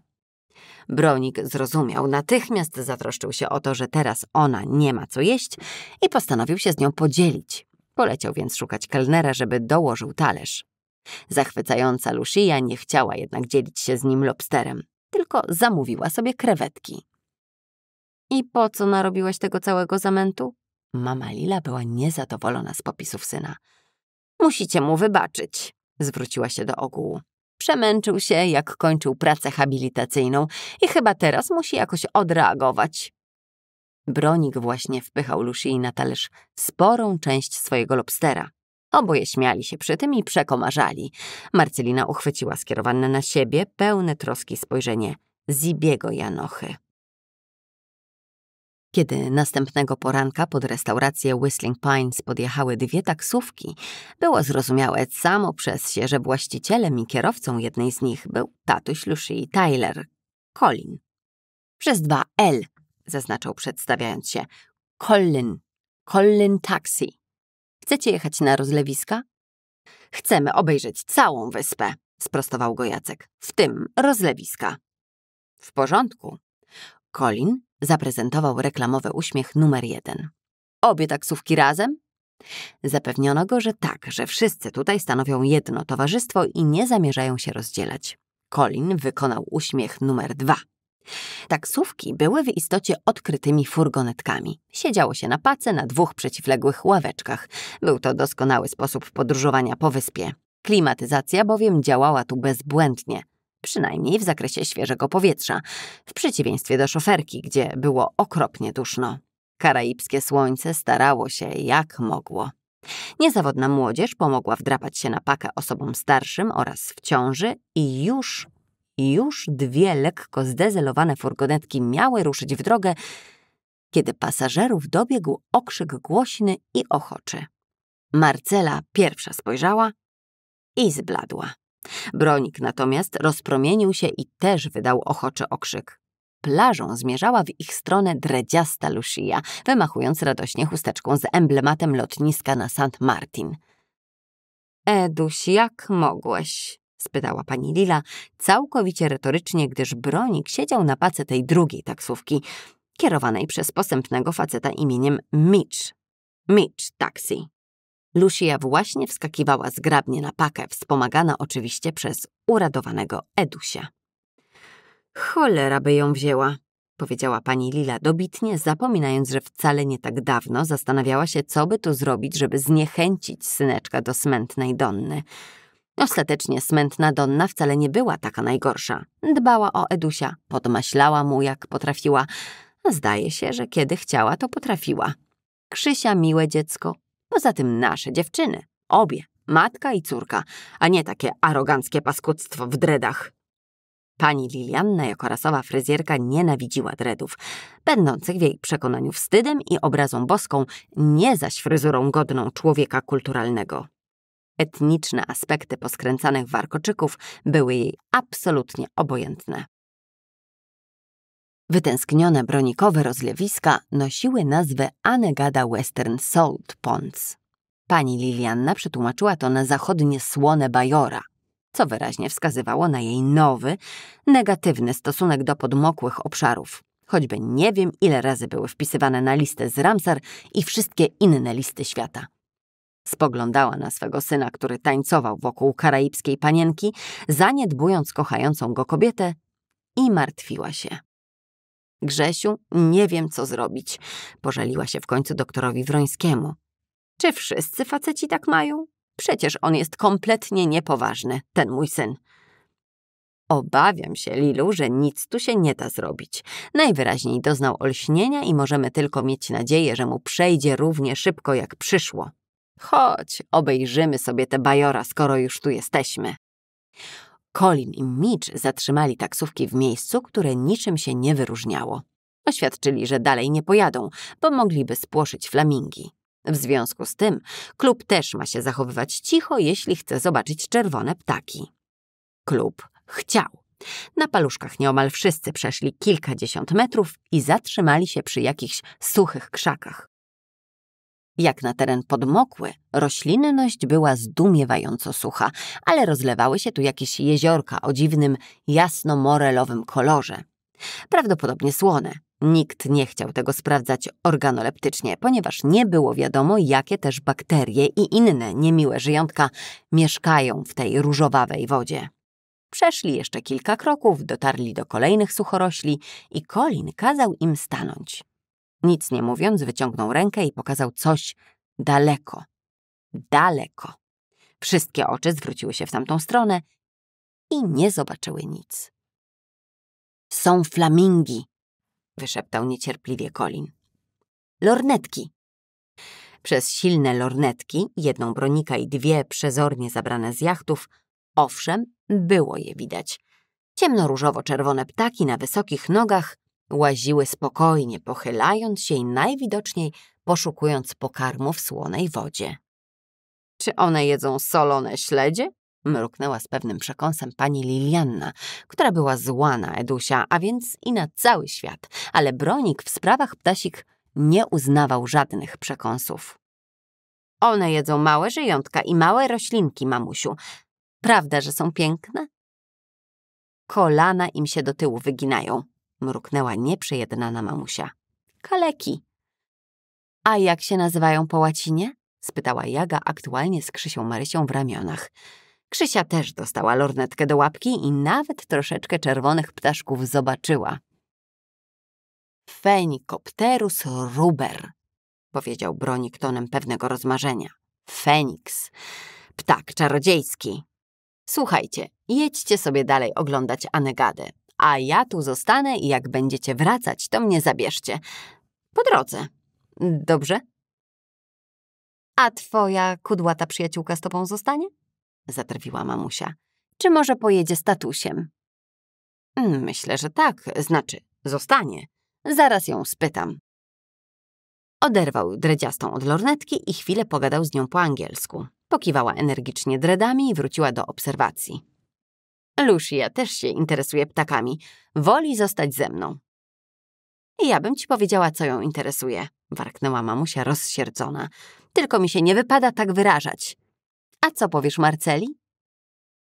Speaker 1: Bronik zrozumiał, natychmiast zatroszczył się o to, że teraz ona nie ma co jeść i postanowił się z nią podzielić. Poleciał więc szukać kelnera, żeby dołożył talerz. Zachwycająca Lucia nie chciała jednak dzielić się z nim lobsterem, tylko zamówiła sobie krewetki. I po co narobiłeś tego całego zamętu? Mama Lila była niezadowolona z popisów syna. Musicie mu wybaczyć, zwróciła się do ogółu. Przemęczył się, jak kończył pracę habilitacyjną i chyba teraz musi jakoś odreagować. Bronik właśnie wpychał Lucii na talerz sporą część swojego lobstera, Oboje śmiali się przy tym i przekomarzali. Marcelina uchwyciła skierowane na siebie pełne troski spojrzenie Zibiego Janochy. Kiedy następnego poranka pod restaurację Whistling Pines podjechały dwie taksówki, było zrozumiałe samo przez się, że właścicielem i kierowcą jednej z nich był tatuś Lucy Tyler, Colin. Przez dwa L, zaznaczał przedstawiając się. Colin, Colin Taxi. Chcecie jechać na rozlewiska? Chcemy obejrzeć całą wyspę, sprostował go Jacek, w tym rozlewiska. W porządku. Colin zaprezentował reklamowy uśmiech numer jeden. Obie taksówki razem? Zapewniono go, że tak, że wszyscy tutaj stanowią jedno towarzystwo i nie zamierzają się rozdzielać. Colin wykonał uśmiech numer dwa. Taksówki były w istocie odkrytymi furgonetkami. Siedziało się na pace na dwóch przeciwległych ławeczkach. Był to doskonały sposób podróżowania po wyspie. Klimatyzacja bowiem działała tu bezbłędnie, przynajmniej w zakresie świeżego powietrza, w przeciwieństwie do szoferki, gdzie było okropnie duszno. Karaibskie słońce starało się jak mogło. Niezawodna młodzież pomogła wdrapać się na pakę osobom starszym oraz w ciąży i już już dwie lekko zdezelowane furgonetki miały ruszyć w drogę, kiedy pasażerów dobiegł okrzyk głośny i ochoczy. Marcela pierwsza spojrzała i zbladła. Bronik natomiast rozpromienił się i też wydał ochoczy okrzyk. Plażą zmierzała w ich stronę dredziasta Lucia, wymachując radośnie chusteczką z emblematem lotniska na St. Martin. Eduś, jak mogłeś? spytała pani Lila, całkowicie retorycznie, gdyż Bronik siedział na pace tej drugiej taksówki, kierowanej przez posępnego faceta imieniem Mitch. Mitch Taxi. Lucia właśnie wskakiwała zgrabnie na pakę, wspomagana oczywiście przez uradowanego Edusia. Cholera by ją wzięła, powiedziała pani Lila dobitnie, zapominając, że wcale nie tak dawno zastanawiała się, co by tu zrobić, żeby zniechęcić syneczka do smętnej Donny. Ostatecznie smętna Donna wcale nie była taka najgorsza. Dbała o Edusia, podmaślała mu jak potrafiła. Zdaje się, że kiedy chciała, to potrafiła. Krzysia miłe dziecko. Poza tym nasze dziewczyny. Obie. Matka i córka. A nie takie aroganckie paskudztwo w dredach. Pani Lilianna jako rasowa fryzjerka nienawidziła dreadów, będących w jej przekonaniu wstydem i obrazą boską, nie zaś fryzurą godną człowieka kulturalnego. Etniczne aspekty poskręcanych warkoczyków były jej absolutnie obojętne. Wytęsknione bronikowe rozlewiska nosiły nazwę Anegada Western Salt Ponds. Pani Lilianna przetłumaczyła to na zachodnie słone bajora, co wyraźnie wskazywało na jej nowy, negatywny stosunek do podmokłych obszarów. Choćby nie wiem, ile razy były wpisywane na listę z Ramsar i wszystkie inne listy świata. Spoglądała na swego syna, który tańcował wokół karaibskiej panienki, zaniedbując kochającą go kobietę i martwiła się. Grzesiu, nie wiem co zrobić, pożaliła się w końcu doktorowi Wrońskiemu. Czy wszyscy faceci tak mają? Przecież on jest kompletnie niepoważny, ten mój syn. Obawiam się, Lilu, że nic tu się nie da zrobić. Najwyraźniej doznał olśnienia i możemy tylko mieć nadzieję, że mu przejdzie równie szybko jak przyszło. Chodź, obejrzymy sobie te bajora, skoro już tu jesteśmy. Colin i Mitch zatrzymali taksówki w miejscu, które niczym się nie wyróżniało. Oświadczyli, że dalej nie pojadą, bo mogliby spłoszyć flamingi. W związku z tym klub też ma się zachowywać cicho, jeśli chce zobaczyć czerwone ptaki. Klub chciał. Na paluszkach nieomal wszyscy przeszli kilkadziesiąt metrów i zatrzymali się przy jakichś suchych krzakach. Jak na teren podmokły, roślinność była zdumiewająco sucha, ale rozlewały się tu jakieś jeziorka o dziwnym, jasno-morelowym kolorze. Prawdopodobnie słone. Nikt nie chciał tego sprawdzać organoleptycznie, ponieważ nie było wiadomo, jakie też bakterie i inne niemiłe żyjątka mieszkają w tej różowawej wodzie. Przeszli jeszcze kilka kroków, dotarli do kolejnych suchorośli i Colin kazał im stanąć. Nic nie mówiąc, wyciągnął rękę i pokazał coś daleko. Daleko. Wszystkie oczy zwróciły się w tamtą stronę i nie zobaczyły nic. Są flamingi, wyszeptał niecierpliwie Colin. Lornetki. Przez silne lornetki, jedną bronika i dwie przezornie zabrane z jachtów, owszem, było je widać. Ciemnoróżowo-czerwone ptaki na wysokich nogach Łaziły spokojnie, pochylając się i najwidoczniej poszukując pokarmu w słonej wodzie. Czy one jedzą solone śledzie? Mruknęła z pewnym przekąsem pani Lilianna, która była zła na Edusia, a więc i na cały świat, ale bronik w sprawach ptasik nie uznawał żadnych przekąsów. One jedzą małe żyjątka i małe roślinki, mamusiu. Prawda, że są piękne? Kolana im się do tyłu wyginają, mruknęła nieprzejednana mamusia. Kaleki. A jak się nazywają po łacinie? spytała Jaga aktualnie z Krzysią Marysią w ramionach. Krzysia też dostała lornetkę do łapki i nawet troszeczkę czerwonych ptaszków zobaczyła. Fenikopterus ruber, powiedział bronik tonem pewnego rozmarzenia. Feniks, ptak czarodziejski. Słuchajcie, jedźcie sobie dalej oglądać Anegadę a ja tu zostanę i jak będziecie wracać, to mnie zabierzcie. Po drodze. Dobrze? A twoja kudłata przyjaciółka z tobą zostanie? Zatrawiła mamusia. Czy może pojedzie z tatusiem? Mm, myślę, że tak. Znaczy, zostanie. Zaraz ją spytam. Oderwał dredziastą od lornetki i chwilę pogadał z nią po angielsku. Pokiwała energicznie dredami i wróciła do obserwacji. Lucia też się interesuje ptakami. Woli zostać ze mną. Ja bym ci powiedziała, co ją interesuje, warknęła mamusia rozsierdzona. Tylko mi się nie wypada tak wyrażać. A co powiesz Marceli?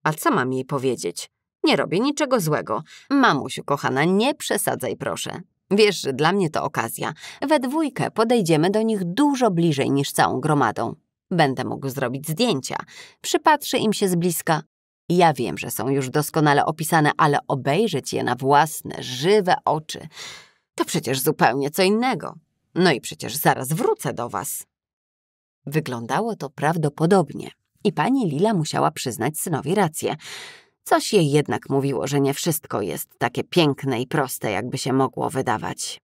Speaker 1: A co mam jej powiedzieć? Nie robię niczego złego. Mamusiu, kochana, nie przesadzaj proszę. Wiesz, że dla mnie to okazja. We dwójkę podejdziemy do nich dużo bliżej niż całą gromadą. Będę mógł zrobić zdjęcia. Przypatrzy im się z bliska, ja wiem, że są już doskonale opisane, ale obejrzeć je na własne, żywe oczy to przecież zupełnie co innego. No i przecież zaraz wrócę do was. Wyglądało to prawdopodobnie i pani Lila musiała przyznać synowi rację. Coś jej jednak mówiło, że nie wszystko jest takie piękne i proste, jakby się mogło wydawać.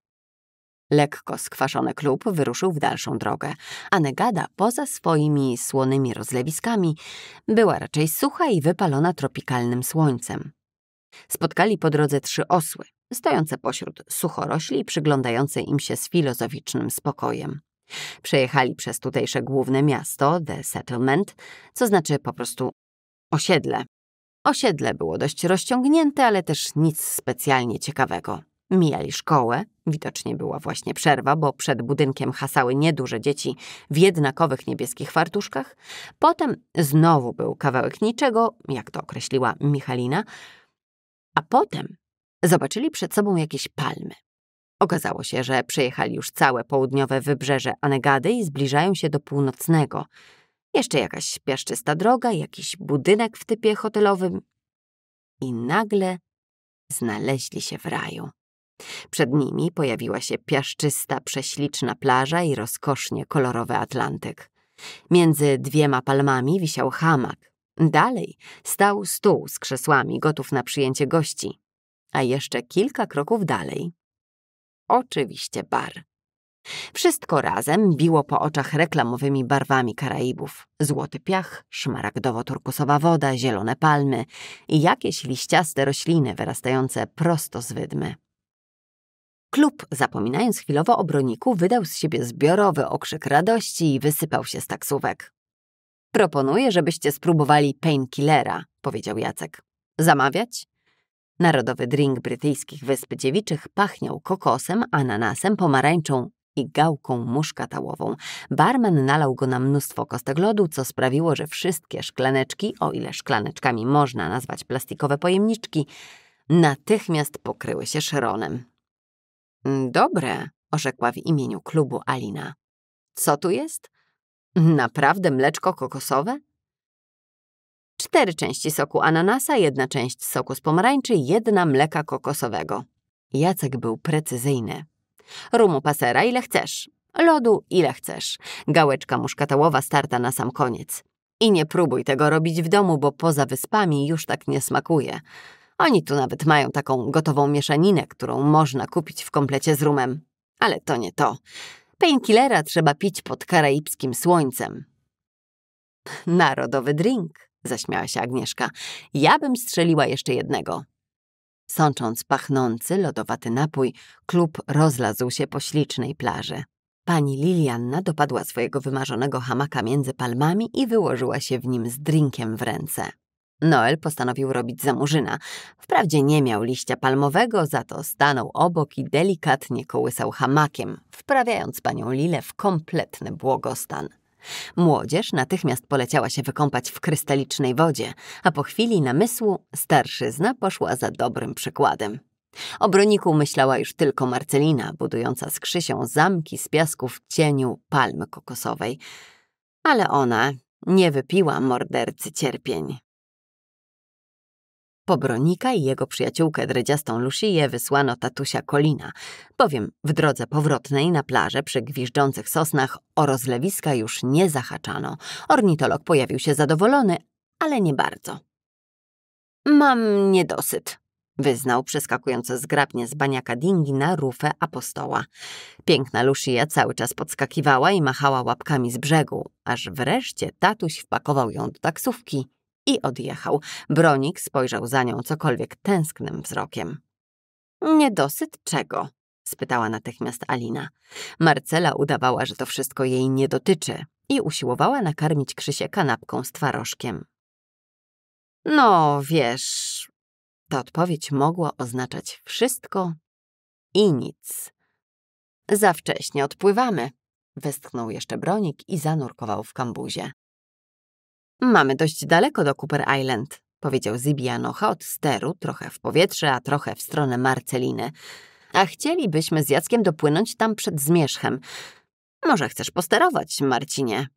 Speaker 1: Lekko skwaszony klub wyruszył w dalszą drogę, a negada, poza swoimi słonymi rozlewiskami, była raczej sucha i wypalona tropikalnym słońcem. Spotkali po drodze trzy osły, stojące pośród suchorośli i przyglądające im się z filozoficznym spokojem. Przejechali przez tutejsze główne miasto, The Settlement, co znaczy po prostu osiedle. Osiedle było dość rozciągnięte, ale też nic specjalnie ciekawego. Mijali szkołę, widocznie była właśnie przerwa, bo przed budynkiem hasały nieduże dzieci w jednakowych niebieskich fartuszkach. Potem znowu był kawałek niczego, jak to określiła Michalina. A potem zobaczyli przed sobą jakieś palmy. Okazało się, że przejechali już całe południowe wybrzeże Anegady i zbliżają się do północnego. Jeszcze jakaś piaszczysta droga, jakiś budynek w typie hotelowym. I nagle znaleźli się w raju. Przed nimi pojawiła się piaszczysta, prześliczna plaża i rozkosznie kolorowy Atlantyk. Między dwiema palmami wisiał hamak. Dalej stał stół z krzesłami, gotów na przyjęcie gości. A jeszcze kilka kroków dalej. Oczywiście bar. Wszystko razem biło po oczach reklamowymi barwami Karaibów. Złoty piach, szmaragdowo-turkusowa woda, zielone palmy i jakieś liściaste rośliny wyrastające prosto z wydmy. Klub, zapominając chwilowo o broniku, wydał z siebie zbiorowy okrzyk radości i wysypał się z taksówek. Proponuję, żebyście spróbowali painkillera, powiedział Jacek. Zamawiać? Narodowy drink brytyjskich Wysp Dziewiczych pachniał kokosem, ananasem, pomarańczą i gałką muszkatałową. Barman nalał go na mnóstwo kostek lodu, co sprawiło, że wszystkie szklaneczki, o ile szklaneczkami można nazwać plastikowe pojemniczki, natychmiast pokryły się szeronem. Mm, dobre, orzekła w imieniu klubu Alina. Co tu jest? Naprawdę mleczko kokosowe? Cztery części soku ananasa, jedna część soku z pomarańczy, jedna mleka kokosowego. Jacek był precyzyjny. Rumu pasera ile chcesz, lodu ile chcesz, gałeczka muszkatołowa starta na sam koniec. I nie próbuj tego robić w domu, bo poza wyspami już tak nie smakuje. Oni tu nawet mają taką gotową mieszaninę, którą można kupić w komplecie z rumem. Ale to nie to. Painkillera trzeba pić pod karaibskim słońcem. Narodowy drink, zaśmiała się Agnieszka. Ja bym strzeliła jeszcze jednego. Sącząc pachnący, lodowaty napój, klub rozlazł się po ślicznej plaży. Pani Lilianna dopadła swojego wymarzonego hamaka między palmami i wyłożyła się w nim z drinkiem w ręce. Noel postanowił robić murzyna. Wprawdzie nie miał liścia palmowego, za to stanął obok i delikatnie kołysał hamakiem, wprawiając panią Lilę w kompletny błogostan. Młodzież natychmiast poleciała się wykąpać w krystalicznej wodzie, a po chwili namysłu starszyzna poszła za dobrym przykładem. O broniku myślała już tylko Marcelina, budująca z Krzysią zamki z piasku w cieniu palmy kokosowej. Ale ona nie wypiła mordercy cierpień. Pobronika i jego przyjaciółkę dredziastą Lusiję wysłano tatusia Kolina, bowiem w drodze powrotnej na plażę przy gwiżdżących sosnach o rozlewiska już nie zahaczano. Ornitolog pojawił się zadowolony, ale nie bardzo. Mam niedosyt, wyznał przeskakując zgrabnie z baniaka dingi na rufę apostoła. Piękna Lucia cały czas podskakiwała i machała łapkami z brzegu, aż wreszcie tatuś wpakował ją do taksówki i odjechał. Bronik spojrzał za nią cokolwiek tęsknym wzrokiem. Niedosyt czego? spytała natychmiast Alina. Marcela udawała, że to wszystko jej nie dotyczy i usiłowała nakarmić Krzysię kanapką z twarożkiem. No, wiesz, ta odpowiedź mogła oznaczać wszystko i nic. Za wcześnie odpływamy, westchnął jeszcze bronik i zanurkował w kambuzie. Mamy dość daleko do Cooper Island, powiedział Zibianocha od steru, trochę w powietrze, a trochę w stronę Marceliny. A chcielibyśmy z Jackiem dopłynąć tam przed zmierzchem. Może chcesz posterować, Marcinie?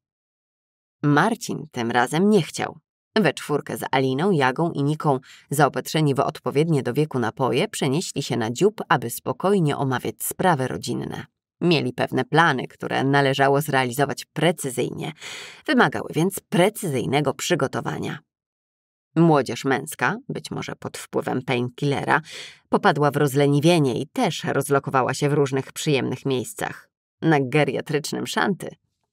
Speaker 1: Marcin tym razem nie chciał. We czwórkę z Aliną, Jagą i Niką, zaopatrzeni w odpowiednie do wieku napoje, przenieśli się na dziób, aby spokojnie omawiać sprawy rodzinne. Mieli pewne plany, które należało zrealizować precyzyjnie, wymagały więc precyzyjnego przygotowania. Młodzież męska, być może pod wpływem painkillera, popadła w rozleniwienie i też rozlokowała się w różnych przyjemnych miejscach. Na geriatrycznym szanty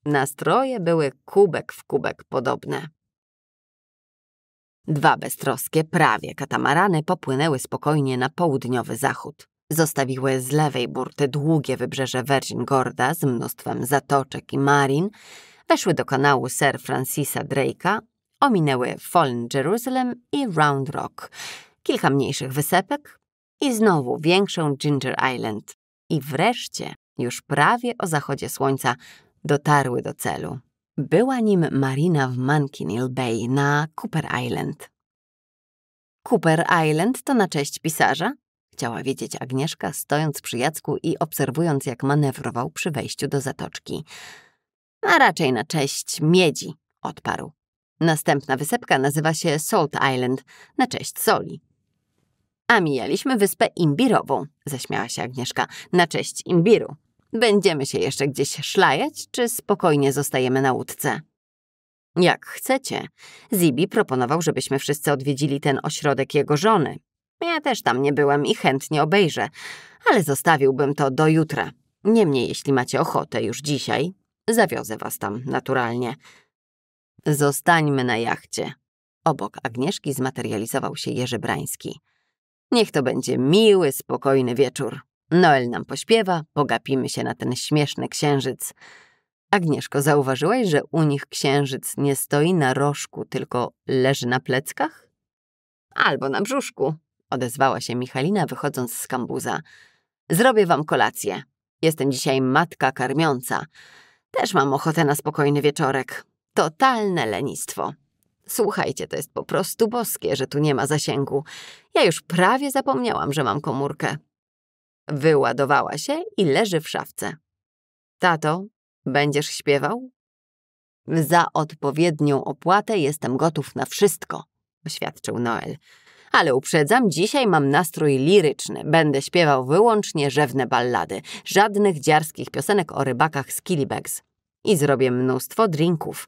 Speaker 1: nastroje były kubek w kubek podobne. Dwa beztroskie, prawie katamarany popłynęły spokojnie na południowy zachód zostawiły z lewej burty długie wybrzeże Virgin Gorda z mnóstwem zatoczek i marin, weszły do kanału Sir Francisa Drake'a, ominęły Fallen Jerusalem i Round Rock, kilka mniejszych wysepek i znowu większą Ginger Island. I wreszcie, już prawie o zachodzie słońca, dotarły do celu. Była nim marina w Mankinil Bay na Cooper Island. Cooper Island to na cześć pisarza, chciała wiedzieć Agnieszka, stojąc przy Jacku i obserwując, jak manewrował przy wejściu do zatoczki. A raczej na cześć miedzi, odparł. Następna wysepka nazywa się Salt Island, na cześć soli. A mijaliśmy wyspę imbirową, zaśmiała się Agnieszka, na cześć imbiru. Będziemy się jeszcze gdzieś szlajać, czy spokojnie zostajemy na łódce? Jak chcecie. Zibi proponował, żebyśmy wszyscy odwiedzili ten ośrodek jego żony, ja też tam nie byłem i chętnie obejrzę, ale zostawiłbym to do jutra. Niemniej, jeśli macie ochotę już dzisiaj, zawiozę was tam naturalnie. Zostańmy na jachcie. Obok Agnieszki zmaterializował się Jerzy Brański. Niech to będzie miły, spokojny wieczór. Noel nam pośpiewa, pogapimy się na ten śmieszny księżyc. Agnieszko, zauważyłaś, że u nich księżyc nie stoi na rożku, tylko leży na pleckach? Albo na brzuszku, odezwała się Michalina, wychodząc z kambuza. Zrobię wam kolację. Jestem dzisiaj matka karmiąca. Też mam ochotę na spokojny wieczorek. Totalne lenistwo. Słuchajcie, to jest po prostu boskie, że tu nie ma zasięgu. Ja już prawie zapomniałam, że mam komórkę. Wyładowała się i leży w szafce. Tato, będziesz śpiewał? Za odpowiednią opłatę jestem gotów na wszystko, oświadczył Noel. Ale uprzedzam, dzisiaj mam nastrój liryczny. Będę śpiewał wyłącznie rzewne ballady. Żadnych dziarskich piosenek o rybakach z Kilibegs. I zrobię mnóstwo drinków.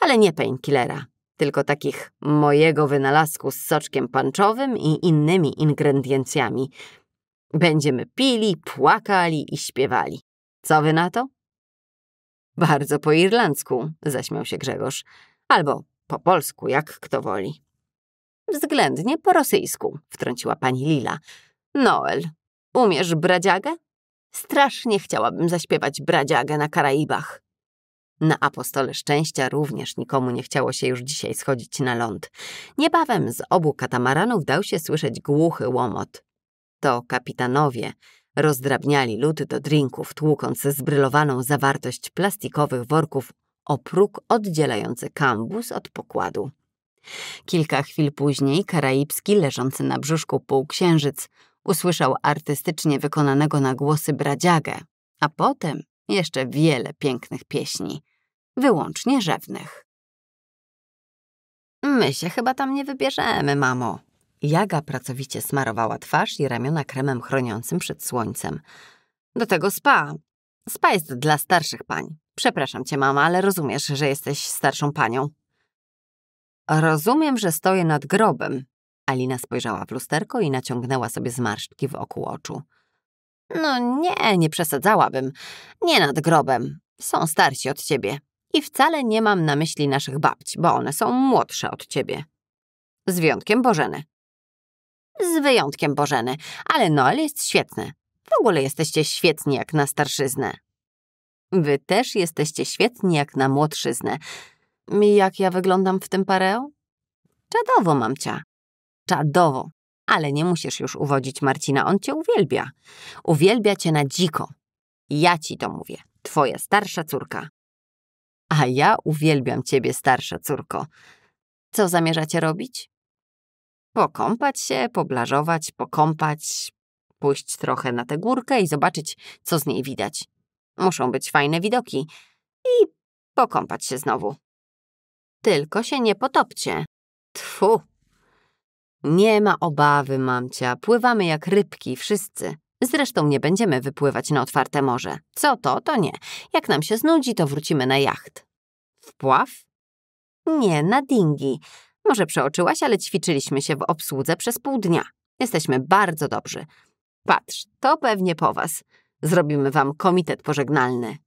Speaker 1: Ale nie painkillera. Tylko takich mojego wynalazku z soczkiem panczowym i innymi ingrediencjami. Będziemy pili, płakali i śpiewali. Co wy na to? Bardzo po irlandzku, zaśmiał się Grzegorz. Albo po polsku, jak kto woli. Względnie po rosyjsku, wtrąciła pani Lila. Noel, umiesz bradziagę? Strasznie chciałabym zaśpiewać bradziagę na Karaibach. Na apostole szczęścia również nikomu nie chciało się już dzisiaj schodzić na ląd. Niebawem z obu katamaranów dał się słyszeć głuchy łomot. To kapitanowie rozdrabniali lód do drinków, tłukąc zbrylowaną zawartość plastikowych worków o próg oddzielający kambus od pokładu. Kilka chwil później Karaibski, leżący na brzuszku półksiężyc, usłyszał artystycznie wykonanego na głosy bradziagę, a potem jeszcze wiele pięknych pieśni, wyłącznie rzewnych. My się chyba tam nie wybierzemy, mamo. Jaga pracowicie smarowała twarz i ramiona kremem chroniącym przed słońcem. Do tego spa. Spa jest dla starszych pań. Przepraszam cię, mama, ale rozumiesz, że jesteś starszą panią. Rozumiem, że stoję nad grobem. Alina spojrzała w lusterko i naciągnęła sobie zmarszczki wokół oczu. No nie, nie przesadzałabym. Nie nad grobem. Są starsi od ciebie. I wcale nie mam na myśli naszych babci, bo one są młodsze od ciebie. Z wyjątkiem Bożeny. Z wyjątkiem Bożeny, ale Noel jest świetny. W ogóle jesteście świetni jak na starszyznę. Wy też jesteście świetni jak na młodszyznę. Jak ja wyglądam w tym pareo? Czadowo, mamcia. Czadowo. Ale nie musisz już uwodzić Marcina, on cię uwielbia. Uwielbia cię na dziko. Ja ci to mówię, twoja starsza córka. A ja uwielbiam ciebie, starsza córko. Co zamierzacie robić? Pokąpać się, poblażować, pokąpać, pójść trochę na tę górkę i zobaczyć, co z niej widać. Muszą być fajne widoki. I pokąpać się znowu. Tylko się nie potopcie. Tfu. Nie ma obawy, mamcia. Pływamy jak rybki, wszyscy. Zresztą nie będziemy wypływać na otwarte morze. Co to, to nie. Jak nam się znudzi, to wrócimy na jacht. pław? Nie, na dingi. Może przeoczyłaś, ale ćwiczyliśmy się w obsłudze przez pół dnia. Jesteśmy bardzo dobrzy. Patrz, to pewnie po was. Zrobimy wam komitet pożegnalny.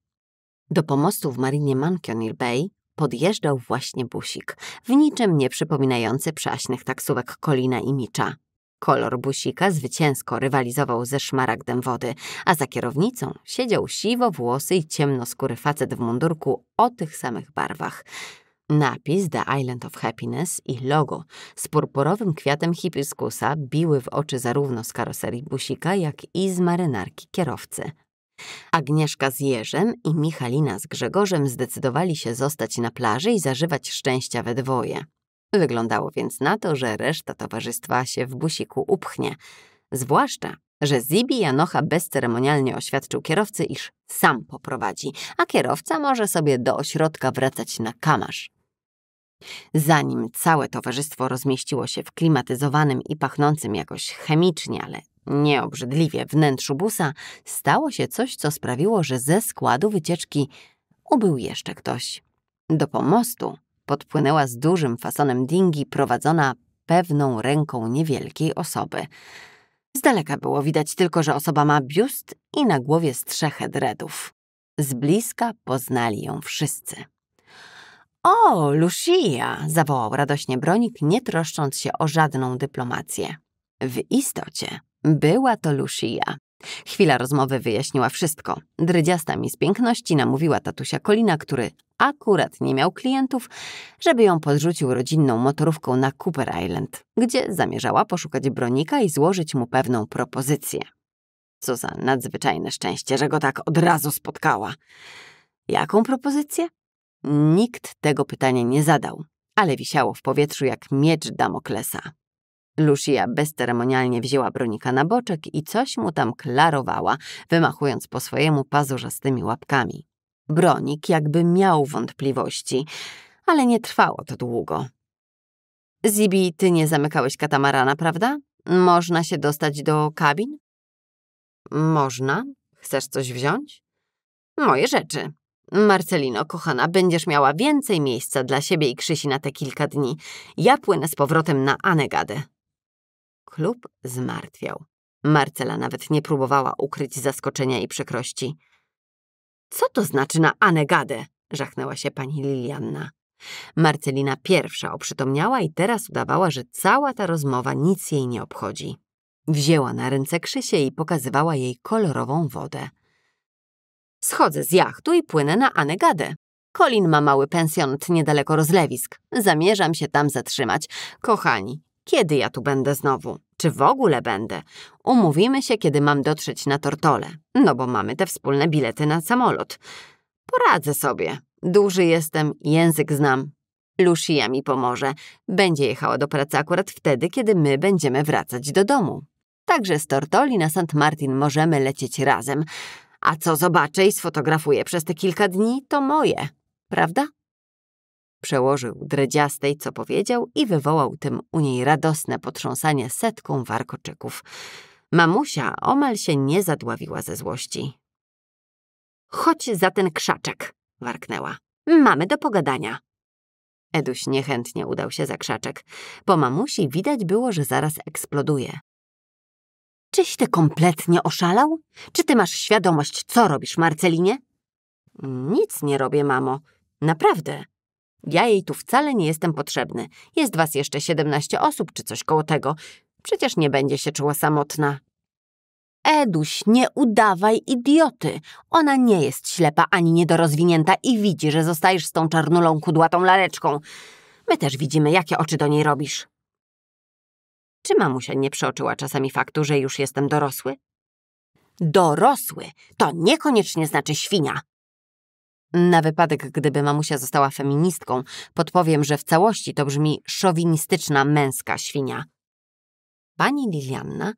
Speaker 1: Do pomostu w marinie Mankionir Bay podjeżdżał właśnie busik, w niczym nie przypominający przaśnych taksówek Kolina i Micza. Kolor busika zwycięsko rywalizował ze szmaragdem wody, a za kierownicą siedział siwo-włosy i ciemnoskóry facet w mundurku o tych samych barwach. Napis The Island of Happiness i logo z purpurowym kwiatem hibiskusa biły w oczy zarówno z karoserii busika, jak i z marynarki kierowcy. Agnieszka z Jerzem i Michalina z Grzegorzem zdecydowali się zostać na plaży i zażywać szczęścia we dwoje. Wyglądało więc na to, że reszta towarzystwa się w busiku upchnie. Zwłaszcza, że Zibi Janocha bezceremonialnie oświadczył kierowcy, iż sam poprowadzi, a kierowca może sobie do ośrodka wracać na kamarz. Zanim całe towarzystwo rozmieściło się w klimatyzowanym i pachnącym jakoś chemicznie, ale Nieobrzydliwie w wnętrzu busa stało się coś, co sprawiło, że ze składu wycieczki ubył jeszcze ktoś. Do pomostu podpłynęła z dużym fasonem dingi prowadzona pewną ręką niewielkiej osoby. Z daleka było widać tylko, że osoba ma biust i na głowie strzechę dredów. Z bliska poznali ją wszyscy. O, Lucia! zawołał radośnie bronik, nie troszcząc się o żadną dyplomację. W istocie była to Lucia. Chwila rozmowy wyjaśniła wszystko. Drydziasta mi z piękności namówiła tatusia Kolina, który akurat nie miał klientów, żeby ją podrzucił rodzinną motorówką na Cooper Island, gdzie zamierzała poszukać bronika i złożyć mu pewną propozycję. Co za nadzwyczajne szczęście, że go tak od razu spotkała. Jaką propozycję? Nikt tego pytania nie zadał, ale wisiało w powietrzu jak miecz Damoklesa. Lucia bezceremonialnie wzięła bronika na boczek i coś mu tam klarowała, wymachując po swojemu pazurzastymi łapkami. Bronik jakby miał wątpliwości, ale nie trwało to długo. Zibi, ty nie zamykałeś katamarana, prawda? Można się dostać do kabin? Można. Chcesz coś wziąć? Moje rzeczy. Marcelino, kochana, będziesz miała więcej miejsca dla siebie i Krzysi na te kilka dni. Ja płynę z powrotem na Anegadę. Klub zmartwiał. Marcela nawet nie próbowała ukryć zaskoczenia i przykrości. Co to znaczy na anegadę? żachnęła się pani Lilianna. Marcelina pierwsza oprzytomniała i teraz udawała, że cała ta rozmowa nic jej nie obchodzi. Wzięła na ręce Krzysię i pokazywała jej kolorową wodę. Schodzę z jachtu i płynę na Anegadę. Colin ma mały pensjonat niedaleko rozlewisk. Zamierzam się tam zatrzymać. Kochani, kiedy ja tu będę znowu? Czy w ogóle będę? Umówimy się, kiedy mam dotrzeć na Tortole. No bo mamy te wspólne bilety na samolot. Poradzę sobie. Duży jestem, język znam. Lucia mi pomoże. Będzie jechała do pracy akurat wtedy, kiedy my będziemy wracać do domu. Także z Tortoli na St. Martin możemy lecieć razem. A co zobaczę i sfotografuję przez te kilka dni, to moje. Prawda? przełożył dredziastej, co powiedział i wywołał tym u niej radosne potrząsanie setką warkoczyków. Mamusia omal się nie zadławiła ze złości. Chodź za ten krzaczek, warknęła. Mamy do pogadania. Eduś niechętnie udał się za krzaczek. Po mamusi widać było, że zaraz eksploduje. Czyś ty kompletnie oszalał? Czy ty masz świadomość, co robisz, Marcelinie? Nic nie robię, mamo. Naprawdę. Ja jej tu wcale nie jestem potrzebny. Jest was jeszcze siedemnaście osób czy coś koło tego. Przecież nie będzie się czuła samotna. Eduś, nie udawaj idioty. Ona nie jest ślepa ani niedorozwinięta i widzi, że zostajesz z tą czarnulą, kudłatą laleczką. My też widzimy, jakie oczy do niej robisz. Czy mamusia nie przeoczyła czasami faktu, że już jestem dorosły? Dorosły to niekoniecznie znaczy świnia, na wypadek, gdyby mamusia została feministką, podpowiem, że w całości to brzmi szowinistyczna męska świnia. Pani Lilianna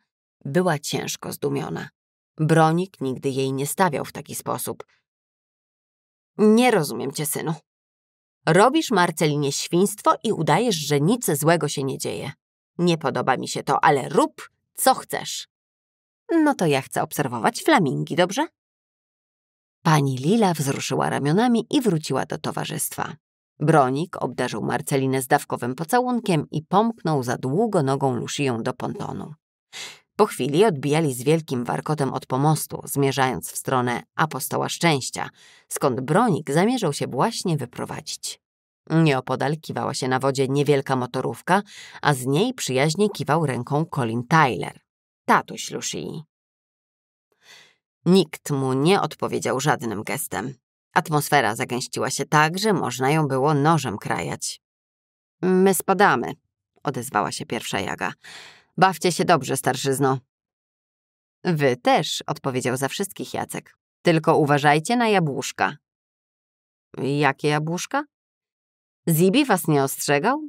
Speaker 1: była ciężko zdumiona. Bronik nigdy jej nie stawiał w taki sposób. Nie rozumiem cię, synu. Robisz Marcelinie świństwo i udajesz, że nic złego się nie dzieje. Nie podoba mi się to, ale rób, co chcesz. No to ja chcę obserwować flamingi, dobrze? Pani Lila wzruszyła ramionami i wróciła do towarzystwa. Bronik obdarzył Marcelinę zdawkowym pocałunkiem i pomknął za długo nogą Lusiją do pontonu. Po chwili odbijali z wielkim warkotem od pomostu, zmierzając w stronę apostoła szczęścia, skąd bronik zamierzał się właśnie wyprowadzić. Nieopodal kiwała się na wodzie niewielka motorówka, a z niej przyjaźnie kiwał ręką Colin Tyler, tatuś Lucy. Nikt mu nie odpowiedział żadnym gestem. Atmosfera zagęściła się tak, że można ją było nożem krajać. My spadamy, odezwała się pierwsza jaga. Bawcie się dobrze, starszyzno. Wy też, odpowiedział za wszystkich Jacek. Tylko uważajcie na jabłuszka. Jakie jabłuszka? Zibi was nie ostrzegał?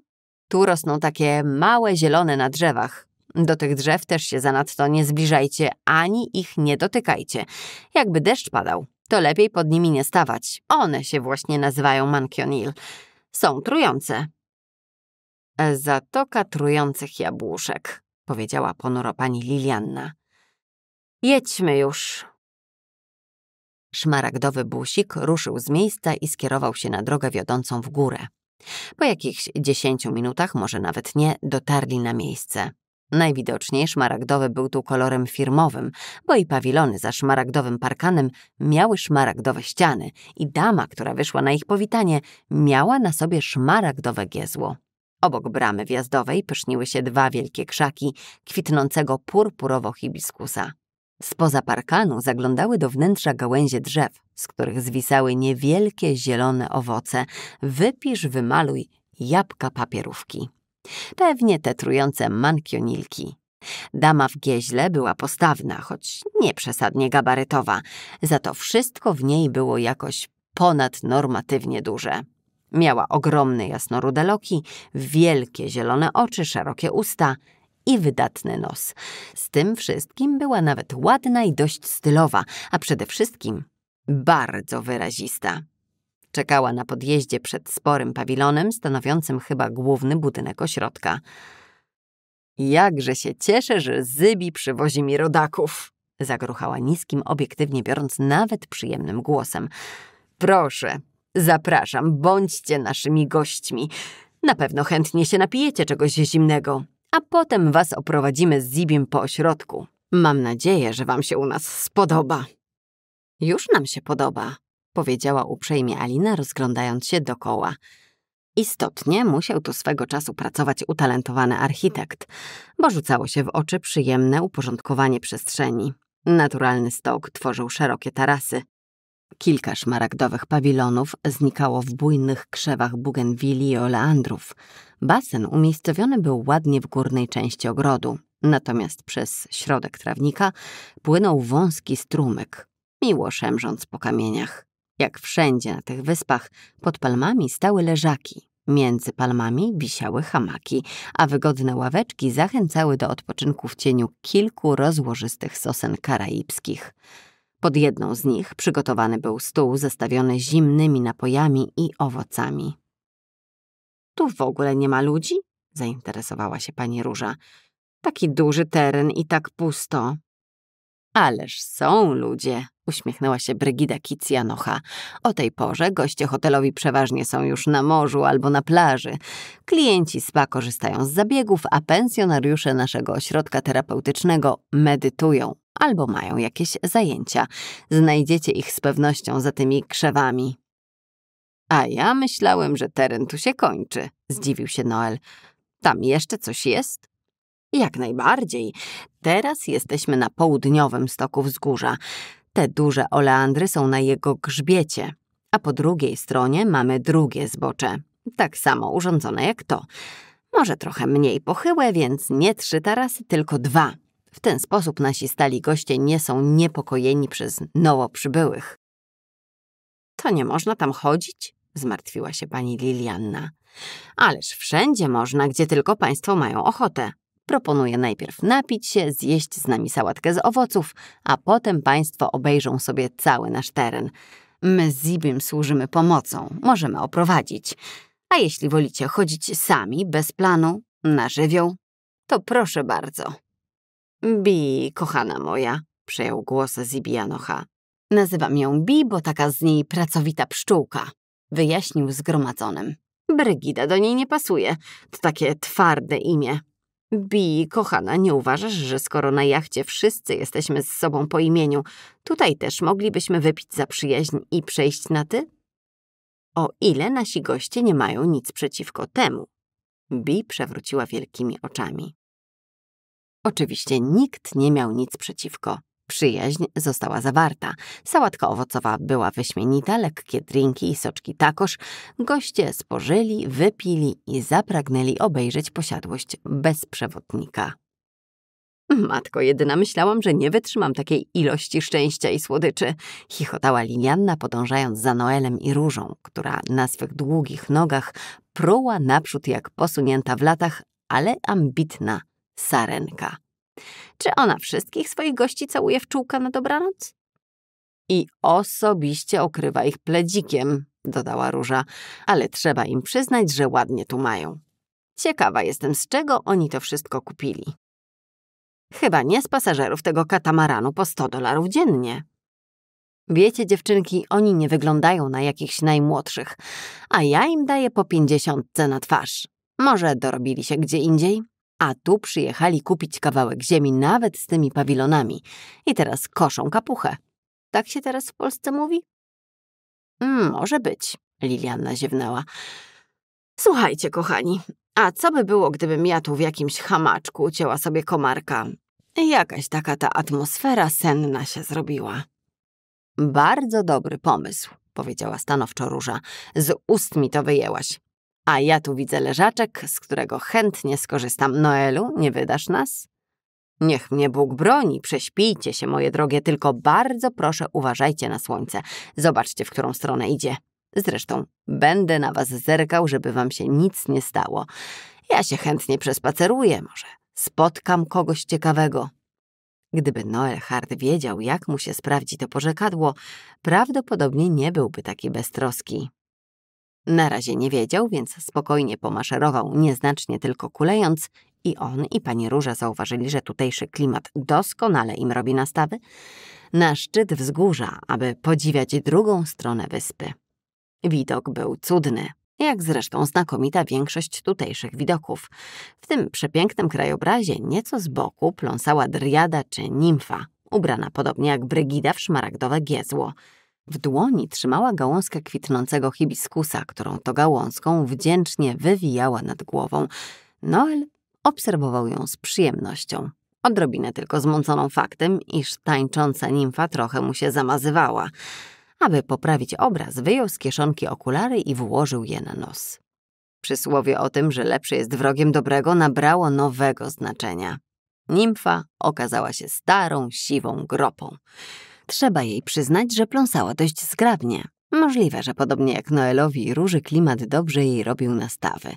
Speaker 1: Tu rosną takie małe zielone na drzewach. Do tych drzew też się zanadto nie zbliżajcie, ani ich nie dotykajcie. Jakby deszcz padał, to lepiej pod nimi nie stawać. One się właśnie nazywają mankionil. Są trujące. E, Zatoka trujących jabłuszek, powiedziała ponuro pani Lilianna. Jedźmy już. Szmaragdowy busik ruszył z miejsca i skierował się na drogę wiodącą w górę. Po jakichś dziesięciu minutach, może nawet nie, dotarli na miejsce. Najwidoczniej szmaragdowy był tu kolorem firmowym, bo i pawilony za szmaragdowym parkanem miały szmaragdowe ściany i dama, która wyszła na ich powitanie, miała na sobie szmaragdowe giezło. Obok bramy wjazdowej pyszniły się dwa wielkie krzaki kwitnącego purpurowo-hibiskusa. Spoza parkanu zaglądały do wnętrza gałęzie drzew, z których zwisały niewielkie zielone owoce. Wypisz, wymaluj jabłka papierówki. Pewnie te trujące mankionilki. Dama w gieźle była postawna, choć nie przesadnie gabarytowa, za to wszystko w niej było jakoś ponadnormatywnie duże. Miała ogromne jasnorude loki, wielkie zielone oczy, szerokie usta i wydatny nos. Z tym wszystkim była nawet ładna i dość stylowa, a przede wszystkim bardzo wyrazista. Czekała na podjeździe przed sporym pawilonem, stanowiącym chyba główny budynek ośrodka. Jakże się cieszę, że Zybi przywozi mi rodaków! Zagruchała niskim, obiektywnie biorąc nawet przyjemnym głosem. Proszę, zapraszam, bądźcie naszymi gośćmi. Na pewno chętnie się napijecie czegoś zimnego, a potem was oprowadzimy z Zibim po ośrodku. Mam nadzieję, że wam się u nas spodoba. Już nam się podoba, powiedziała uprzejmie Alina, rozglądając się dokoła. Istotnie musiał tu swego czasu pracować utalentowany architekt, bo rzucało się w oczy przyjemne uporządkowanie przestrzeni. Naturalny stok tworzył szerokie tarasy. Kilka szmaragdowych pawilonów znikało w bujnych krzewach bugenwili i oleandrów. Basen umiejscowiony był ładnie w górnej części ogrodu, natomiast przez środek trawnika płynął wąski strumyk, miło szemrząc po kamieniach. Jak wszędzie na tych wyspach, pod palmami stały leżaki. Między palmami wisiały hamaki, a wygodne ławeczki zachęcały do odpoczynku w cieniu kilku rozłożystych sosen karaibskich. Pod jedną z nich przygotowany był stół zestawiony zimnymi napojami i owocami. Tu w ogóle nie ma ludzi? zainteresowała się pani Róża. Taki duży teren i tak pusto. Ależ są ludzie, uśmiechnęła się Brygida Kicjanocha. O tej porze goście hotelowi przeważnie są już na morzu albo na plaży. Klienci spa korzystają z zabiegów, a pensjonariusze naszego ośrodka terapeutycznego medytują albo mają jakieś zajęcia. Znajdziecie ich z pewnością za tymi krzewami. A ja myślałem, że teren tu się kończy, zdziwił się Noel. Tam jeszcze coś jest? Jak najbardziej. Teraz jesteśmy na południowym stoku wzgórza. Te duże oleandry są na jego grzbiecie, a po drugiej stronie mamy drugie zbocze, tak samo urządzone jak to. Może trochę mniej pochyłe, więc nie trzy tarasy, tylko dwa. W ten sposób nasi stali goście nie są niepokojeni przez nowo przybyłych. To nie można tam chodzić? Zmartwiła się pani Lilianna. Ależ wszędzie można, gdzie tylko państwo mają ochotę. Proponuję najpierw napić się, zjeść z nami sałatkę z owoców, a potem Państwo obejrzą sobie cały nasz teren. My z Zibim służymy pomocą, możemy oprowadzić. A jeśli wolicie chodzić sami, bez planu, na żywioł, to proszę bardzo. Bi, kochana moja, przejął głos Zibianocha. Nazywam ją Bi, bo taka z niej pracowita pszczółka, wyjaśnił zgromadzonym. Brygida do niej nie pasuje, to takie twarde imię. Bi, kochana, nie uważasz, że skoro na jachcie wszyscy jesteśmy z sobą po imieniu, tutaj też moglibyśmy wypić za przyjaźń i przejść na ty? O ile nasi goście nie mają nic przeciwko temu. Bi przewróciła wielkimi oczami. Oczywiście nikt nie miał nic przeciwko. Przyjaźń została zawarta. Sałatka owocowa była wyśmienita, lekkie drinki i soczki takoż. Goście spożyli, wypili i zapragnęli obejrzeć posiadłość bez przewodnika. Matko jedyna, myślałam, że nie wytrzymam takiej ilości szczęścia i słodyczy. Chichotała Lilianna, podążając za Noelem i Różą, która na swych długich nogach pruła naprzód jak posunięta w latach, ale ambitna sarenka. Czy ona wszystkich swoich gości całuje w czółka na dobranoc? I osobiście okrywa ich pledzikiem, dodała Róża, ale trzeba im przyznać, że ładnie tu mają. Ciekawa jestem, z czego oni to wszystko kupili. Chyba nie z pasażerów tego katamaranu po 100 dolarów dziennie. Wiecie, dziewczynki, oni nie wyglądają na jakichś najmłodszych, a ja im daję po pięćdziesiątce na twarz. Może dorobili się gdzie indziej? a tu przyjechali kupić kawałek ziemi nawet z tymi pawilonami i teraz koszą kapuchę. Tak się teraz w Polsce mówi? Mm, może być, Lilianna ziewnęła. Słuchajcie, kochani, a co by było, gdybym ja tu w jakimś hamaczku ucięła sobie komarka? Jakaś taka ta atmosfera senna się zrobiła. Bardzo dobry pomysł, powiedziała stanowczo Róża. Z ust mi to wyjęłaś. A ja tu widzę leżaczek, z którego chętnie skorzystam. Noelu, nie wydasz nas? Niech mnie Bóg broni, prześpijcie się, moje drogie, tylko bardzo proszę uważajcie na słońce. Zobaczcie, w którą stronę idzie. Zresztą będę na was zerkał, żeby wam się nic nie stało. Ja się chętnie przespaceruję, może spotkam kogoś ciekawego. Gdyby Noelhard wiedział, jak mu się sprawdzi to porzekadło, prawdopodobnie nie byłby taki beztroski. Na razie nie wiedział, więc spokojnie pomaszerował, nieznacznie tylko kulejąc, i on i pani Róża zauważyli, że tutejszy klimat doskonale im robi nastawy, na szczyt wzgórza, aby podziwiać drugą stronę wyspy. Widok był cudny, jak zresztą znakomita większość tutejszych widoków. W tym przepięknym krajobrazie nieco z boku pląsała driada czy nimfa, ubrana podobnie jak Brygida w szmaragdowe giezło – w dłoni trzymała gałązkę kwitnącego hibiskusa, którą to gałązką wdzięcznie wywijała nad głową. Noel obserwował ją z przyjemnością. Odrobinę tylko zmąconą faktem, iż tańcząca nimfa trochę mu się zamazywała. Aby poprawić obraz, wyjął z kieszonki okulary i włożył je na nos. Przysłowie o tym, że lepszy jest wrogiem dobrego, nabrało nowego znaczenia. Nimfa okazała się starą, siwą gropą. Trzeba jej przyznać, że pląsała dość zgrabnie. Możliwe, że podobnie jak Noelowi Róży klimat dobrze jej robił nastawy.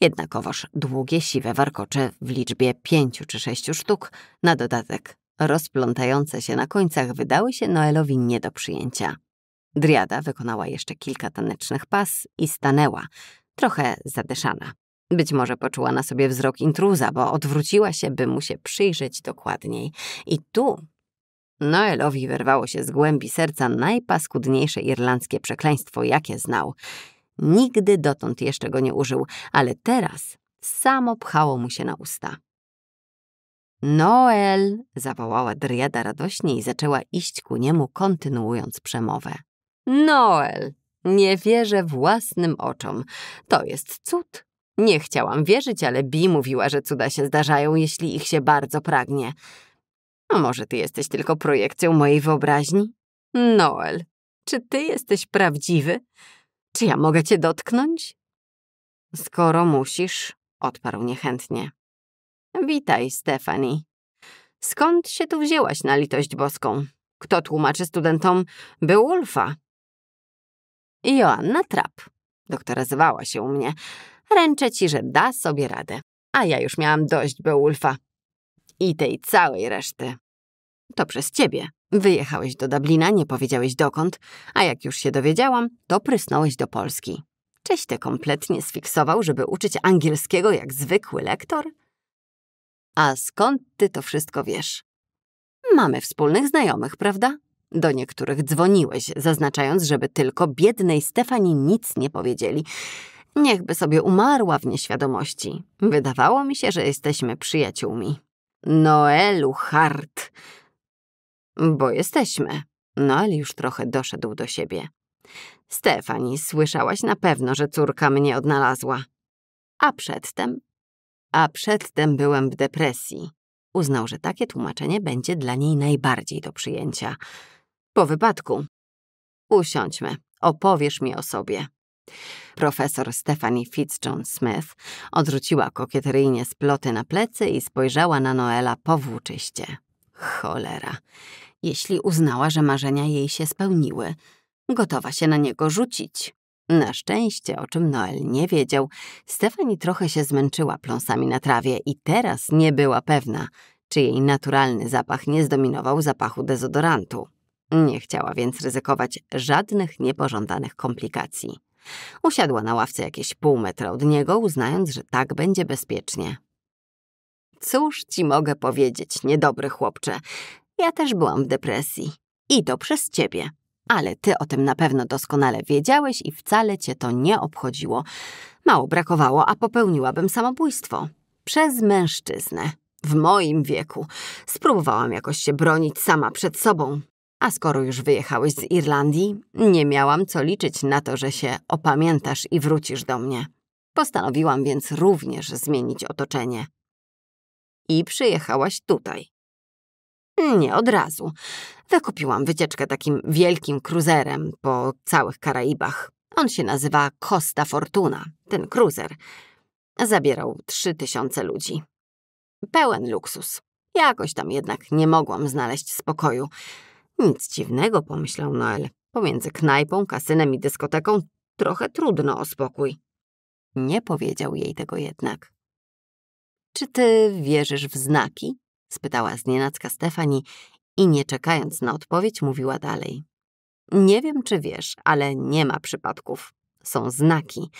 Speaker 1: Jednakowoż długie, siwe warkocze w liczbie pięciu czy sześciu sztuk, na dodatek rozplątające się na końcach, wydały się Noelowi nie do przyjęcia. Driada wykonała jeszcze kilka tanecznych pas i stanęła, trochę zadyszana. Być może poczuła na sobie wzrok intruza, bo odwróciła się, by mu się przyjrzeć dokładniej. I tu Noelowi wyrwało się z głębi serca najpaskudniejsze irlandzkie przekleństwo, jakie znał. Nigdy dotąd jeszcze go nie użył, ale teraz samo pchało mu się na usta. Noel! zawołała Driada radośnie i zaczęła iść ku niemu, kontynuując przemowę. Noel! Nie wierzę własnym oczom. To jest cud. Nie chciałam wierzyć, ale Bi mówiła, że cuda się zdarzają, jeśli ich się bardzo pragnie. A może ty jesteś tylko projekcją mojej wyobraźni? Noel, czy ty jesteś prawdziwy? Czy ja mogę cię dotknąć? Skoro musisz, odparł niechętnie. Witaj, Stefani. Skąd się tu wzięłaś na litość boską? Kto tłumaczy studentom Beowulfa? Joanna Trapp. zwała się u mnie. Ręczę ci, że da sobie radę. A ja już miałam dość Beowulfa i tej całej reszty. To przez ciebie. Wyjechałeś do Dublina, nie powiedziałeś dokąd, a jak już się dowiedziałam, to prysnąłeś do Polski. Czyś te kompletnie sfiksował, żeby uczyć angielskiego jak zwykły lektor. A skąd ty to wszystko wiesz? Mamy wspólnych znajomych, prawda? Do niektórych dzwoniłeś, zaznaczając, żeby tylko biednej Stefani nic nie powiedzieli. Niechby sobie umarła w nieświadomości. Wydawało mi się, że jesteśmy przyjaciółmi. Noelu Hart. Bo jesteśmy. Noel już trochę doszedł do siebie. Stefani, słyszałaś na pewno, że córka mnie odnalazła. A przedtem? A przedtem byłem w depresji. Uznał, że takie tłumaczenie będzie dla niej najbardziej do przyjęcia. Po wypadku. Usiądźmy, opowiesz mi o sobie. Profesor Stephanie Fitzjohn Smith odrzuciła kokieteryjnie sploty na plecy i spojrzała na Noela powłóczyście. Cholera. Jeśli uznała, że marzenia jej się spełniły, gotowa się na niego rzucić. Na szczęście, o czym Noel nie wiedział, Stefani trochę się zmęczyła pląsami na trawie i teraz nie była pewna, czy jej naturalny zapach nie zdominował zapachu dezodorantu. Nie chciała więc ryzykować żadnych niepożądanych komplikacji. Usiadła na ławce jakieś pół metra od niego, uznając, że tak będzie bezpiecznie. Cóż ci mogę powiedzieć, niedobry chłopcze? Ja też byłam w depresji. I to przez ciebie. Ale ty o tym na pewno doskonale wiedziałeś i wcale cię to nie obchodziło. Mało brakowało, a popełniłabym samobójstwo. Przez mężczyznę. W moim wieku. Spróbowałam jakoś się bronić sama przed sobą, a skoro już wyjechałeś z Irlandii, nie miałam co liczyć na to, że się opamiętasz i wrócisz do mnie. Postanowiłam więc również zmienić otoczenie. I przyjechałaś tutaj. Nie od razu. Wykupiłam wycieczkę takim wielkim kruzerem po całych Karaibach. On się nazywa Costa Fortuna, ten kruzer. Zabierał trzy tysiące ludzi. Pełen luksus. Jakoś tam jednak nie mogłam znaleźć spokoju. Nic dziwnego, pomyślał Noel. Pomiędzy knajpą, kasynem i dyskoteką trochę trudno o spokój. Nie powiedział jej tego jednak. Czy ty wierzysz w znaki? spytała znienacka Stefani i nie czekając na odpowiedź mówiła dalej. Nie wiem, czy wiesz, ale nie ma przypadków. Są znaki.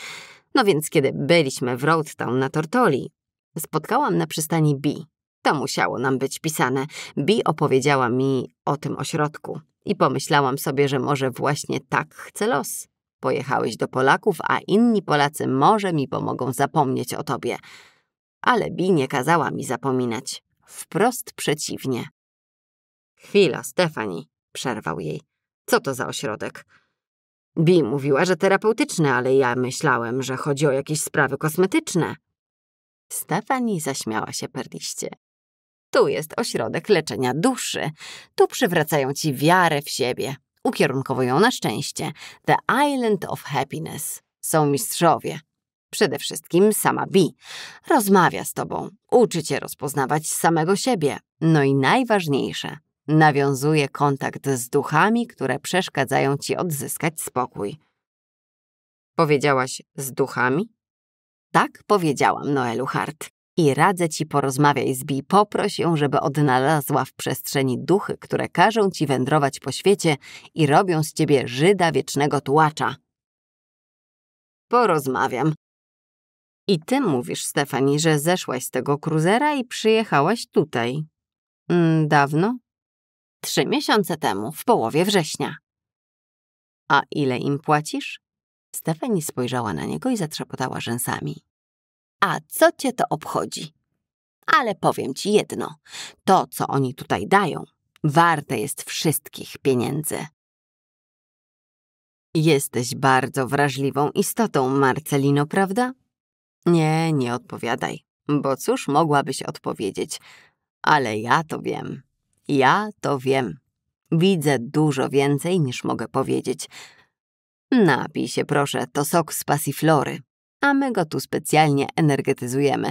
Speaker 1: No więc kiedy byliśmy w Roadtown na Tortoli, spotkałam na przystani Bee, to musiało nam być pisane. Bi opowiedziała mi o tym ośrodku i pomyślałam sobie, że może właśnie tak chce los. Pojechałeś do Polaków, a inni Polacy może mi pomogą zapomnieć o tobie. Ale Bi nie kazała mi zapominać. Wprost przeciwnie. Chwila, Stefani, przerwał jej. Co to za ośrodek? Bi mówiła, że terapeutyczny, ale ja myślałem, że chodzi o jakieś sprawy kosmetyczne. Stefani zaśmiała się perliście. Tu jest ośrodek leczenia duszy. Tu przywracają ci wiarę w siebie. Ukierunkowują na szczęście. The Island of Happiness. Są mistrzowie. Przede wszystkim sama Bi. Rozmawia z tobą. Uczy cię rozpoznawać samego siebie. No i najważniejsze. Nawiązuje kontakt z duchami, które przeszkadzają ci odzyskać spokój. Powiedziałaś z duchami? Tak powiedziałam, Noelu Hart i radzę ci porozmawiaj z Bi, poproś ją, żeby odnalazła w przestrzeni duchy, które każą ci wędrować po świecie i robią z ciebie Żyda wiecznego tułacza. Porozmawiam. I ty mówisz, Stefani, że zeszłaś z tego kruzera i przyjechałaś tutaj. Mm, dawno? Trzy miesiące temu, w połowie września. A ile im płacisz? Stefani spojrzała na niego i zatrzepotała rzęsami. A co cię to obchodzi? Ale powiem ci jedno, to co oni tutaj dają, warte jest wszystkich pieniędzy. Jesteś bardzo wrażliwą istotą, Marcelino, prawda? Nie, nie odpowiadaj, bo cóż mogłabyś odpowiedzieć, ale ja to wiem. Ja to wiem. Widzę dużo więcej niż mogę powiedzieć. Napij się proszę, to sok z pasiflory a my go tu specjalnie energetyzujemy.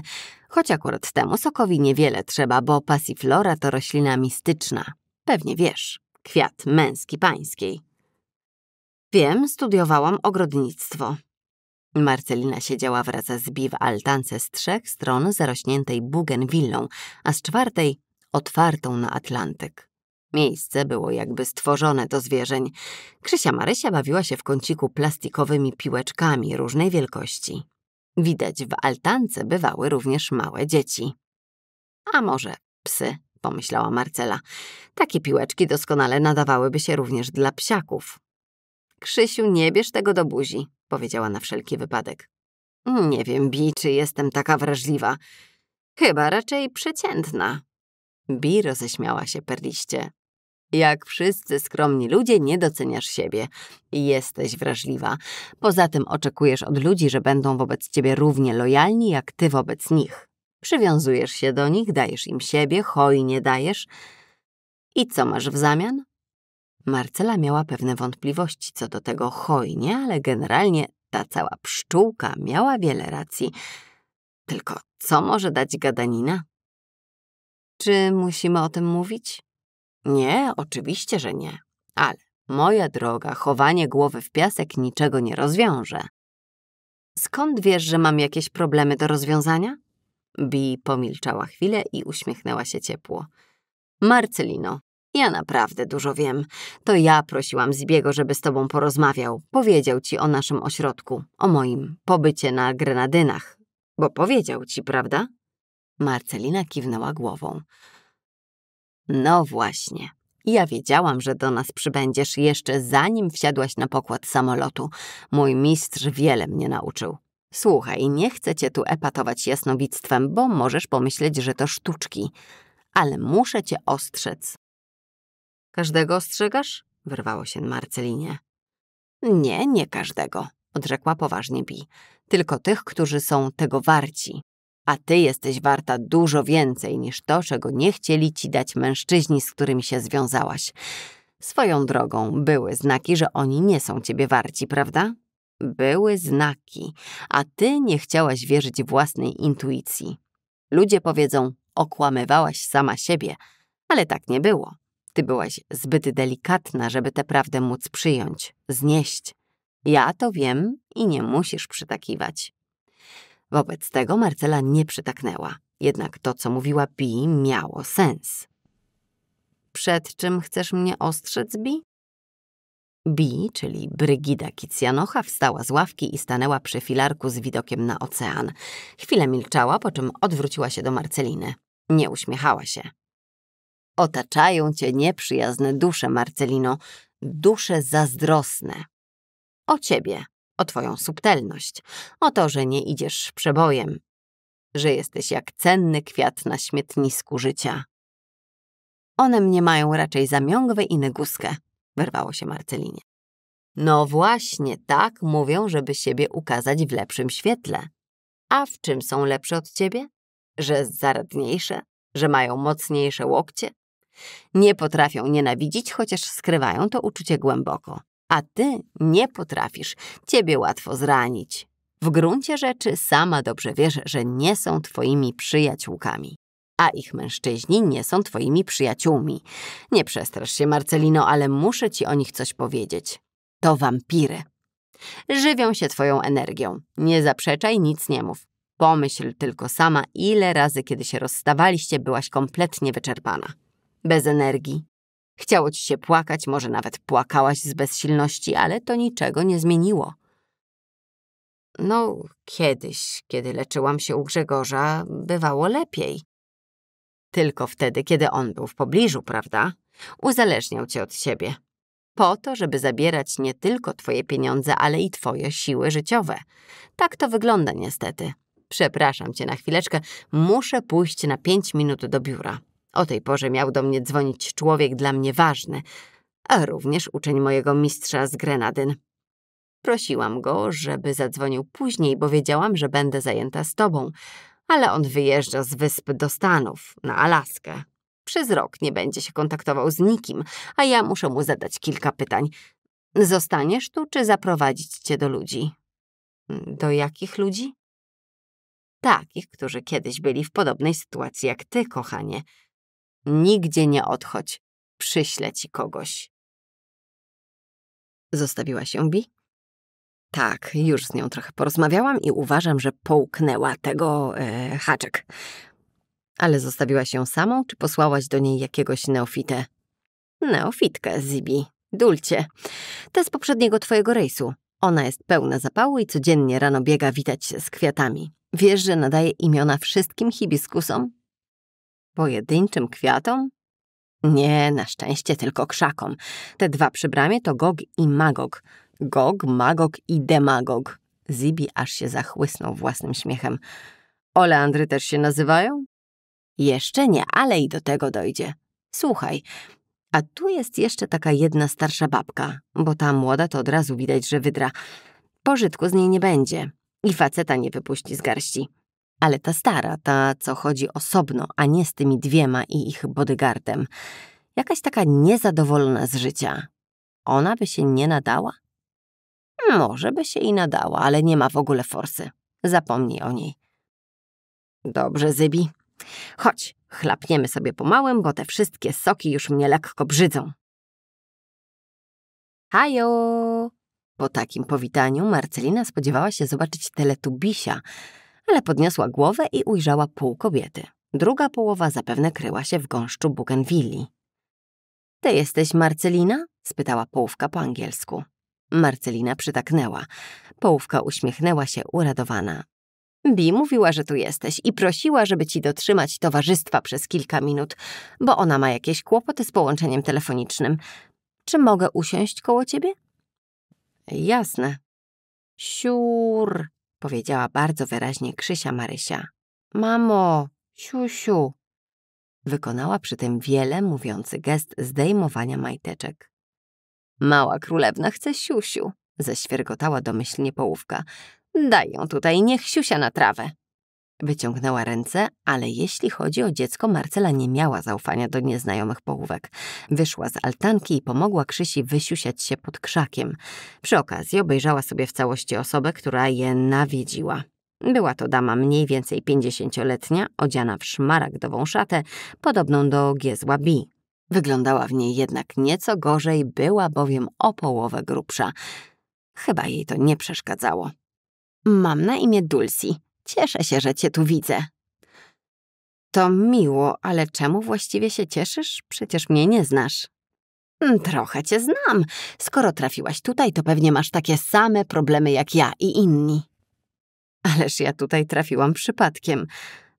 Speaker 1: Choć akurat temu sokowi niewiele trzeba, bo pasiflora to roślina mistyczna. Pewnie wiesz, kwiat męski pańskiej. Wiem, studiowałam ogrodnictwo. Marcelina siedziała wraz z Bi altance z trzech stron zarośniętej bugenwillą, a z czwartej otwartą na Atlantyk. Miejsce było jakby stworzone do zwierzeń. Krzysia Marysia bawiła się w kąciku plastikowymi piłeczkami różnej wielkości. Widać w altance bywały również małe dzieci. A może psy, pomyślała Marcela. Takie piłeczki doskonale nadawałyby się również dla psiaków. Krzysiu, nie bierz tego do buzi, powiedziała na wszelki wypadek. Nie wiem, Bi, czy jestem taka wrażliwa. Chyba raczej przeciętna. Bi roześmiała się perliście. Jak wszyscy skromni ludzie, nie doceniasz siebie. Jesteś wrażliwa. Poza tym oczekujesz od ludzi, że będą wobec ciebie równie lojalni, jak ty wobec nich. Przywiązujesz się do nich, dajesz im siebie, hojnie dajesz. I co masz w zamian? Marcela miała pewne wątpliwości co do tego hojnie, ale generalnie ta cała pszczółka miała wiele racji. Tylko co może dać gadanina? Czy musimy o tym mówić? Nie, oczywiście, że nie. Ale, moja droga, chowanie głowy w piasek niczego nie rozwiąże. Skąd wiesz, że mam jakieś problemy do rozwiązania? Bi pomilczała chwilę i uśmiechnęła się ciepło. Marcelino, ja naprawdę dużo wiem. To ja prosiłam Zbiego, żeby z tobą porozmawiał. Powiedział ci o naszym ośrodku, o moim pobycie na Grenadynach. Bo powiedział ci, prawda? Marcelina kiwnęła głową. No właśnie. Ja wiedziałam, że do nas przybędziesz jeszcze zanim wsiadłaś na pokład samolotu. Mój mistrz wiele mnie nauczył. Słuchaj, nie chcę cię tu epatować jasnowictwem, bo możesz pomyśleć, że to sztuczki. Ale muszę cię ostrzec. Każdego ostrzegasz? Wyrwało się Marcelinie. Nie, nie każdego, odrzekła poważnie Bi. Tylko tych, którzy są tego warci a ty jesteś warta dużo więcej niż to, czego nie chcieli ci dać mężczyźni, z którymi się związałaś. Swoją drogą były znaki, że oni nie są ciebie warci, prawda? Były znaki, a ty nie chciałaś wierzyć własnej intuicji. Ludzie powiedzą, okłamywałaś sama siebie, ale tak nie było. Ty byłaś zbyt delikatna, żeby tę prawdę móc przyjąć, znieść. Ja to wiem i nie musisz przytakiwać. Wobec tego Marcela nie przytaknęła. Jednak to, co mówiła Bi, miało sens. Przed czym chcesz mnie ostrzec, Bi? Bi, czyli Brygida Kicjanocha, wstała z ławki i stanęła przy filarku z widokiem na ocean. Chwilę milczała, po czym odwróciła się do Marceliny. Nie uśmiechała się. Otaczają cię nieprzyjazne dusze, Marcelino, dusze zazdrosne. O ciebie, o twoją subtelność, o to, że nie idziesz przebojem, że jesteś jak cenny kwiat na śmietnisku życia. One mnie mają raczej za miągwę i neguskę, wyrwało się Marcelinie. No właśnie tak mówią, żeby siebie ukazać w lepszym świetle. A w czym są lepsze od ciebie? Że zaradniejsze? Że mają mocniejsze łokcie? Nie potrafią nienawidzić, chociaż skrywają to uczucie głęboko. A ty nie potrafisz, ciebie łatwo zranić. W gruncie rzeczy sama dobrze wiesz, że nie są twoimi przyjaciółkami. A ich mężczyźni nie są twoimi przyjaciółmi. Nie przestrasz się, Marcelino, ale muszę ci o nich coś powiedzieć. To wampiry. Żywią się twoją energią. Nie zaprzeczaj, nic nie mów. Pomyśl tylko sama, ile razy, kiedy się rozstawaliście, byłaś kompletnie wyczerpana. Bez energii, Chciało ci się płakać, może nawet płakałaś z bezsilności, ale to niczego nie zmieniło. No, kiedyś, kiedy leczyłam się u Grzegorza, bywało lepiej. Tylko wtedy, kiedy on był w pobliżu, prawda? Uzależniał cię od siebie. Po to, żeby zabierać nie tylko twoje pieniądze, ale i twoje siły życiowe. Tak to wygląda niestety. Przepraszam cię na chwileczkę, muszę pójść na pięć minut do biura. O tej porze miał do mnie dzwonić człowiek dla mnie ważny, a również uczeń mojego mistrza z Grenadyn. Prosiłam go, żeby zadzwonił później, bo wiedziałam, że będę zajęta z tobą, ale on wyjeżdża z wysp do Stanów, na Alaskę. Przez rok nie będzie się kontaktował z nikim, a ja muszę mu zadać kilka pytań. Zostaniesz tu, czy zaprowadzić cię do ludzi? Do jakich ludzi? Takich, którzy kiedyś byli w podobnej sytuacji jak ty, kochanie – Nigdzie nie odchodź. Przyślę ci kogoś. Zostawiła się Bi? Tak, już z nią trochę porozmawiałam i uważam, że połknęła tego e, haczek. Ale zostawiła się samą, czy posłałaś do niej jakiegoś neofitę? Neofitkę, Zibi. Dulcie. Te z poprzedniego twojego rejsu. Ona jest pełna zapału i codziennie rano biega witać się z kwiatami. Wiesz, że nadaje imiona wszystkim hibiskusom? Pojedynczym kwiatom? Nie, na szczęście tylko krzakom. Te dwa przy bramie to Gog i Magog. Gog, Magog i Demagog. Zibi aż się zachłysnął własnym śmiechem. Oleandry też się nazywają? Jeszcze nie, ale i do tego dojdzie. Słuchaj, a tu jest jeszcze taka jedna starsza babka, bo ta młoda to od razu widać, że wydra. Pożytku z niej nie będzie i faceta nie wypuści z garści. Ale ta stara, ta, co chodzi osobno, a nie z tymi dwiema i ich bodyguardem. Jakaś taka niezadowolona z życia. Ona by się nie nadała? Może by się i nadała, ale nie ma w ogóle forsy. Zapomnij o niej. Dobrze, Zybi. Chodź, chlapniemy sobie po małym, bo te wszystkie soki już mnie lekko brzydzą. Hajo! Po takim powitaniu Marcelina spodziewała się zobaczyć teletubisia, ale podniosła głowę i ujrzała pół kobiety. Druga połowa zapewne kryła się w gąszczu Bugenwilli. Ty jesteś Marcelina? spytała połówka po angielsku. Marcelina przytaknęła. Połówka uśmiechnęła się uradowana. Bi mówiła, że tu jesteś i prosiła, żeby ci dotrzymać towarzystwa przez kilka minut, bo ona ma jakieś kłopoty z połączeniem telefonicznym. Czy mogę usiąść koło ciebie? Jasne. Siur, powiedziała bardzo wyraźnie Krzysia Marysia. Mamo, siusiu. Wykonała przy tym wiele mówiący gest zdejmowania majteczek. Mała królewna chce siusiu, zeświergotała domyślnie połówka. Daj ją tutaj, niech siusia na trawę. Wyciągnęła ręce, ale jeśli chodzi o dziecko, Marcela nie miała zaufania do nieznajomych połówek. Wyszła z altanki i pomogła Krzysi wysiusiać się pod krzakiem. Przy okazji obejrzała sobie w całości osobę, która je nawiedziła. Była to dama mniej więcej pięćdziesięcioletnia, odziana w szmaragdową szatę, podobną do giezła B. Wyglądała w niej jednak nieco gorzej, była bowiem o połowę grubsza. Chyba jej to nie przeszkadzało. Mam na imię Dulci, Cieszę się, że cię tu widzę. To miło, ale czemu właściwie się cieszysz? Przecież mnie nie znasz. Hmm, trochę cię znam. Skoro trafiłaś tutaj, to pewnie masz takie same problemy jak ja i inni. Ależ ja tutaj trafiłam przypadkiem.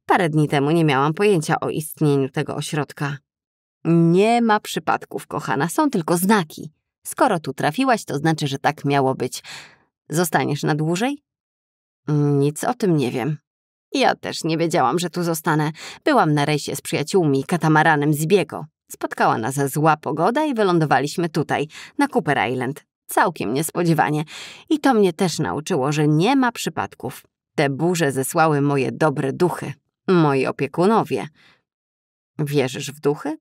Speaker 1: Parę dni temu nie miałam pojęcia o istnieniu tego ośrodka. Nie ma przypadków, kochana, są tylko znaki. Skoro tu trafiłaś, to znaczy, że tak miało być. Zostaniesz na dłużej? Nic o tym nie wiem. Ja też nie wiedziałam, że tu zostanę. Byłam na rejsie z przyjaciółmi, katamaranem z Biego. Spotkała nas zła pogoda i wylądowaliśmy tutaj, na Cooper Island. Całkiem niespodziewanie. I to mnie też nauczyło, że nie ma przypadków. Te burze zesłały moje dobre duchy. Moi opiekunowie. Wierzysz w duchy?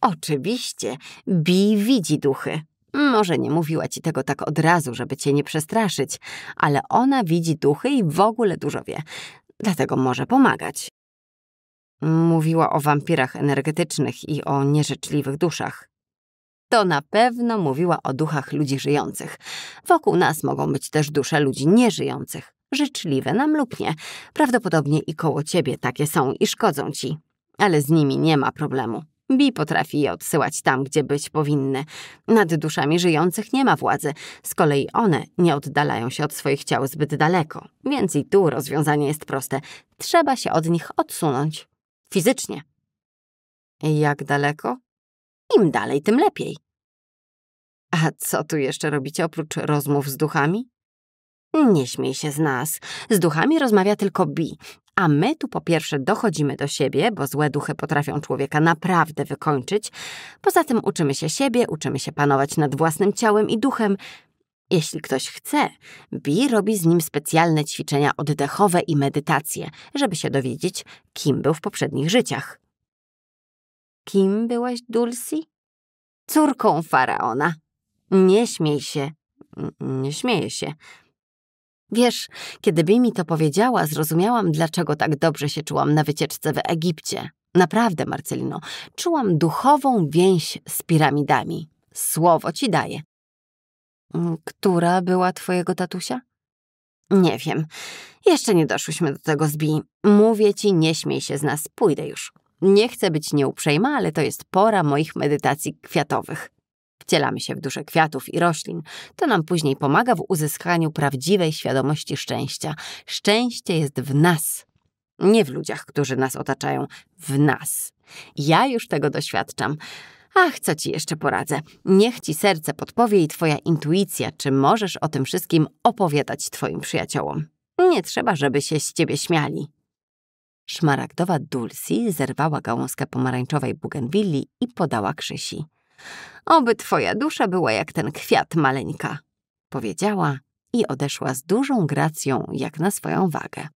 Speaker 1: Oczywiście. Bi widzi duchy. Może nie mówiła ci tego tak od razu, żeby cię nie przestraszyć, ale ona widzi duchy i w ogóle dużo wie, dlatego może pomagać. Mówiła o wampirach energetycznych i o nieżyczliwych duszach. To na pewno mówiła o duchach ludzi żyjących. Wokół nas mogą być też dusze ludzi nieżyjących, życzliwe nam lub nie. Prawdopodobnie i koło ciebie takie są i szkodzą ci, ale z nimi nie ma problemu. Bi potrafi je odsyłać tam, gdzie być powinny. Nad duszami żyjących nie ma władzy, z kolei one nie oddalają się od swoich ciał zbyt daleko. Więc i tu rozwiązanie jest proste. Trzeba się od nich odsunąć. Fizycznie. Jak daleko? Im dalej, tym lepiej. A co tu jeszcze robicie oprócz rozmów z duchami? Nie śmiej się z nas. Z duchami rozmawia tylko Bi, a my tu po pierwsze dochodzimy do siebie, bo złe duchy potrafią człowieka naprawdę wykończyć. Poza tym uczymy się siebie, uczymy się panować nad własnym ciałem i duchem. Jeśli ktoś chce, Bi robi z nim specjalne ćwiczenia oddechowe i medytacje, żeby się dowiedzieć, kim był w poprzednich życiach. Kim byłaś, Dulci? Córką faraona. Nie śmiej się. Nie śmieję się. Wiesz, kiedy by mi to powiedziała, zrozumiałam, dlaczego tak dobrze się czułam na wycieczce w Egipcie. Naprawdę, Marcelino, czułam duchową więź z piramidami. Słowo ci daję. Mm, która była twojego tatusia? Nie wiem. Jeszcze nie doszłyśmy do tego zbi. Mówię ci, nie śmiej się z nas, pójdę już. Nie chcę być nieuprzejma, ale to jest pora moich medytacji kwiatowych wcielamy się w duszę kwiatów i roślin, to nam później pomaga w uzyskaniu prawdziwej świadomości szczęścia. Szczęście jest w nas, nie w ludziach, którzy nas otaczają, w nas. Ja już tego doświadczam. Ach, co ci jeszcze poradzę? Niech ci serce podpowie i twoja intuicja, czy możesz o tym wszystkim opowiadać twoim przyjaciołom. Nie trzeba, żeby się z ciebie śmiali. Szmaragdowa Dulcy zerwała gałązkę pomarańczowej bugenwilli i podała Krzysi. Oby twoja dusza była jak ten kwiat maleńka, powiedziała i odeszła z dużą gracją jak na swoją wagę.